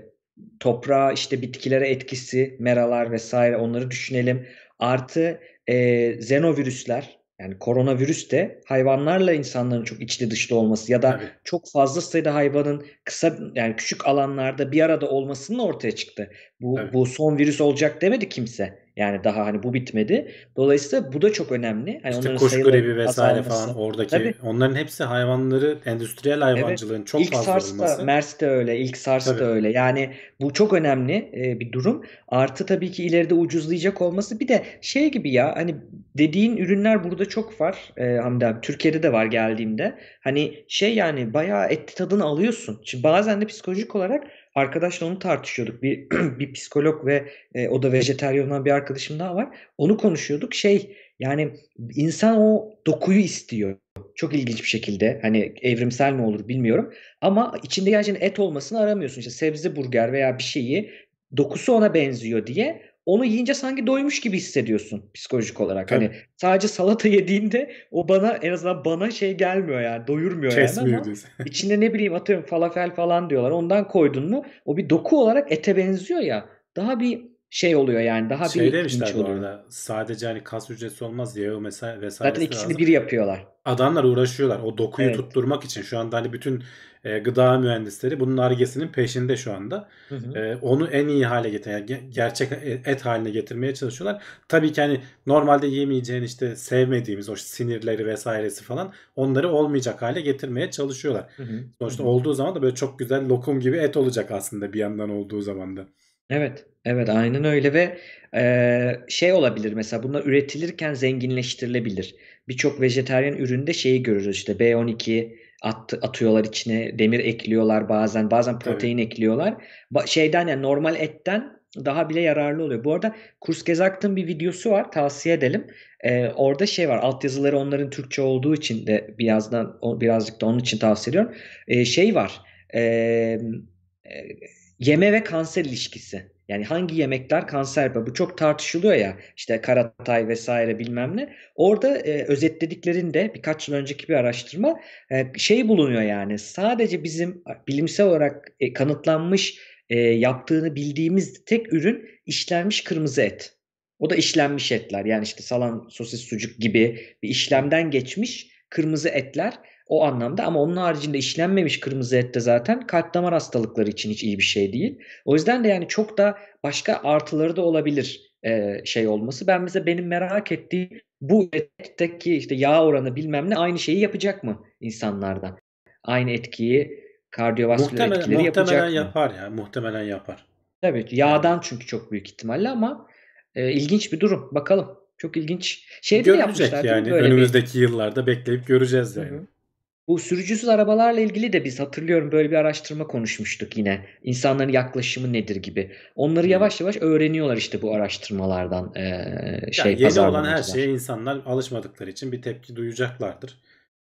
toprağa işte bitkilere etkisi, meralar vesaire onları düşünelim. Artı e, zenovirüsler yani koronavirüs de hayvanlarla insanların çok içli dışlı olması ya da evet. çok fazla sayıda hayvanın kısa yani küçük alanlarda bir arada olmasının ortaya çıktı. Bu evet. bu son virüs olacak demedi kimse. Yani daha hani bu bitmedi. Dolayısıyla bu da çok önemli. Hani işte kuş gribi vesaire azalması. falan oradaki. Tabii. Onların hepsi hayvanları endüstriyel hayvancılığın evet. çok İlk fazla SARS Da, MERS de öyle. İlk SARS tabii. da öyle. Yani bu çok önemli e, bir durum. Artı tabii ki ileride ucuzlayacak olması. Bir de şey gibi ya hani dediğin ürünler burada çok var. E, Hamdi abi Türkiye'de de var geldiğimde. Hani şey yani bayağı etli tadını alıyorsun. Şimdi bazen de psikolojik olarak arkadaşla onu tartışıyorduk. Bir bir psikolog ve e, o da vejeteryan bir arkadaşım daha var. Onu konuşuyorduk. Şey yani insan o dokuyu istiyor. Çok ilginç bir şekilde. Hani evrimsel mi olur bilmiyorum. Ama içinde gerçekten et olmasını aramıyorsun. İşte sebze burger veya bir şeyi dokusu ona benziyor diye onu yiyince sanki doymuş gibi hissediyorsun psikolojik olarak. Hani Tabii. Hani sadece salata yediğinde o bana en azından bana şey gelmiyor yani doyurmuyor Kesmiyor yani ama içinde ne bileyim atıyorum falafel falan diyorlar. Ondan koydun mu o bir doku olarak ete benziyor ya. Daha bir şey oluyor yani daha şey bir demişler bu arada sadece hani kas hücresi olmaz yağı mesela vesaire zaten ikisini lazım. bir yapıyorlar adamlar uğraşıyorlar o dokuyu evet. tutturmak için şu anda hani bütün e, gıda mühendisleri bunun argesinin peşinde şu anda. Hı hı. E, onu en iyi hale getir, gerçek e, et haline getirmeye çalışıyorlar. Tabii ki hani normalde yemeyeceğin işte sevmediğimiz o sinirleri vesairesi falan onları olmayacak hale getirmeye çalışıyorlar. Hı hı. Sonuçta hı hı. olduğu zaman da böyle çok güzel lokum gibi et olacak aslında bir yandan olduğu zaman da. Evet, evet aynen öyle ve e, şey olabilir mesela bunlar üretilirken zenginleştirilebilir. Birçok vejeteryan üründe şeyi görürüz işte B12, at, atıyorlar içine demir ekliyorlar bazen bazen protein Tabii. ekliyorlar. Ba- şeyden yani normal etten daha bile yararlı oluyor. Bu arada Kurs Gezakt'ın bir videosu var tavsiye edelim. Ee, orada şey var altyazıları onların Türkçe olduğu için de birazdan o, birazcık da onun için tavsiye ediyorum. Ee, şey var e, yeme ve kanser ilişkisi. Yani hangi yemekler kanser yapar? Bu çok tartışılıyor ya. işte karatay vesaire bilmem ne. Orada e, özetlediklerinde birkaç yıl önceki bir araştırma e, şey bulunuyor yani. Sadece bizim bilimsel olarak e, kanıtlanmış e, yaptığını bildiğimiz tek ürün işlenmiş kırmızı et. O da işlenmiş etler. Yani işte salam, sosis, sucuk gibi bir işlemden geçmiş kırmızı etler o anlamda ama onun haricinde işlenmemiş kırmızı et de zaten kalp damar hastalıkları için hiç iyi bir şey değil. O yüzden de yani çok da başka artıları da olabilir e, şey olması. Ben mesela benim merak ettiğim bu etteki işte yağ oranı bilmem ne aynı şeyi yapacak mı insanlarda? Aynı etkiyi kardiyovasküler muhtemelen, etkileri muhtemelen yapacak yapar mı? ya muhtemelen yapar. Evet yağdan çünkü çok büyük ihtimalle ama e, ilginç bir durum bakalım. Çok ilginç. Şey de Görülecek yapmışlar yani böyle önümüzdeki bir... yıllarda bekleyip göreceğiz yani. Hı-hı. Bu sürücüsüz arabalarla ilgili de biz hatırlıyorum böyle bir araştırma konuşmuştuk yine. İnsanların yaklaşımı nedir gibi. Onları hmm. yavaş yavaş öğreniyorlar işte bu araştırmalardan. E, şey, yani yeni olan her şeye insanlar alışmadıkları için bir tepki duyacaklardır.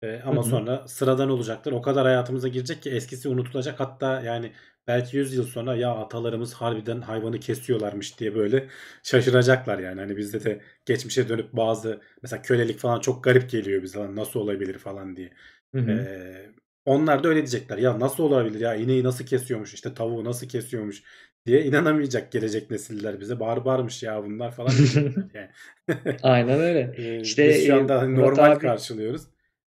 E, ama Hı-hı. sonra sıradan olacaktır. O kadar hayatımıza girecek ki eskisi unutulacak. Hatta yani belki 100 yıl sonra ya atalarımız harbiden hayvanı kesiyorlarmış diye böyle şaşıracaklar yani. Hani bizde de geçmişe dönüp bazı mesela kölelik falan çok garip geliyor bize. Nasıl olabilir falan diye. Hı Ee, onlar da öyle diyecekler. Ya nasıl olabilir ya ineği nasıl kesiyormuş işte tavuğu nasıl kesiyormuş diye inanamayacak gelecek nesiller bize. Barbarmış ya bunlar falan. Aynen öyle. Ee, işte, Biz şu anda e, normal abi... karşılıyoruz.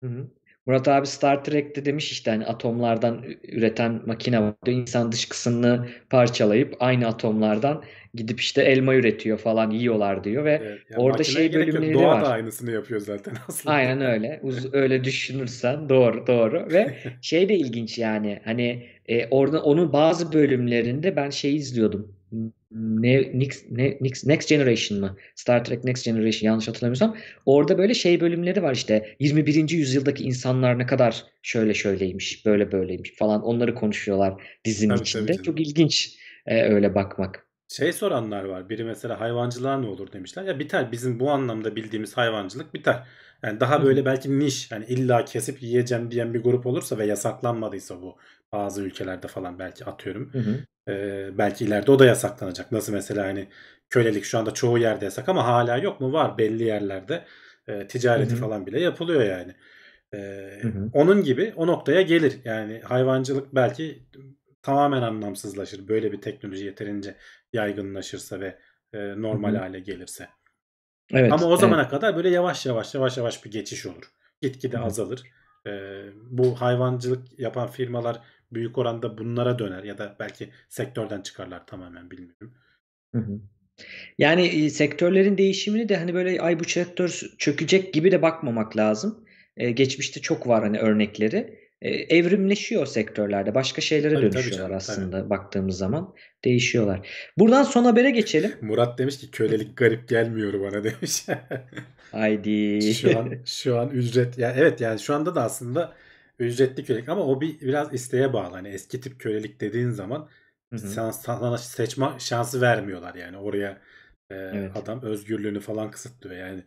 Hı hı. Murat abi Star Trek'te demiş işte hani atomlardan üreten makine var. İnsan dış kısmını parçalayıp aynı atomlardan gidip işte elma üretiyor falan yiyorlar diyor ve evet, yani orada şey bölümleri Doğa var. Doğa da aynısını yapıyor zaten aslında. Aynen öyle. Uz öyle düşünürsen doğru doğru ve şey de ilginç yani hani e, orada onun bazı bölümlerinde ben şey izliyordum. Next, Next, Next Generation mı? Star Trek Next Generation yanlış hatırlamıyorsam. Orada böyle şey bölümleri var işte 21. yüzyıldaki insanlar ne kadar şöyle şöyleymiş, böyle böyleymiş falan onları konuşuyorlar dizinin tabii, içinde. tabii. Çok ilginç e, öyle bakmak. Şey soranlar var. Biri mesela hayvancılığa ne olur demişler. Ya biter. Bizim bu anlamda bildiğimiz hayvancılık biter. Yani daha böyle belki niş yani illa kesip yiyeceğim diyen bir grup olursa ve yasaklanmadıysa bu bazı ülkelerde falan belki atıyorum. Hı hı. Ee, belki ileride o da yasaklanacak. Nasıl mesela hani kölelik şu anda çoğu yerde yasak ama hala yok mu? Var belli yerlerde e, ticareti hı hı. falan bile yapılıyor yani. Ee, hı hı. Onun gibi o noktaya gelir. Yani hayvancılık belki tamamen anlamsızlaşır. Böyle bir teknoloji yeterince yaygınlaşırsa ve e, normal hı hı. hale gelirse. Evet, Ama o zamana evet. kadar böyle yavaş yavaş yavaş yavaş bir geçiş olur. Gitgide azalır. E, bu hayvancılık yapan firmalar büyük oranda bunlara döner ya da belki sektörden çıkarlar tamamen bilmiyorum. Hı hı. Yani e, sektörlerin değişimini de hani böyle ay bu sektör çökecek gibi de bakmamak lazım. E, geçmişte çok var hani örnekleri. E, evrimleşiyor sektörlerde. Başka şeylere tabii, dönüşüyorlar tabii canım, aslında tabii. baktığımız zaman. Değişiyorlar. Buradan son habere geçelim. Murat demiş ki kölelik garip gelmiyor bana demiş. Haydi. şu an şu an ücret ya yani evet yani şu anda da aslında ücretli kölelik ama o bir biraz isteğe bağlı. Hani eski tip kölelik dediğin zaman sana, sana seçme şansı vermiyorlar yani oraya e, evet. adam özgürlüğünü falan kısıtlıyor yani.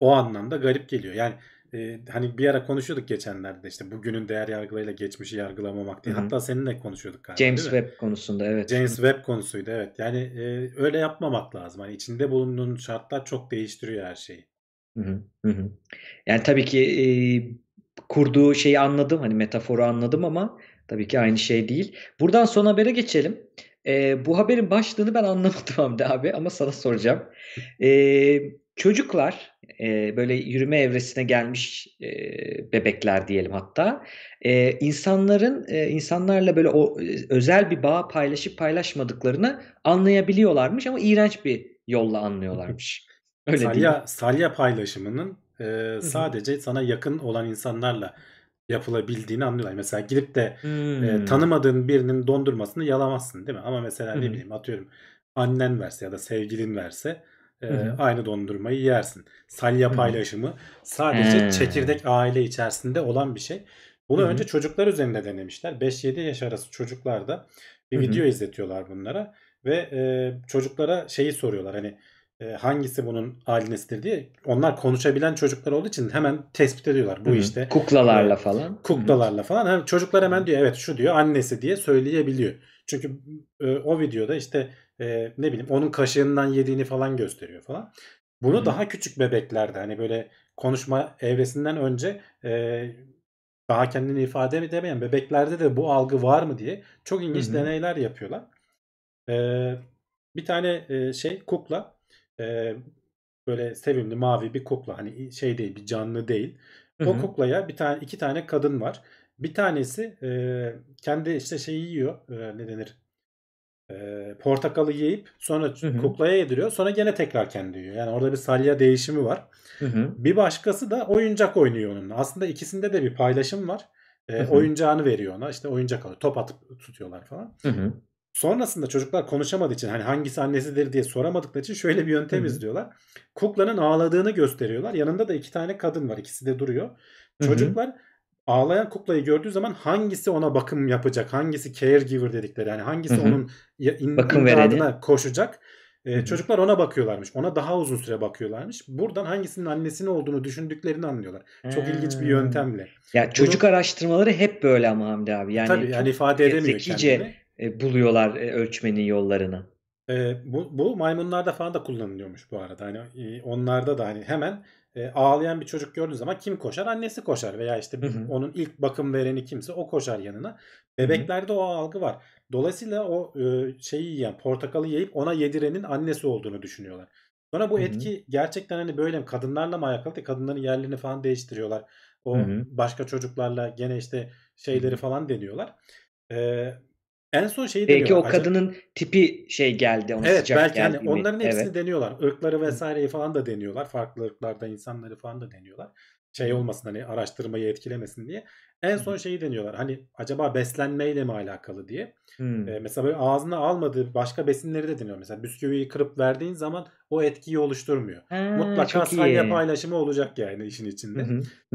O anlamda garip geliyor. Yani e, hani bir ara konuşuyorduk geçenlerde işte bugünün değer yargılarıyla geçmişi yargılamamak diye. Hı-hı. Hatta seninle konuşuyorduk galiba. James Webb konusunda evet. James Webb konusuydu evet. Yani e, öyle yapmamak lazım. Hani içinde bulunduğun şartlar çok değiştiriyor her şeyi. Hı hı. Yani tabii ki kurduğu şeyi anladım. Hani metaforu anladım ama tabii ki aynı şey değil. Buradan son habere geçelim. E, bu haberin başlığını ben anlamadım Hamdi abi ama sana soracağım. E, çocuklar e, böyle yürüme evresine gelmiş e, bebekler diyelim hatta e, insanların e, insanlarla böyle o e, özel bir bağ paylaşıp paylaşmadıklarını anlayabiliyorlarmış ama iğrenç bir yolla anlıyorlarmış. Öyle salya, değil mi? salya paylaşımının e, Hı-hı. sadece sana yakın olan insanlarla yapılabildiğini anlıyorlar. Mesela gidip de e, tanımadığın birinin dondurmasını yalamazsın değil mi? Ama mesela hmm. ne bileyim atıyorum annen verse ya da sevgilin verse e, hmm. aynı dondurmayı yersin. Salya paylaşımı sadece hmm. çekirdek aile içerisinde olan bir şey. Bunu hmm. önce çocuklar üzerinde denemişler. 5-7 yaş arası çocuklarda bir hmm. video izletiyorlar bunlara ve e, çocuklara şeyi soruyorlar hani e, hangisi bunun alinesidir diye onlar konuşabilen çocuklar olduğu için hemen tespit ediyorlar bu Hı-hı. işte. Kuklalarla e, falan. Kuklalarla Hı-hı. falan. Hem çocuklar hemen diyor evet şu diyor annesi diye söyleyebiliyor. Çünkü e, o videoda işte e, ne bileyim onun kaşığından yediğini falan gösteriyor falan. Bunu Hı-hı. daha küçük bebeklerde hani böyle konuşma evresinden önce e, daha kendini ifade edemeyen bebeklerde de bu algı var mı diye çok ilginç Hı-hı. deneyler yapıyorlar. E, bir tane e, şey kukla e, böyle sevimli mavi bir kukla hani şey değil bir canlı değil. Hı-hı. O kuklaya bir tane iki tane kadın var. Bir tanesi e, kendi işte şeyi yiyor e, ne denir e, portakalı yiyip sonra Hı-hı. kuklaya yediriyor sonra gene tekrar kendi yiyor. Yani orada bir salya değişimi var. Hı-hı. Bir başkası da oyuncak oynuyor onunla. Aslında ikisinde de bir paylaşım var. E, oyuncağını veriyor ona işte oyuncak alıyor top atıp tutuyorlar falan. Hı-hı. Sonrasında çocuklar konuşamadığı için hani hangisi annesidir diye soramadıkları için şöyle bir yöntem Hı-hı. izliyorlar. Kuklanın ağladığını gösteriyorlar. Yanında da iki tane kadın var. İkisi de duruyor. Hı-hı. Çocuklar ağlayan kuklayı gördüğü zaman hangisi ona bakım yapacak? Hangisi caregiver dedikleri yani hangisi Hı-hı. onun in- bakım imdadına koşacak? Ee, çocuklar ona bakıyorlarmış. Ona daha uzun süre bakıyorlarmış. Buradan hangisinin annesinin olduğunu düşündüklerini anlıyorlar. Çok ilginç bir yöntemle. Ya Bunu, çocuk araştırmaları hep böyle ama Hamdi abi. E, yani tabii yani ifade edemiyor zekice, kendini e, buluyorlar e, ölçmenin yollarını. E, bu, bu maymunlarda falan da kullanılıyormuş bu arada. Hani e, onlarda da hani hemen e, ağlayan bir çocuk gördüğün zaman kim koşar? Annesi koşar veya işte hı hı. onun ilk bakım vereni kimse o koşar yanına. Bebeklerde hı hı. o algı var. Dolayısıyla o e, şeyi yiyen, portakalı yiyip ona yedirenin annesi olduğunu düşünüyorlar. Sonra bu hı hı. etki gerçekten hani böyle mi? Kadınlarla mı alakalı? Kadınların yerlerini falan değiştiriyorlar. O hı hı. başka çocuklarla gene işte şeyleri hı hı. falan deniyorlar. E, en son şeyi Belki o kadının acaba... tipi şey geldi. Ona evet sıcak belki hani geldi hani mi? onların hepsini evet. deniyorlar. Irkları vesaireyi falan da deniyorlar. Farklı ırklardan insanları falan da deniyorlar. Şey olmasın hani araştırmayı etkilemesin diye. En son şeyi deniyorlar. Hani acaba beslenmeyle mi alakalı diye. Hmm. Ee, mesela böyle ağzına almadığı başka besinleri de deniyor. Mesela bisküviyi kırıp verdiğin zaman o etkiyi oluşturmuyor. Ha, Mutlaka salya paylaşımı olacak yani işin içinde.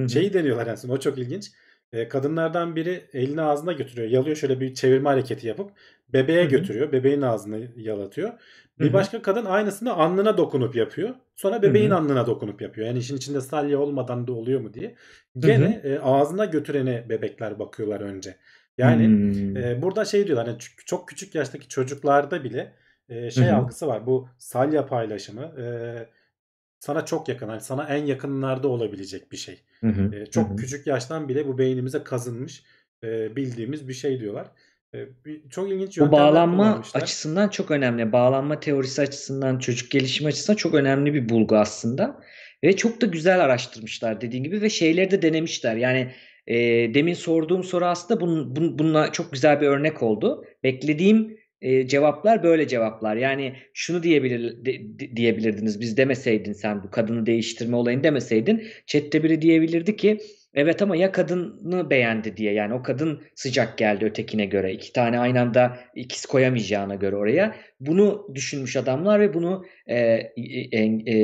Şeyi deniyorlar en son. O çok ilginç. E, kadınlardan biri elini ağzına götürüyor. Yalıyor şöyle bir çevirme hareketi yapıp bebeğe Hı-hı. götürüyor. Bebeğin ağzını yalatıyor. Bir Hı-hı. başka kadın aynısını alnına dokunup yapıyor. Sonra bebeğin Hı-hı. alnına dokunup yapıyor. Yani işin içinde salya olmadan da oluyor mu diye. Gene e, ağzına götürene bebekler bakıyorlar önce. Yani e, hmm. burada şey diyorlar hani çok küçük yaştaki çocuklarda bile e, şey Hı-hı. algısı var. Bu salya paylaşımı, e, sana çok yakın, yani sana en yakınlarda olabilecek bir şey. Hı hı. E, çok hı hı. küçük yaştan bile bu beynimize kazınmış e, bildiğimiz bir şey diyorlar. E, bir, çok ilginç Bu bağlanma açısından çok önemli. Bağlanma teorisi açısından, çocuk gelişimi açısından çok önemli bir bulgu aslında. Ve çok da güzel araştırmışlar dediğin gibi ve şeyleri de denemişler. Yani e, demin sorduğum soru aslında bun, bun, bununla çok güzel bir örnek oldu. Beklediğim e, cevaplar böyle cevaplar. Yani şunu diyebilir de, diyebilirdiniz biz demeseydin sen bu kadını değiştirme olayını demeseydin. Chat'te biri diyebilirdi ki evet ama ya kadını beğendi diye yani o kadın sıcak geldi ötekine göre. İki tane aynı anda ikiz koyamayacağına göre oraya. Bunu düşünmüş adamlar ve bunu e, e, e,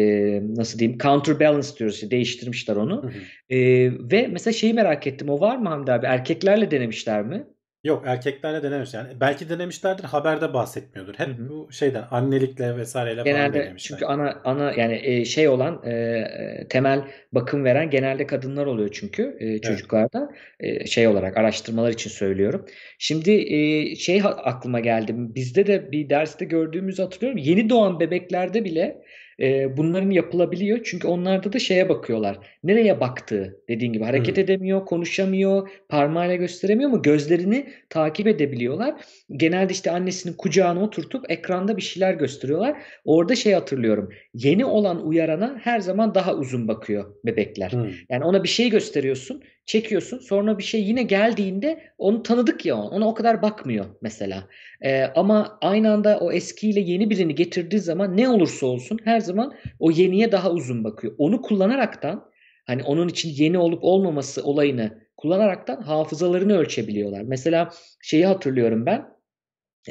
nasıl diyeyim counterbalance diyoruz işte değiştirmişler onu. Hı hı. E, ve mesela şeyi merak ettim o var mı Hamdi abi erkeklerle denemişler mi? Yok erkeklerle denemiş yani. Belki denemişlerdir haberde bahsetmiyordur. Hep Hı-hı. bu şeyden annelikle vesaireyle genelde, falan denemişler. Çünkü ana ana yani e, şey olan e, e, temel bakım veren genelde kadınlar oluyor çünkü e, çocuklarda evet. e, şey olarak araştırmalar için söylüyorum. Şimdi e, şey aklıma geldi. Bizde de bir derste gördüğümüzü hatırlıyorum. Yeni doğan bebeklerde bile e, bunların yapılabiliyor çünkü onlarda da şeye bakıyorlar. Nereye baktığı dediğin gibi hareket hmm. edemiyor, konuşamıyor, parmağıyla gösteremiyor ama gözlerini takip edebiliyorlar. Genelde işte annesinin kucağına oturtup ekranda bir şeyler gösteriyorlar. Orada şey hatırlıyorum. Yeni olan uyarana her zaman daha uzun bakıyor bebekler. Hmm. Yani ona bir şey gösteriyorsun çekiyorsun. Sonra bir şey yine geldiğinde onu tanıdık ya ona o kadar bakmıyor mesela. Ee, ama aynı anda o eskiyle yeni birini getirdiği zaman ne olursa olsun her zaman o yeniye daha uzun bakıyor. Onu kullanaraktan hani onun için yeni olup olmaması olayını kullanaraktan hafızalarını ölçebiliyorlar. Mesela şeyi hatırlıyorum ben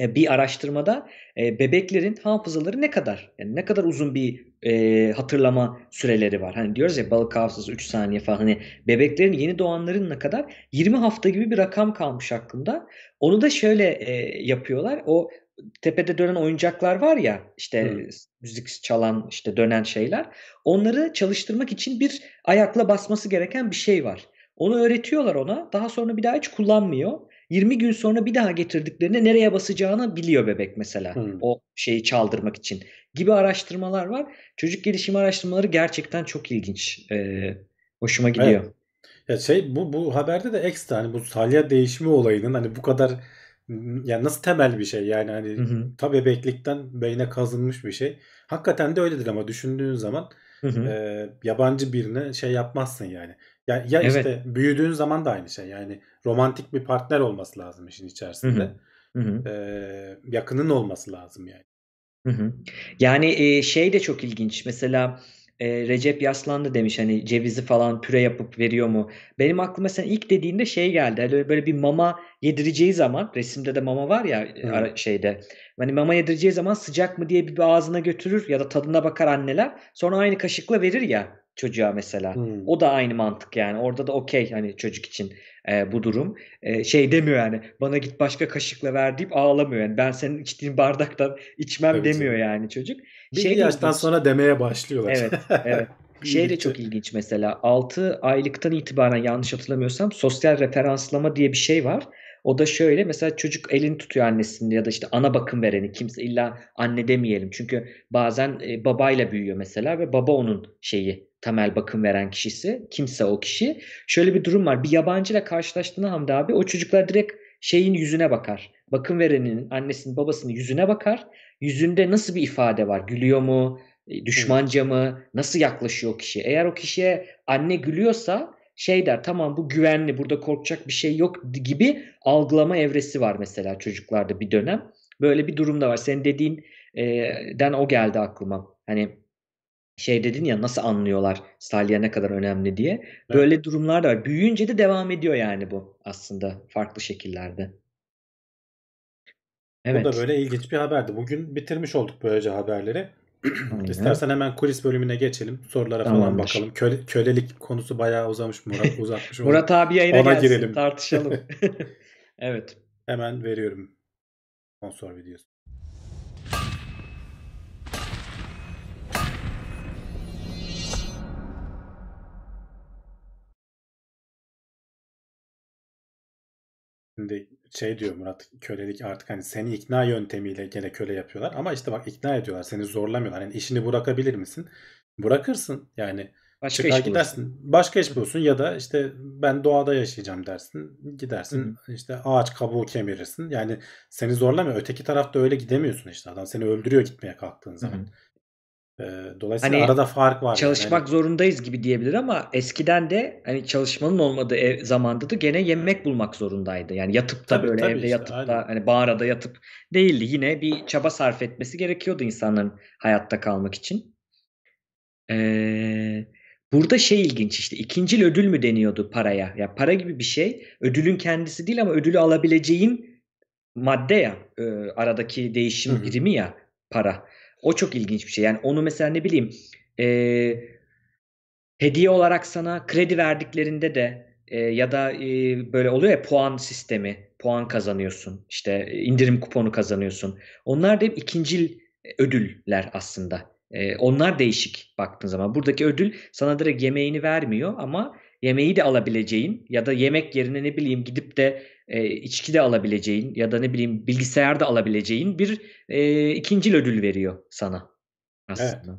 ee, bir araştırmada e, bebeklerin hafızaları ne kadar yani ne kadar uzun bir e, hatırlama süreleri var. Hani diyoruz ya balık hafızası 3 saniye falan. Hani bebeklerin yeni doğanların ne kadar 20 hafta gibi bir rakam kalmış hakkında. Onu da şöyle e, yapıyorlar. O tepede dönen oyuncaklar var ya işte hmm. müzik çalan işte dönen şeyler. Onları çalıştırmak için bir ayakla basması gereken bir şey var. Onu öğretiyorlar ona. Daha sonra bir daha hiç kullanmıyor. 20 gün sonra bir daha getirdiklerinde nereye basacağını biliyor bebek mesela. Hmm. O şeyi çaldırmak için gibi araştırmalar var. Çocuk gelişimi araştırmaları gerçekten çok ilginç. Ee, hoşuma gidiyor. Evet. Ya şey bu bu haberde de ekstra hani bu salya değişimi olayının hani bu kadar hmm, ya nasıl temel bir şey yani hani hı hı. ta bebeklikten beyne kazınmış bir şey. Hakikaten de öyledir ama düşündüğün zaman hı hı. E, yabancı birine şey yapmazsın yani. Ya, ya evet. işte büyüdüğün zaman da aynı şey. Yani romantik bir partner olması lazım işin içerisinde. Hı hı. hı. Ee, yakının olması lazım yani. Hı hı. Yani e, şey de çok ilginç. Mesela e, Recep Yaslandı demiş hani cevizi falan püre yapıp veriyor mu? Benim aklıma mesela ilk dediğinde şey geldi. Hani böyle bir mama yedireceği zaman resimde de mama var ya hmm. şeyde. Hani mama yedireceği zaman sıcak mı diye bir ağzına götürür ya da tadına bakar anneler. Sonra aynı kaşıkla verir ya çocuğa mesela. Hmm. O da aynı mantık yani. Orada da okey hani çocuk için e, bu durum. E, şey demiyor yani bana git başka kaşıkla ver deyip ağlamıyor. Yani ben senin içtiğin bardaktan içmem Tabii demiyor ki. yani çocuk. Bir şey yaştan ilginç. sonra demeye başlıyorlar. Evet, evet. şey de çok ilginç mesela 6 aylıktan itibaren yanlış hatırlamıyorsam sosyal referanslama diye bir şey var. O da şöyle mesela çocuk elini tutuyor annesinin ya da işte ana bakım vereni kimse illa anne demeyelim. Çünkü bazen e, babayla büyüyor mesela ve baba onun şeyi temel bakım veren kişisi kimse o kişi. Şöyle bir durum var. Bir yabancıyla karşılaştığında Hamdi abi o çocuklar direkt şeyin yüzüne bakar. Bakım verenin annesinin babasının yüzüne bakar. Yüzünde nasıl bir ifade var? Gülüyor mu? E, düşmanca mı? Nasıl yaklaşıyor o kişi? Eğer o kişiye anne gülüyorsa şey der tamam bu güvenli burada korkacak bir şey yok gibi algılama evresi var mesela çocuklarda bir dönem. Böyle bir durum da var. Senin dediğinden o geldi aklıma. Hani şey dedin ya nasıl anlıyorlar salya ne kadar önemli diye. Böyle durumlar da var. Büyüyünce de devam ediyor yani bu aslında farklı şekillerde. Evet. Bu da böyle ilginç bir haberdi. Bugün bitirmiş olduk böylece haberleri. İstersen hemen kulis bölümüne geçelim. Sorulara Tamamdır. falan bakalım. Köle, kölelik konusu bayağı uzamış Murat. Uzatmış. Murat abi yayına Ona gelsin. Girelim. Tartışalım. evet. Hemen veriyorum. Sponsor videosu. Şimdi şey diyor Murat kölelik artık hani seni ikna yöntemiyle gene köle yapıyorlar ama işte bak ikna ediyorlar seni zorlamıyorlar. Yani işini bırakabilir misin? Bırakırsın yani başka çıkar iş gidersin. Bulursun. Başka iş bulursun ya da işte ben doğada yaşayacağım dersin. Gidersin hı işte ağaç kabuğu kemirirsin. Yani seni zorlamıyor. Öteki tarafta öyle gidemiyorsun işte adam seni öldürüyor gitmeye kalktığın zaman. hı ee, dolayısıyla hani arada fark var. Çalışmak yani. zorundayız gibi diyebilir ama eskiden de hani çalışmanın olmadığı ev, zamanda da gene yemek bulmak zorundaydı. Yani yatıp da tabii, böyle tabii evde işte, yatıp aynen. da hani bağrada yatıp değildi. Yine bir çaba sarf etmesi gerekiyordu insanların hayatta kalmak için. Ee, burada şey ilginç işte ikincil ödül mü deniyordu paraya? Ya yani para gibi bir şey. Ödülün kendisi değil ama ödülü alabileceğin madde ya e, aradaki değişim birimi ya para. O çok ilginç bir şey. Yani onu mesela ne bileyim e, hediye olarak sana kredi verdiklerinde de e, ya da e, böyle oluyor ya puan sistemi. Puan kazanıyorsun. İşte indirim kuponu kazanıyorsun. Onlar da hep ikincil ödüller aslında. E, onlar değişik baktığın zaman. Buradaki ödül sana direkt yemeğini vermiyor ama yemeği de alabileceğin ya da yemek yerine ne bileyim gidip de e, içki de alabileceğin ya da ne bileyim bilgisayar da alabileceğin bir e, ikinci ödül veriyor sana aslında.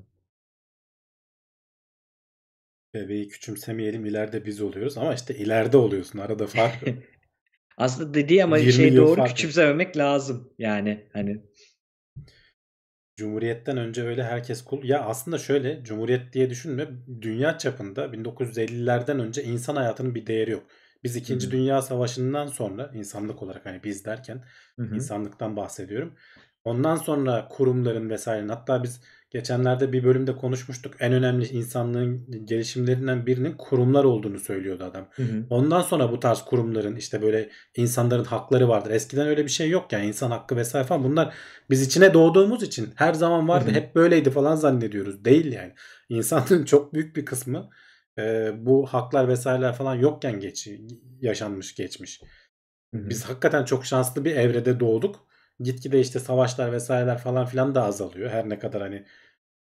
Evet. Bebeği küçümsemeyelim ileride biz oluyoruz ama işte ileride oluyorsun arada fark. aslında dediği ama şey doğru farklı. küçümsememek lazım yani hani Cumhuriyetten önce öyle herkes kul. Ya aslında şöyle Cumhuriyet diye düşünme. Dünya çapında 1950'lerden önce insan hayatının bir değeri yok. Biz 2. Hı-hı. Dünya Savaşı'ndan sonra insanlık olarak hani biz derken Hı-hı. insanlıktan bahsediyorum. Ondan sonra kurumların vesairenin hatta biz Geçenlerde bir bölümde konuşmuştuk. En önemli insanlığın gelişimlerinden birinin kurumlar olduğunu söylüyordu adam. Hı hı. Ondan sonra bu tarz kurumların işte böyle insanların hakları vardır. Eskiden öyle bir şey yok yani insan hakkı vesaire falan. Bunlar biz içine doğduğumuz için her zaman vardı. Hı hı. Hep böyleydi falan zannediyoruz. Değil yani. İnsanlığın çok büyük bir kısmı e, bu haklar vesaireler falan yokken geç, yaşanmış geçmiş. Hı hı. Biz hakikaten çok şanslı bir evrede doğduk gitgide işte savaşlar vesaireler falan filan da azalıyor. Her ne kadar hani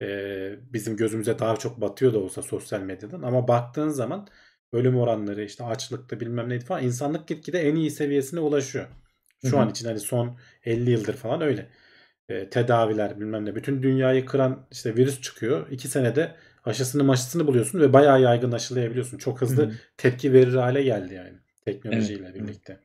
e, bizim gözümüze daha çok batıyor da olsa sosyal medyadan ama baktığın zaman ölüm oranları işte açlıkta bilmem neydi falan insanlık gitgide en iyi seviyesine ulaşıyor. Şu Hı-hı. an için hani son 50 yıldır falan öyle. E, tedaviler bilmem ne bütün dünyayı kıran işte virüs çıkıyor. 2 senede aşısını maşısını buluyorsun ve bayağı yaygın aşılayabiliyorsun. Çok hızlı Hı-hı. tepki verir hale geldi yani teknolojiyle evet. birlikte.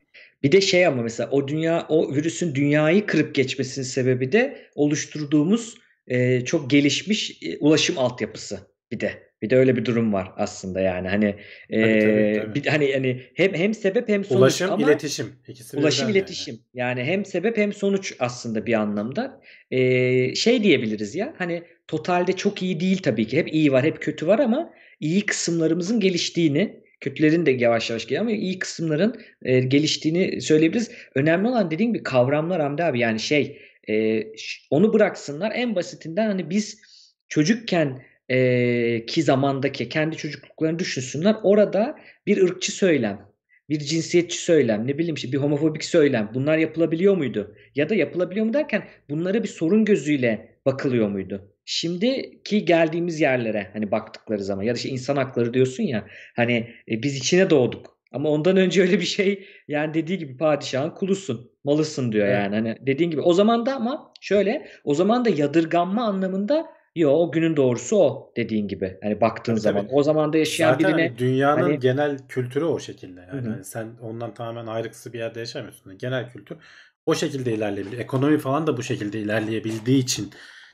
Bir de şey ama mesela o dünya o virüsün dünyayı kırıp geçmesinin sebebi de oluşturduğumuz e, çok gelişmiş e, ulaşım altyapısı bir de. Bir de öyle bir durum var aslında yani hani e, tabii, tabii, tabii. Bir, hani hani hem hem sebep hem sonuç ulaşım ama iletişim ikisi ulaşım iletişim yani. yani hem sebep hem sonuç aslında bir anlamda e, şey diyebiliriz ya hani totalde çok iyi değil tabii ki hep iyi var hep kötü var ama iyi kısımlarımızın geliştiğini kötülerin de yavaş yavaş geliyor ama iyi kısımların e, geliştiğini söyleyebiliriz önemli olan dediğim bir kavramlar Hamdi abi yani şey e, onu bıraksınlar. En basitinden hani biz çocukken e, ki zamandaki kendi çocukluklarını düşünsünler. Orada bir ırkçı söylem, bir cinsiyetçi söylem, ne bileyim işte bir homofobik söylem bunlar yapılabiliyor muydu? Ya da yapılabiliyor mu derken bunlara bir sorun gözüyle bakılıyor muydu? Şimdiki geldiğimiz yerlere hani baktıkları zaman ya da işte insan hakları diyorsun ya hani e, biz içine doğduk ama ondan önce öyle bir şey yani dediği gibi padişahın kulusun, malısın diyor evet. yani. Hani dediğin gibi o zaman da ama şöyle o zaman da yadırganma anlamında yo o günün doğrusu o dediğin gibi. Hani baktığın tabii, zaman tabii. o zaman da yaşayan Zaten birine dünyanın hani... genel kültürü o şekilde. Yani hani sen ondan tamamen ayrıksız bir yerde yaşamıyorsun. Hani genel kültür o şekilde ilerleyebilir. Ekonomi falan da bu şekilde ilerleyebildiği için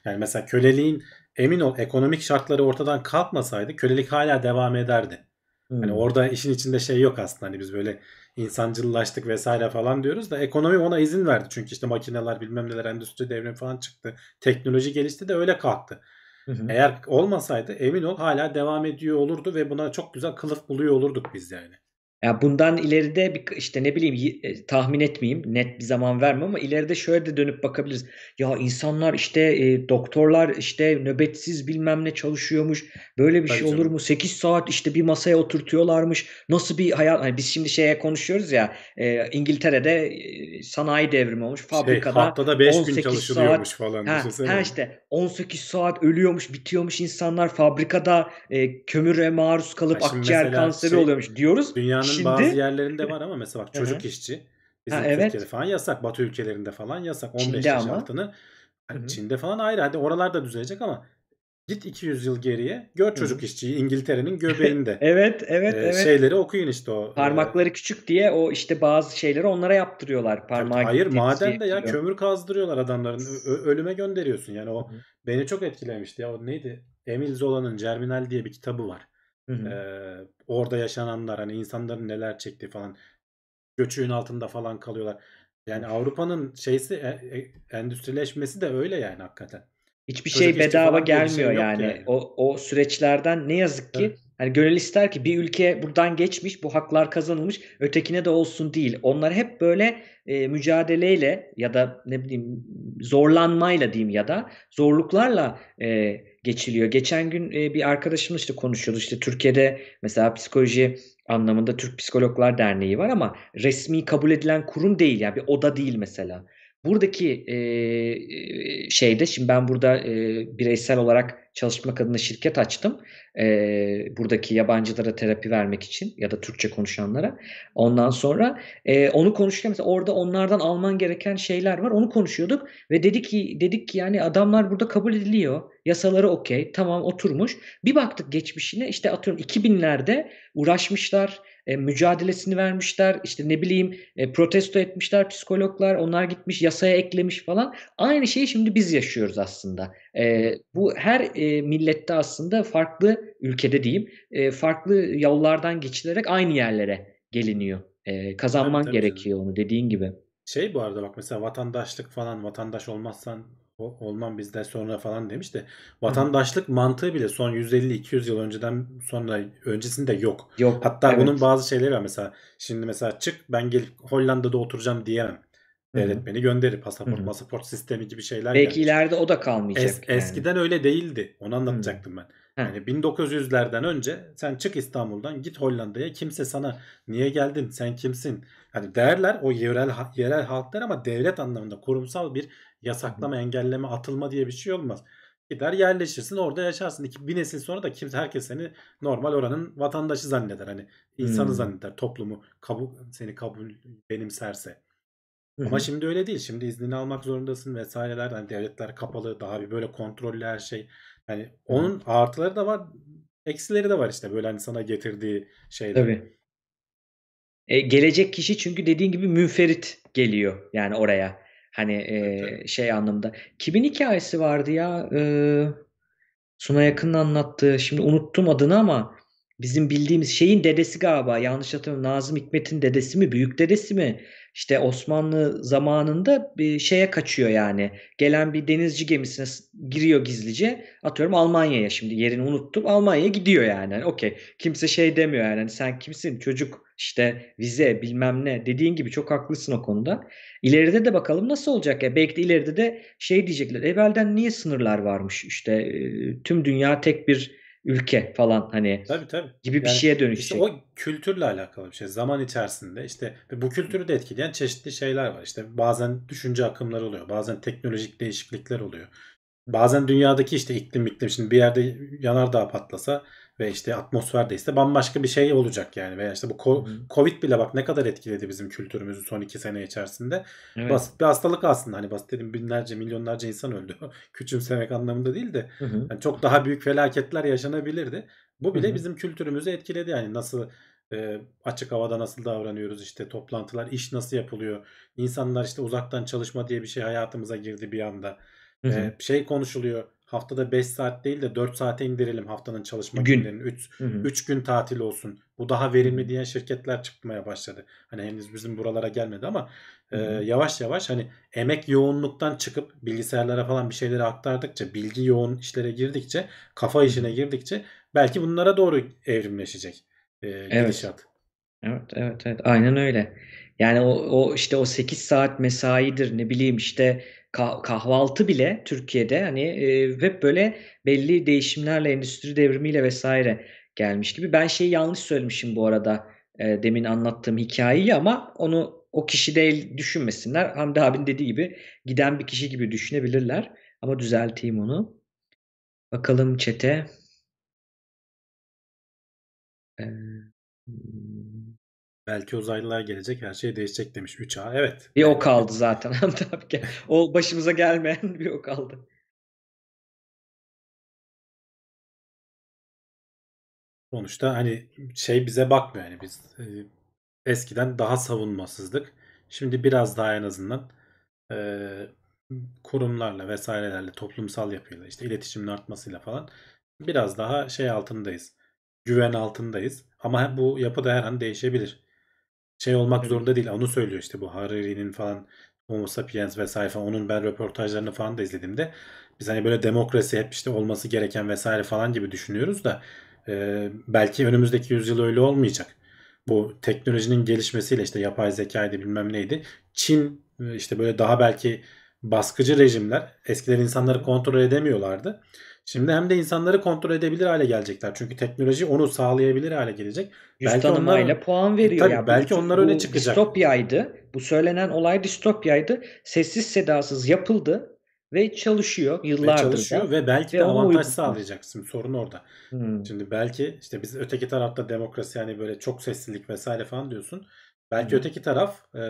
yani mesela köleliğin emin ol ekonomik şartları ortadan kalkmasaydı kölelik hala devam ederdi. Hani hmm. Hani orada işin içinde şey yok aslında. Hani biz böyle insancıllaştık vesaire falan diyoruz da ekonomi ona izin verdi. Çünkü işte makineler bilmem neler endüstri devrimi falan çıktı. Teknoloji gelişti de öyle kalktı. Hı Eğer olmasaydı emin ol hala devam ediyor olurdu ve buna çok güzel kılıf buluyor olurduk biz yani. Ya bundan ileride bir, işte ne bileyim e, tahmin etmeyeyim net bir zaman vermem ama ileride şöyle de dönüp bakabiliriz. Ya insanlar işte e, doktorlar işte nöbetsiz bilmem ne çalışıyormuş. Böyle bir Tabii şey canım. olur mu? 8 saat işte bir masaya oturtuyorlarmış. Nasıl bir hayat? Hani biz şimdi şeye konuşuyoruz ya e, İngiltere'de e, sanayi devrimi olmuş. Şey, fabrikada şey, haftada 5 gün çalışılıyormuş saat, falan. Ha, ha işte 18 saat ölüyormuş bitiyormuş insanlar fabrikada e, kömüre maruz kalıp akciğer kanseri şey, oluyormuş diyoruz. Dünyanın dünyanın Şimdi... bazı yerlerinde var ama mesela bak çocuk işçi bizim ha, evet. Türkiye'de falan yasak. Batı ülkelerinde falan yasak. 15 Çin'de yaş ama. altını. Hani Çin'de falan ayrı. Hadi oralarda düzelecek ama Git 200 yıl geriye gör çocuk Hı. işçiyi İngiltere'nin göbeğinde. evet evet ee, evet. Şeyleri okuyun işte o. Parmakları e... küçük diye o işte bazı şeyleri onlara yaptırıyorlar. Parmağı Hayır maden de ya kömür kazdırıyorlar adamların Ö- ölüme gönderiyorsun yani o Hı. beni çok etkilemişti ya o neydi Emil Zola'nın Germinal diye bir kitabı var. Hı hı. Ee, orada yaşananlar hani insanların neler çektiği falan göçüğün altında falan kalıyorlar. Yani Avrupa'nın şeysi e, e, endüstrileşmesi de öyle yani hakikaten. Hiçbir şey Çocuk şey bedava gelmiyor yani. yani. O o süreçlerden ne yazık ki evet. Hani gönül ister ki bir ülke buradan geçmiş, bu haklar kazanılmış, ötekine de olsun değil. Onlar hep böyle e, mücadeleyle ya da ne bileyim zorlanmayla diyeyim ya da zorluklarla e, geçiliyor. Geçen gün e, bir arkadaşımla işte konuşuyordu. İşte Türkiye'de mesela psikoloji anlamında Türk Psikologlar Derneği var ama resmi kabul edilen kurum değil yani bir oda değil mesela. Buradaki e, e, şeyde şimdi ben burada e, bireysel olarak çalışmak adına şirket açtım. E, buradaki yabancılara terapi vermek için ya da Türkçe konuşanlara. Ondan sonra e, onu konuşurken mesela orada onlardan alman gereken şeyler var. Onu konuşuyorduk ve dedi ki dedik ki yani adamlar burada kabul ediliyor. Yasaları okey. Tamam oturmuş. Bir baktık geçmişine işte atıyorum 2000'lerde uğraşmışlar e, mücadelesini vermişler. İşte ne bileyim e, protesto etmişler psikologlar. Onlar gitmiş yasaya eklemiş falan. Aynı şeyi şimdi biz yaşıyoruz aslında. E, bu her e, millette aslında farklı ülkede diyeyim e, farklı yollardan geçilerek aynı yerlere geliniyor. E, kazanman evet, gerekiyor onu dediğin gibi. Şey bu arada bak mesela vatandaşlık falan vatandaş olmazsan olmam bizde sonra falan demiş de vatandaşlık Hı. mantığı bile son 150-200 yıl önceden sonra öncesinde yok. Yok. Hatta evet. bunun bazı şeyleri var mesela şimdi mesela çık ben gelip Hollanda'da oturacağım diyemem. Devlet beni gönderir pasaport, pasaport sistemi gibi şeyler. Belki gelmiş. ileride o da kalmayacak. Es, yani. Eskiden öyle değildi. Onu anlatacaktım hı ben. Yani 1900'lerden önce sen çık İstanbul'dan git Hollanda'ya kimse sana niye geldin sen kimsin hani değerler o yerel yerel halklar ama devlet anlamında kurumsal bir Yasaklama, Hı. engelleme, atılma diye bir şey olmaz. Gider yerleşirsin orada yaşarsın. İki, bir nesil sonra da kimse herkes seni normal oranın vatandaşı zanneder. Hani insanı hmm. zanneder toplumu kabul, seni kabul benimserse. hı Ama şimdi öyle değil. Şimdi iznini almak zorundasın vesaireler. Hani devletler kapalı daha bir böyle kontrollü her şey. Yani hı onun artıları da var eksileri de var işte böyle hani sana getirdiği şeyler. Tabii. E, gelecek kişi çünkü dediğin gibi münferit geliyor yani oraya. Hani e, şey anlamda. Kimin hikayesi vardı ya? E, Suna Yakın'ın anlattığı. Şimdi unuttum adını ama bizim bildiğimiz şeyin dedesi galiba. Yanlış hatırlamıyorum. Nazım Hikmet'in dedesi mi? Büyük dedesi mi? işte Osmanlı zamanında bir şeye kaçıyor yani. Gelen bir denizci gemisine giriyor gizlice. Atıyorum Almanya'ya şimdi yerini unuttum. Almanya'ya gidiyor yani. yani Okey. Kimse şey demiyor yani. Hani sen kimsin? Çocuk işte vize bilmem ne. Dediğin gibi çok haklısın o konuda. İleride de bakalım nasıl olacak ya. Belki de ileride de şey diyecekler. Evvelden niye sınırlar varmış? işte e, tüm dünya tek bir ülke falan hani tabii, tabii. gibi yani bir şeye dönüşecek. İşte o kültürle alakalı bir şey. Zaman içerisinde işte bu kültürü de etkileyen çeşitli şeyler var. İşte bazen düşünce akımları oluyor. Bazen teknolojik değişiklikler oluyor. Bazen dünyadaki işte iklim iklim şimdi bir yerde yanardağ patlasa ve işte atmosferde ise bambaşka bir şey olacak yani. Veya işte bu Covid bile bak ne kadar etkiledi bizim kültürümüzü son iki sene içerisinde. Evet. Basit bir hastalık aslında. Hani basit dedim binlerce milyonlarca insan öldü. Küçümsemek anlamında değil de yani çok daha büyük felaketler yaşanabilirdi. Bu bile hı hı. bizim kültürümüzü etkiledi. Yani nasıl e, açık havada nasıl davranıyoruz işte toplantılar iş nasıl yapılıyor insanlar işte uzaktan çalışma diye bir şey hayatımıza girdi bir anda E, şey konuşuluyor haftada 5 saat değil de 4 saate indirelim haftanın çalışma gün. günlerinin. 3 3 gün tatil olsun. Bu daha verimli Hı-hı. diyen şirketler çıkmaya başladı. Hani henüz bizim buralara gelmedi ama e, yavaş yavaş hani emek yoğunluktan çıkıp bilgisayarlara falan bir şeyleri aktardıkça, bilgi yoğun işlere girdikçe, kafa işine girdikçe belki bunlara doğru evrimleşecek e, evet. gidişat. Evet, evet, evet. Aynen öyle. Yani o, o işte o 8 saat mesaidir ne bileyim işte kahvaltı bile Türkiye'de hani e, hep böyle belli değişimlerle endüstri devrimiyle vesaire gelmiş gibi. Ben şeyi yanlış söylemişim bu arada e, demin anlattığım hikayeyi ama onu o kişi değil düşünmesinler. Hamdi abin dediği gibi giden bir kişi gibi düşünebilirler. Ama düzelteyim onu. Bakalım çete. Ee, hmm. Belki uzaylılar gelecek her şey değişecek demiş 3A. Evet. Bir o kaldı zaten. Tabii ki. O başımıza gelmeyen bir o kaldı. Sonuçta hani şey bize bakmıyor yani biz e, eskiden daha savunmasızdık. Şimdi biraz daha en azından e, kurumlarla vesairelerle toplumsal yapıyla işte iletişimin artmasıyla falan biraz daha şey altındayız. Güven altındayız. Ama bu yapı da her an değişebilir şey olmak zorunda değil. Onu söylüyor işte bu Harari'nin falan Homo sapiens vesaire falan onun ben röportajlarını falan da izlediğimde biz hani böyle demokrasi hep işte olması gereken vesaire falan gibi düşünüyoruz da e, belki önümüzdeki yüzyıl öyle olmayacak. Bu teknolojinin gelişmesiyle işte yapay zekaydı bilmem neydi. Çin işte böyle daha belki baskıcı rejimler eskiden insanları kontrol edemiyorlardı. Şimdi hem de insanları kontrol edebilir hale gelecekler. Çünkü teknoloji onu sağlayabilir hale gelecek. belki tanımayla onlar, puan veriyor. Tabii, ya. Belki bu, onlar öne çıkacak. Distopyaydı. Bu söylenen olay distopyaydı. Sessiz sedasız yapıldı ve çalışıyor yıllardır. Ve çalışıyor da. ve belki ve de avantaj sağlayacaksın. sorun orada. Hmm. Şimdi belki işte biz öteki tarafta demokrasi yani böyle çok seslilik vesaire falan diyorsun. Belki hmm. öteki taraf e,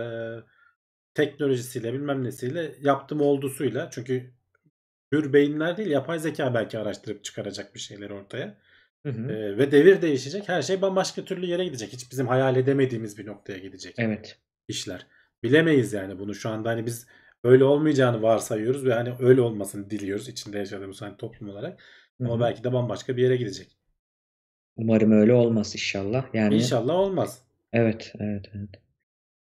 teknolojisiyle bilmem nesiyle yaptım oldusuyla çünkü hür beyinler değil yapay zeka belki araştırıp çıkaracak bir şeyler ortaya. Hı hı. E, ve devir değişecek. Her şey bambaşka türlü yere gidecek. Hiç bizim hayal edemediğimiz bir noktaya gidecek. Evet. İşler. Bilemeyiz yani bunu şu anda hani biz öyle olmayacağını varsayıyoruz ve hani öyle olmasını diliyoruz içinde yaşadığımız hani toplum olarak. Ama Hı-hı. belki de bambaşka bir yere gidecek. Umarım öyle olmaz inşallah. Yani İnşallah olmaz. Evet, evet, evet.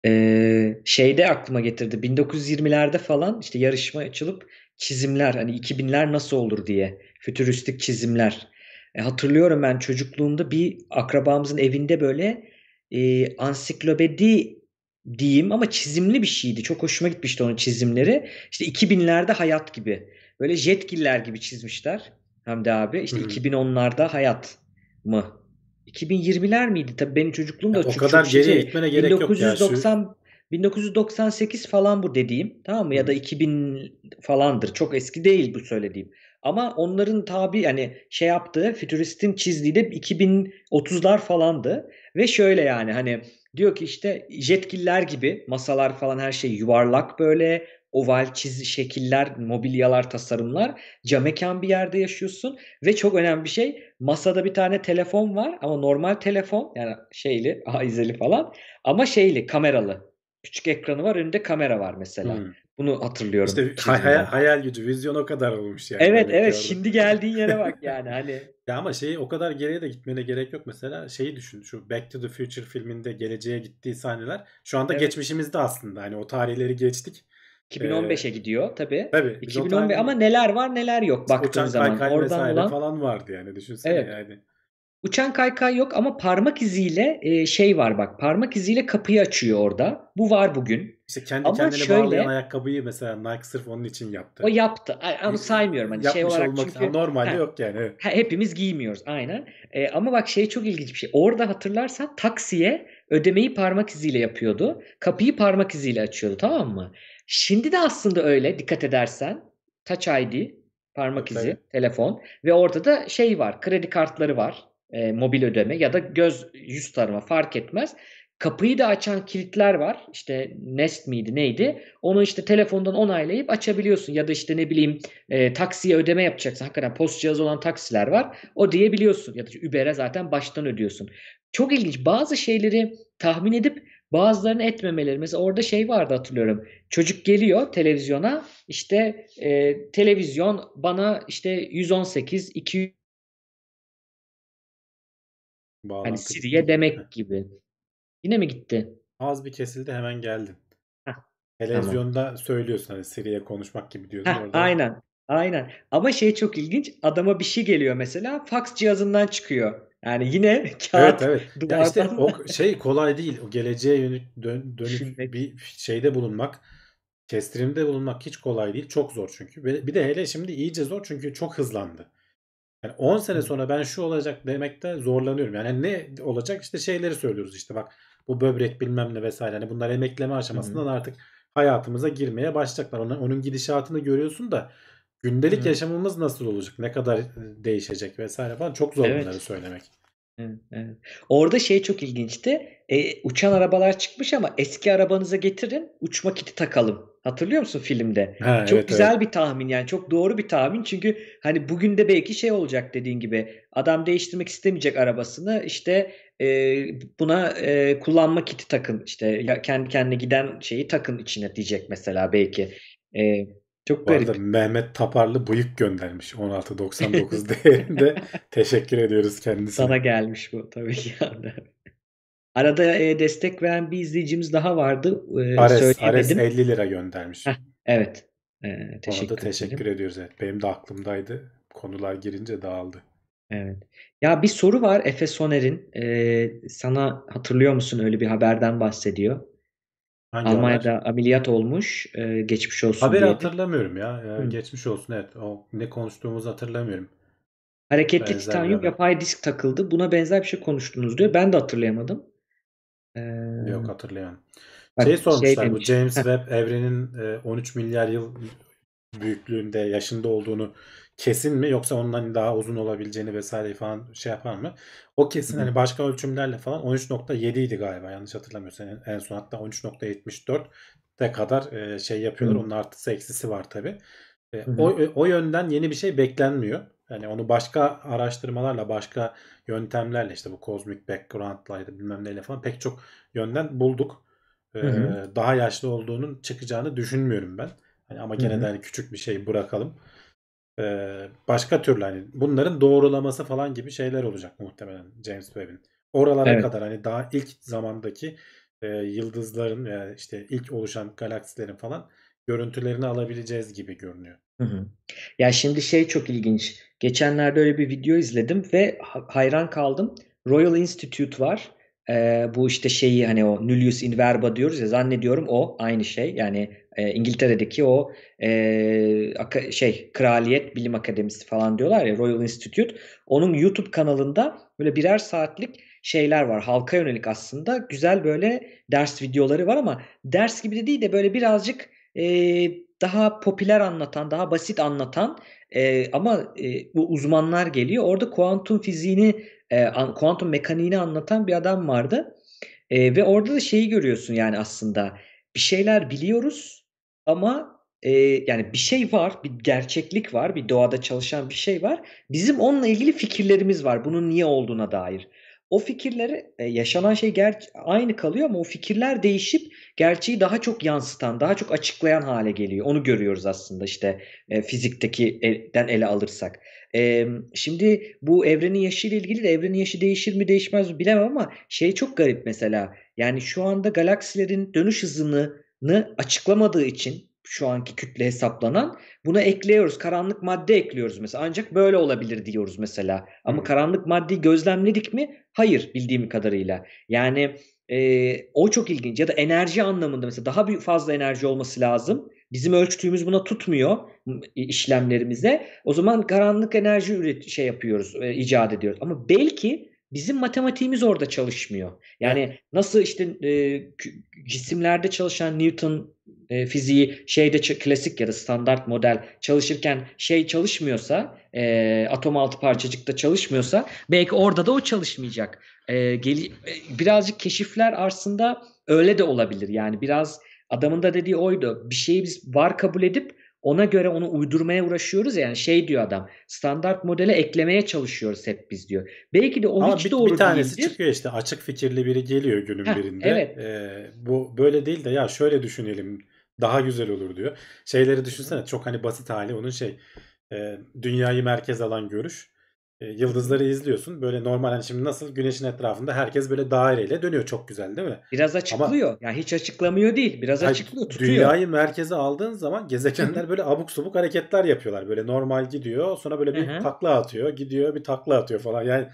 Ee, şeyde aklıma getirdi. 1920'lerde falan işte yarışma açılıp çizimler hani 2000'ler nasıl olur diye fütüristik çizimler. E, hatırlıyorum ben çocukluğumda bir akrabamızın evinde böyle e, ansiklopedi diyeyim ama çizimli bir şeydi. Çok hoşuma gitmişti onun çizimleri. İşte 2000'lerde hayat gibi. Böyle jetgiller gibi çizmişler. hem de abi işte Hı-hı. 2010'larda hayat mı? 2020'ler miydi? Tabii benim çocukluğumda da çok, o kadar çok geriye şey. gitmene gerek 1990, yok. 1990 1998 falan bu dediğim tamam mı ya da 2000 falandır çok eski değil bu söylediğim. Ama onların tabi yani şey yaptığı fütüristin çizdiği de 2030'lar falandı ve şöyle yani hani diyor ki işte jetkiller gibi masalar falan her şey yuvarlak böyle oval çiz şekiller, mobilyalar, tasarımlar. Cam mekan bir yerde yaşıyorsun ve çok önemli bir şey masada bir tane telefon var ama normal telefon yani şeyli, aizeli falan ama şeyli, kameralı küçük ekranı var. Önünde kamera var mesela. Hmm. Bunu hatırlıyorum. İşte hay- hayal, hayal gücü, vizyon o kadar olmuş yani. Evet evet diyorum. şimdi geldiğin yere bak yani hani. ya ama şeyi o kadar geriye de gitmene gerek yok mesela. Şeyi düşün şu Back to the Future filminde geleceğe gittiği sahneler şu anda evet. geçmişimizde aslında. Hani o tarihleri geçtik. 2015'e ee, gidiyor tabi. Tabii. 2015 ama neler var neler yok baktığın zaman. Oradan kay olan... falan vardı yani düşünsene evet. yani. Uçan kaykay yok ama parmak iziyle e, şey var bak. Parmak iziyle kapıyı açıyor orada. Bu var bugün. İşte kendi ama kendine şöyle, bağlayan ayakkabıyı mesela Nike sırf onun için yaptı. O yaptı. Ama saymıyorum hani şey Yapmış şey olarak olmak çünkü normalde yok yani. Evet. hepimiz giymiyoruz aynen. E, ama bak şey çok ilginç bir şey. Orada hatırlarsan taksiye ödemeyi parmak iziyle yapıyordu. Kapıyı parmak iziyle açıyordu tamam mı? Şimdi de aslında öyle dikkat edersen Touch ID parmak izi, Tabii. telefon ve orada da şey var, kredi kartları var e, mobil ödeme ya da göz yüz tarama fark etmez. Kapıyı da açan kilitler var. İşte Nest miydi neydi? Onu işte telefondan onaylayıp açabiliyorsun. Ya da işte ne bileyim e, taksiye ödeme yapacaksın. Hakikaten post cihazı olan taksiler var. O diyebiliyorsun. Ya da işte Uber'e zaten baştan ödüyorsun. Çok ilginç. Bazı şeyleri tahmin edip bazılarını etmemeleri. Mesela orada şey vardı hatırlıyorum. Çocuk geliyor televizyona işte e, televizyon bana işte 118, 200 Bağlantı hani Siri'ye gitti. demek gibi. Yine mi gitti? Az bir kesildi hemen geldin. Heh, Televizyonda tamam. söylüyorsun hani Siri'ye konuşmak gibi diyorsun. Heh, orada. Aynen. Aynen. Ama şey çok ilginç. Adama bir şey geliyor mesela. Fax cihazından çıkıyor. Yani yine kağıt evet, evet. duvardan. Ya işte o şey kolay değil. O geleceğe yönelik dön, dönük bir şeyde bulunmak, kestirimde bulunmak hiç kolay değil. Çok zor çünkü. Bir de hele şimdi iyice zor çünkü çok hızlandı. Yani 10 sene sonra ben şu olacak demekte zorlanıyorum. Yani ne olacak işte şeyleri söylüyoruz işte bak bu böbrek bilmem ne vesaire. Hani bunlar emekleme aşamasından hı artık hayatımıza girmeye başlayacaklar. Onun, onun gidişatını görüyorsun da gündelik hı yaşamımız nasıl olacak? Ne kadar e, değişecek vesaire falan çok zor evet. bunları söylemek. Evet, Orada şey çok ilginçti. E, uçan arabalar çıkmış ama eski arabanıza getirin uçma kiti takalım. Hatırlıyor musun filmde? Ha, çok evet, güzel evet. bir tahmin yani çok doğru bir tahmin. Çünkü hani bugün de belki şey olacak dediğin gibi. Adam değiştirmek istemeyecek arabasını işte e, buna e, kullanma kiti takın. İşte kendi kendine giden şeyi takın içine diyecek mesela belki. Evet. Çok Bu garip. Arada Mehmet Taparlı bıyık göndermiş 16.99 değerinde. Teşekkür ediyoruz kendisine. Sana gelmiş bu tabii ki. Arada e, destek veren bir izleyicimiz daha vardı. E, Ares, Ares 50 lira göndermiş. Heh, evet. E, teşekkür Ona da teşekkür ederim. ediyoruz. Evet, benim de aklımdaydı. Konular girince dağıldı. Evet. Ya bir soru var Efe Soner'in. E, sana hatırlıyor musun öyle bir haberden bahsediyor. Hangi Almanya'da haber? ameliyat olmuş. E, geçmiş olsun Haberi diye. hatırlamıyorum ya. ya geçmiş olsun evet. O ne konuştuğumuzu hatırlamıyorum. Hareketli benzer titanyum yapay disk takıldı. Buna benzer bir şey konuştunuz diyor. Ben de hatırlayamadım. Ee, Yok hatırlayamam. Bak, şey, şey sormuşlar şey bu James Webb evrenin 13 e, milyar yıl büyüklüğünde yaşında olduğunu kesin mi yoksa ondan hani, daha uzun olabileceğini vesaire falan şey yapar mı? O kesin hani başka ölçümlerle falan 13.7 idi galiba yanlış hatırlamıyorsam en son hatta 13.74 de kadar e, şey yapıyorlar. Onun artısı eksisi var tabi. E, o, o yönden yeni bir şey beklenmiyor. Yani onu başka araştırmalarla, başka yöntemlerle işte bu ya da bilmem neyle falan pek çok yönden bulduk. Ee, Daha yaşlı olduğunun çıkacağını düşünmüyorum ben. Yani ama gene de hani küçük bir şey bırakalım başka türlü hani bunların doğrulaması falan gibi şeyler olacak muhtemelen James Webb'in. Oralara evet. kadar hani daha ilk zamandaki e, yıldızların veya yani işte ilk oluşan galaksilerin falan görüntülerini alabileceğiz gibi görünüyor. Hı hı. Ya şimdi şey çok ilginç. Geçenlerde öyle bir video izledim ve hayran kaldım. Royal Institute var e, bu işte şeyi hani o nullius in verba diyoruz ya zannediyorum o aynı şey. Yani e, İngiltere'deki o e, şey Kraliyet Bilim Akademisi falan diyorlar ya Royal Institute. Onun YouTube kanalında böyle birer saatlik şeyler var. Halka yönelik aslında güzel böyle ders videoları var ama ders gibi de değil de böyle birazcık e, daha popüler anlatan, daha basit anlatan e, ama e, bu uzmanlar geliyor. Orada kuantum fiziğini e, kuantum mekaniğini anlatan bir adam vardı. E, ve orada da şeyi görüyorsun yani aslında bir şeyler biliyoruz ama e, yani bir şey var, bir gerçeklik var, bir doğada çalışan bir şey var. Bizim onunla ilgili fikirlerimiz var. Bunun niye olduğuna dair. O fikirleri e, yaşanan şey ger- aynı kalıyor ama o fikirler değişip gerçeği daha çok yansıtan, daha çok açıklayan hale geliyor. Onu görüyoruz aslında işte e, den ele alırsak. E, şimdi bu evrenin yaşı ile ilgili de evrenin yaşı değişir mi değişmez mi bilemem ama şey çok garip mesela. Yani şu anda galaksilerin dönüş hızını açıklamadığı için şu anki kütle hesaplanan. Buna ekliyoruz. Karanlık madde ekliyoruz mesela. Ancak böyle olabilir diyoruz mesela. Ama hmm. karanlık maddeyi gözlemledik mi? Hayır bildiğim kadarıyla. Yani e, o çok ilginç. Ya da enerji anlamında mesela daha bir fazla enerji olması lazım. Bizim ölçtüğümüz buna tutmuyor işlemlerimize. O zaman karanlık enerji üret şey yapıyoruz, e, icat ediyoruz. Ama belki bizim matematiğimiz orada çalışmıyor. Yani nasıl işte e, cisimlerde çalışan Newton e, fiziği şeyde klasik ya da standart model çalışırken şey çalışmıyorsa e, atom altı parçacıkta çalışmıyorsa belki orada da o çalışmayacak. E, gel, e, birazcık keşifler aslında öyle de olabilir. Yani biraz Adamın da dediği oydu. Bir şeyi biz var kabul edip ona göre onu uydurmaya uğraşıyoruz yani şey diyor adam standart modele eklemeye çalışıyoruz hep biz diyor. Belki de o Ama hiç bir, doğru bir tanesi değildir. çıkıyor işte açık fikirli biri geliyor günün Heh, birinde. Evet. Ee, bu böyle değil de ya şöyle düşünelim daha güzel olur diyor. Şeyleri düşünsene çok hani basit hali onun şey e, dünyayı merkez alan görüş yıldızları izliyorsun. Böyle normal hani şimdi nasıl güneşin etrafında herkes böyle daireyle dönüyor çok güzel değil mi? Biraz açıklıyor. Ama, yani hiç açıklamıyor değil. Biraz yani açıklıyor, tutuyor. Dünyayı merkeze aldığın zaman gezegenler böyle abuk subuk hareketler yapıyorlar. Böyle normal gidiyor, sonra böyle bir takla atıyor, gidiyor, bir takla atıyor falan. Yani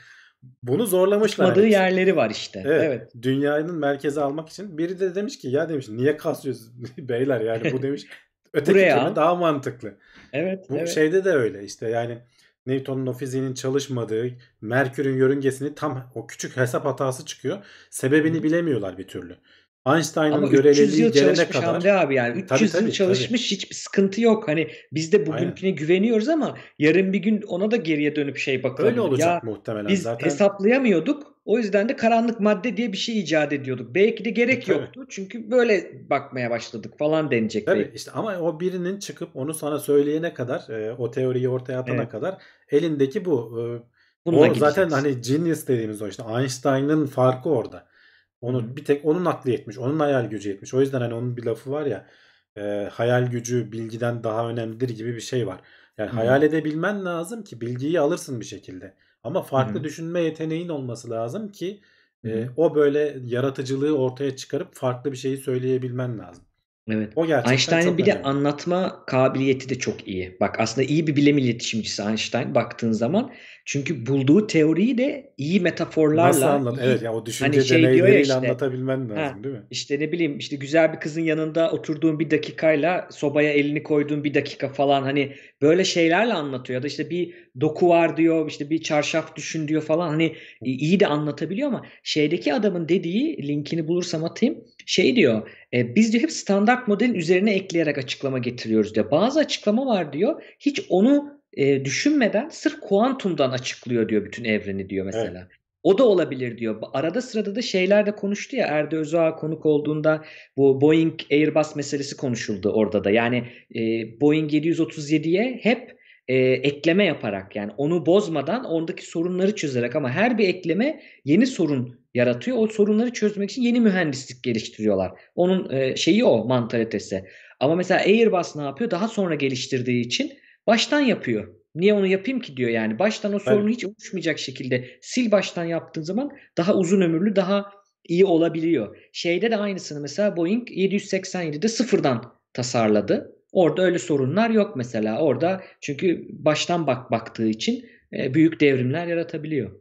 bunu zorlamışlar. Tutmadığı hani. yerleri var işte. Evet, evet. Dünyanın merkeze almak için biri de demiş ki ya demiş niye kasıyoruz beyler yani bu demiş öteki Buraya daha mantıklı. Evet. Bu evet. şeyde de öyle işte yani Newton'un o fiziğinin çalışmadığı Merkür'ün yörüngesini tam o küçük hesap hatası çıkıyor. Sebebini bilemiyorlar bir türlü. Einstein'ın görevliliği gelene kadar. Hamdi abi yani 300 tabii, yıl çalışmış tabii. hiçbir sıkıntı yok. Hani biz de bugünküne Aynen. güveniyoruz ama yarın bir gün ona da geriye dönüp şey bakalım. Öyle olacak ya, muhtemelen biz zaten. Biz hesaplayamıyorduk o yüzden de karanlık madde diye bir şey icat ediyorduk. Belki de gerek e, yoktu. Çünkü böyle bakmaya başladık falan denecek. Tabii belki. işte ama o birinin çıkıp onu sana söyleyene kadar, e, o teoriyi ortaya atana evet. kadar elindeki bu e, o zaten hani genius dediğimiz o işte Einstein'ın farkı orada. Onu bir tek onun aklı yetmiş, onun hayal gücü yetmiş. O yüzden hani onun bir lafı var ya, e, hayal gücü bilgiden daha önemlidir gibi bir şey var. Yani hmm. hayal edebilmen lazım ki bilgiyi alırsın bir şekilde. Ama farklı Hı-hı. düşünme yeteneğin olması lazım ki e, o böyle yaratıcılığı ortaya çıkarıp farklı bir şeyi söyleyebilmen lazım. Evet. O gerçekten Einstein'ın bir önemli. de anlatma kabiliyeti de çok iyi. Bak aslında iyi bir bilim iletişimcisi Einstein baktığın zaman çünkü bulduğu teoriyi de iyi metaforlarla Nasıl anladın? evet ya yani o düşünce hani şey deneyimleriyle işte, anlatabilmen lazım ha, değil mi? İşte ne bileyim işte güzel bir kızın yanında oturduğun bir dakikayla sobaya elini koyduğun bir dakika falan hani böyle şeylerle anlatıyor ya da işte bir doku var diyor işte bir çarşaf düşün diyor falan hani iyi de anlatabiliyor ama şeydeki adamın dediği linkini bulursam atayım şey diyor e, biz diyor hep standart modelin üzerine ekleyerek açıklama getiriyoruz diyor. Bazı açıklama var diyor hiç onu e, düşünmeden sırf kuantumdan açıklıyor diyor bütün evreni diyor mesela. Evet. O da olabilir diyor. Arada sırada da şeyler de konuştu ya Erde Özağ konuk olduğunda bu Boeing Airbus meselesi konuşuldu orada da. Yani e, Boeing 737'ye hep e, ekleme yaparak yani onu bozmadan oradaki sorunları çözerek ama her bir ekleme yeni sorun yaratıyor. O sorunları çözmek için yeni mühendislik geliştiriyorlar. Onun e, şeyi o mantalitesi. Ama mesela Airbus ne yapıyor? Daha sonra geliştirdiği için Baştan yapıyor. Niye onu yapayım ki diyor yani. Baştan o sorunu evet. hiç oluşmayacak şekilde sil baştan yaptığın zaman daha uzun ömürlü, daha iyi olabiliyor. Şeyde de aynısını mesela Boeing 787'de sıfırdan tasarladı. Orada öyle sorunlar yok mesela. Orada çünkü baştan bak baktığı için e, büyük devrimler yaratabiliyor.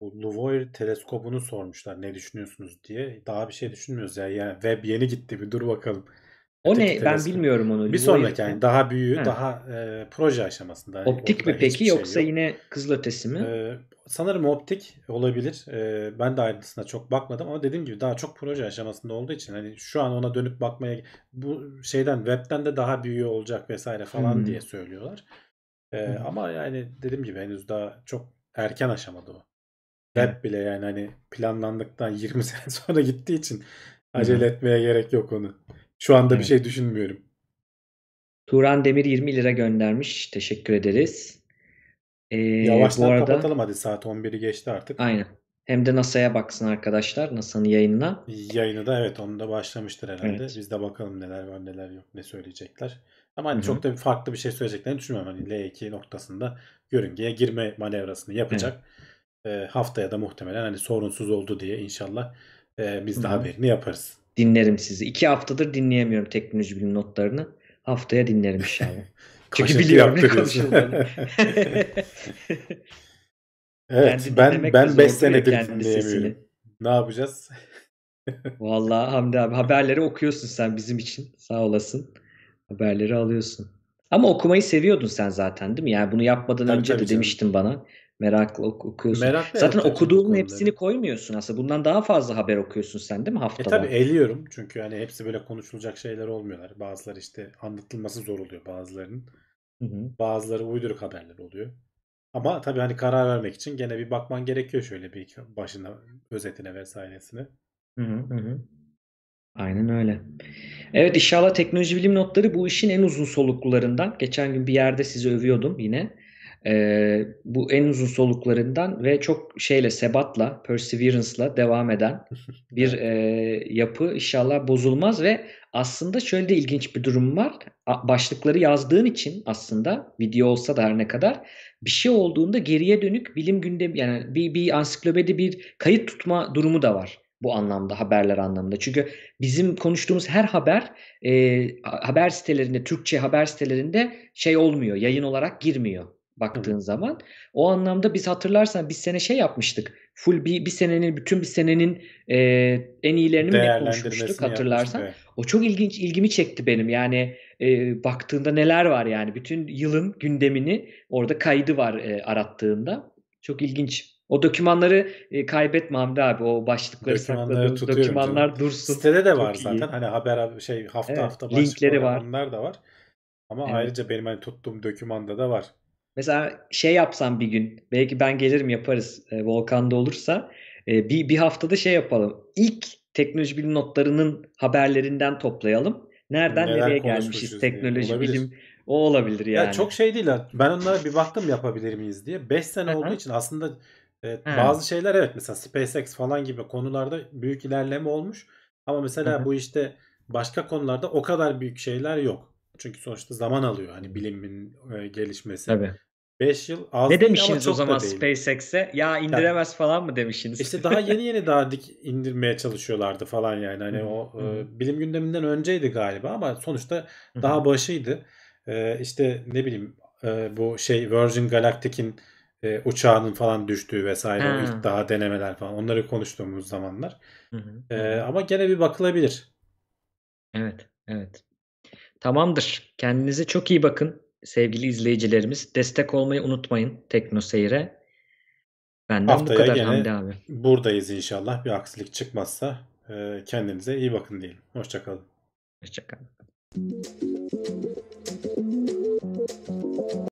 Bu Nuvoy teleskobunu sormuşlar ne düşünüyorsunuz diye. Daha bir şey düşünmüyoruz ya. Yani web yeni gitti bir dur bakalım. O ne ben bilmiyorum onu. Bir sonraki yani daha büyüğü ha. daha e, proje aşamasında. Optik mi peki şey yoksa yok. yine kızılötesi mi? Ee, sanırım optik olabilir. Ee, ben de ayrıntısına çok bakmadım ama dediğim gibi daha çok proje aşamasında olduğu için hani şu an ona dönüp bakmaya bu şeyden webten de daha büyüğü olacak vesaire falan hmm. diye söylüyorlar. Ee, hmm. Ama yani dediğim gibi henüz daha çok erken aşamada o. Web hmm. bile yani hani planlandıktan 20 sene sonra gittiği için acele hmm. etmeye gerek yok onu. Şu anda evet. bir şey düşünmüyorum. Turan Demir 20 lira göndermiş. Teşekkür ederiz. Ee, Yavaştan bu arada, kapatalım hadi saat 11'i geçti artık. Aynen. Hem de NASA'ya baksın arkadaşlar NASA'nın yayınına. Yayını da evet onda başlamıştır herhalde. Evet. Biz de bakalım neler var neler yok ne söyleyecekler. Ama hani Hı-hı. çok da bir farklı bir şey söyleyeceklerini düşünmüyorum. Hani L2 noktasında yörüngeye girme manevrasını yapacak. Evet. E, haftaya da muhtemelen hani sorunsuz oldu diye inşallah e, biz de Hı-hı. haberini yaparız dinlerim sizi. İki haftadır dinleyemiyorum teknoloji bilim notlarını. Haftaya dinlerim inşallah. Çünkü biliyorum ne evet ben ben 5 senedir dinleyemiyorum. Ne yapacağız? Vallahi Hamdi abi haberleri okuyorsun sen bizim için. Sağ olasın. Haberleri alıyorsun. Ama okumayı seviyordun sen zaten değil mi? Yani bunu yapmadan tabii, önce tabii de canım. demiştin bana merakla okuyorsun. Merakla Zaten okuduğun hepsini koymuyorsun aslında. Bundan daha fazla haber okuyorsun sen değil mi e, haftada? E Tabii eliyorum çünkü hani hepsi böyle konuşulacak şeyler olmuyorlar. Bazıları işte anlatılması zor oluyor bazılarının. Hı hı. Bazıları uyduruk haberler oluyor. Ama tabii hani karar vermek için gene bir bakman gerekiyor şöyle bir başına özetine vesairesine. Hı hı hı. Aynen öyle. Evet inşallah teknoloji bilim notları bu işin en uzun soluklularından. Geçen gün bir yerde sizi övüyordum yine e, bu en uzun soluklarından ve çok şeyle sebatla, perseverance'la devam eden bir e, yapı inşallah bozulmaz ve aslında şöyle de ilginç bir durum var. Başlıkları yazdığın için aslında video olsa da her ne kadar bir şey olduğunda geriye dönük bilim gündemi yani bir, bir ansiklopedi bir kayıt tutma durumu da var bu anlamda haberler anlamında. Çünkü bizim konuştuğumuz her haber e, haber sitelerinde Türkçe haber sitelerinde şey olmuyor yayın olarak girmiyor baktığın Hı. zaman. O anlamda biz hatırlarsan biz sene şey yapmıştık. Full bir, bir senenin bütün bir senenin e, en iyilerini mi konuşmuştuk hatırlarsan. Yapmıştık. O çok ilginç ilgimi çekti benim. Yani e, baktığında neler var yani bütün yılın gündemini orada kaydı var e, arattığında. Çok ilginç. O dokümanları e, kaybetme Hamdi abi. O başlıkları sakladığımız dokümanlar canım. dursun. Sitede de var zaten. Iyi. Hani haber şey hafta evet, hafta başlıkları var. Onlar da var. Ama evet. ayrıca benim hani tuttuğum dokümanda da var. Mesela şey yapsam bir gün belki ben gelirim yaparız e, Volkan'da olursa e, bir, bir haftada şey yapalım. İlk teknoloji bilim notlarının haberlerinden toplayalım. Nereden Neler nereye gelmişiz teknoloji diye. bilim o olabilir yani. Ya çok şey değil ben onlara bir baktım yapabilir miyiz diye. 5 sene olduğu için aslında Evet, bazı şeyler evet mesela SpaceX falan gibi konularda büyük ilerleme olmuş. Ama mesela bu işte başka konularda o kadar büyük şeyler yok. Çünkü sonuçta zaman alıyor hani bilimin e, gelişmesi. Tabii. 5 yıl az Ne demişsiniz o zaman SpaceX'e? Ya indiremez yani, falan mı demişsiniz? İşte daha yeni yeni daha dik indirmeye çalışıyorlardı falan yani. Hani hı o e, bilim gündeminden önceydi galiba ama sonuçta hı daha başıydı. E, işte ne bileyim e, bu şey Virgin Galactic'in e, uçağının falan düştüğü vesaire ha. ilk daha denemeler falan onları konuştuğumuz zamanlar. Hı E, ama gene bir bakılabilir. Evet, evet. Tamamdır. Kendinize çok iyi bakın sevgili izleyicilerimiz. Destek olmayı unutmayın Tekno Seyir'e. Benden Haftaya bu kadar gene Hamdi abi. Buradayız inşallah. Bir aksilik çıkmazsa e, kendinize iyi bakın diyelim. Hoşçakalın. Hoşçakalın.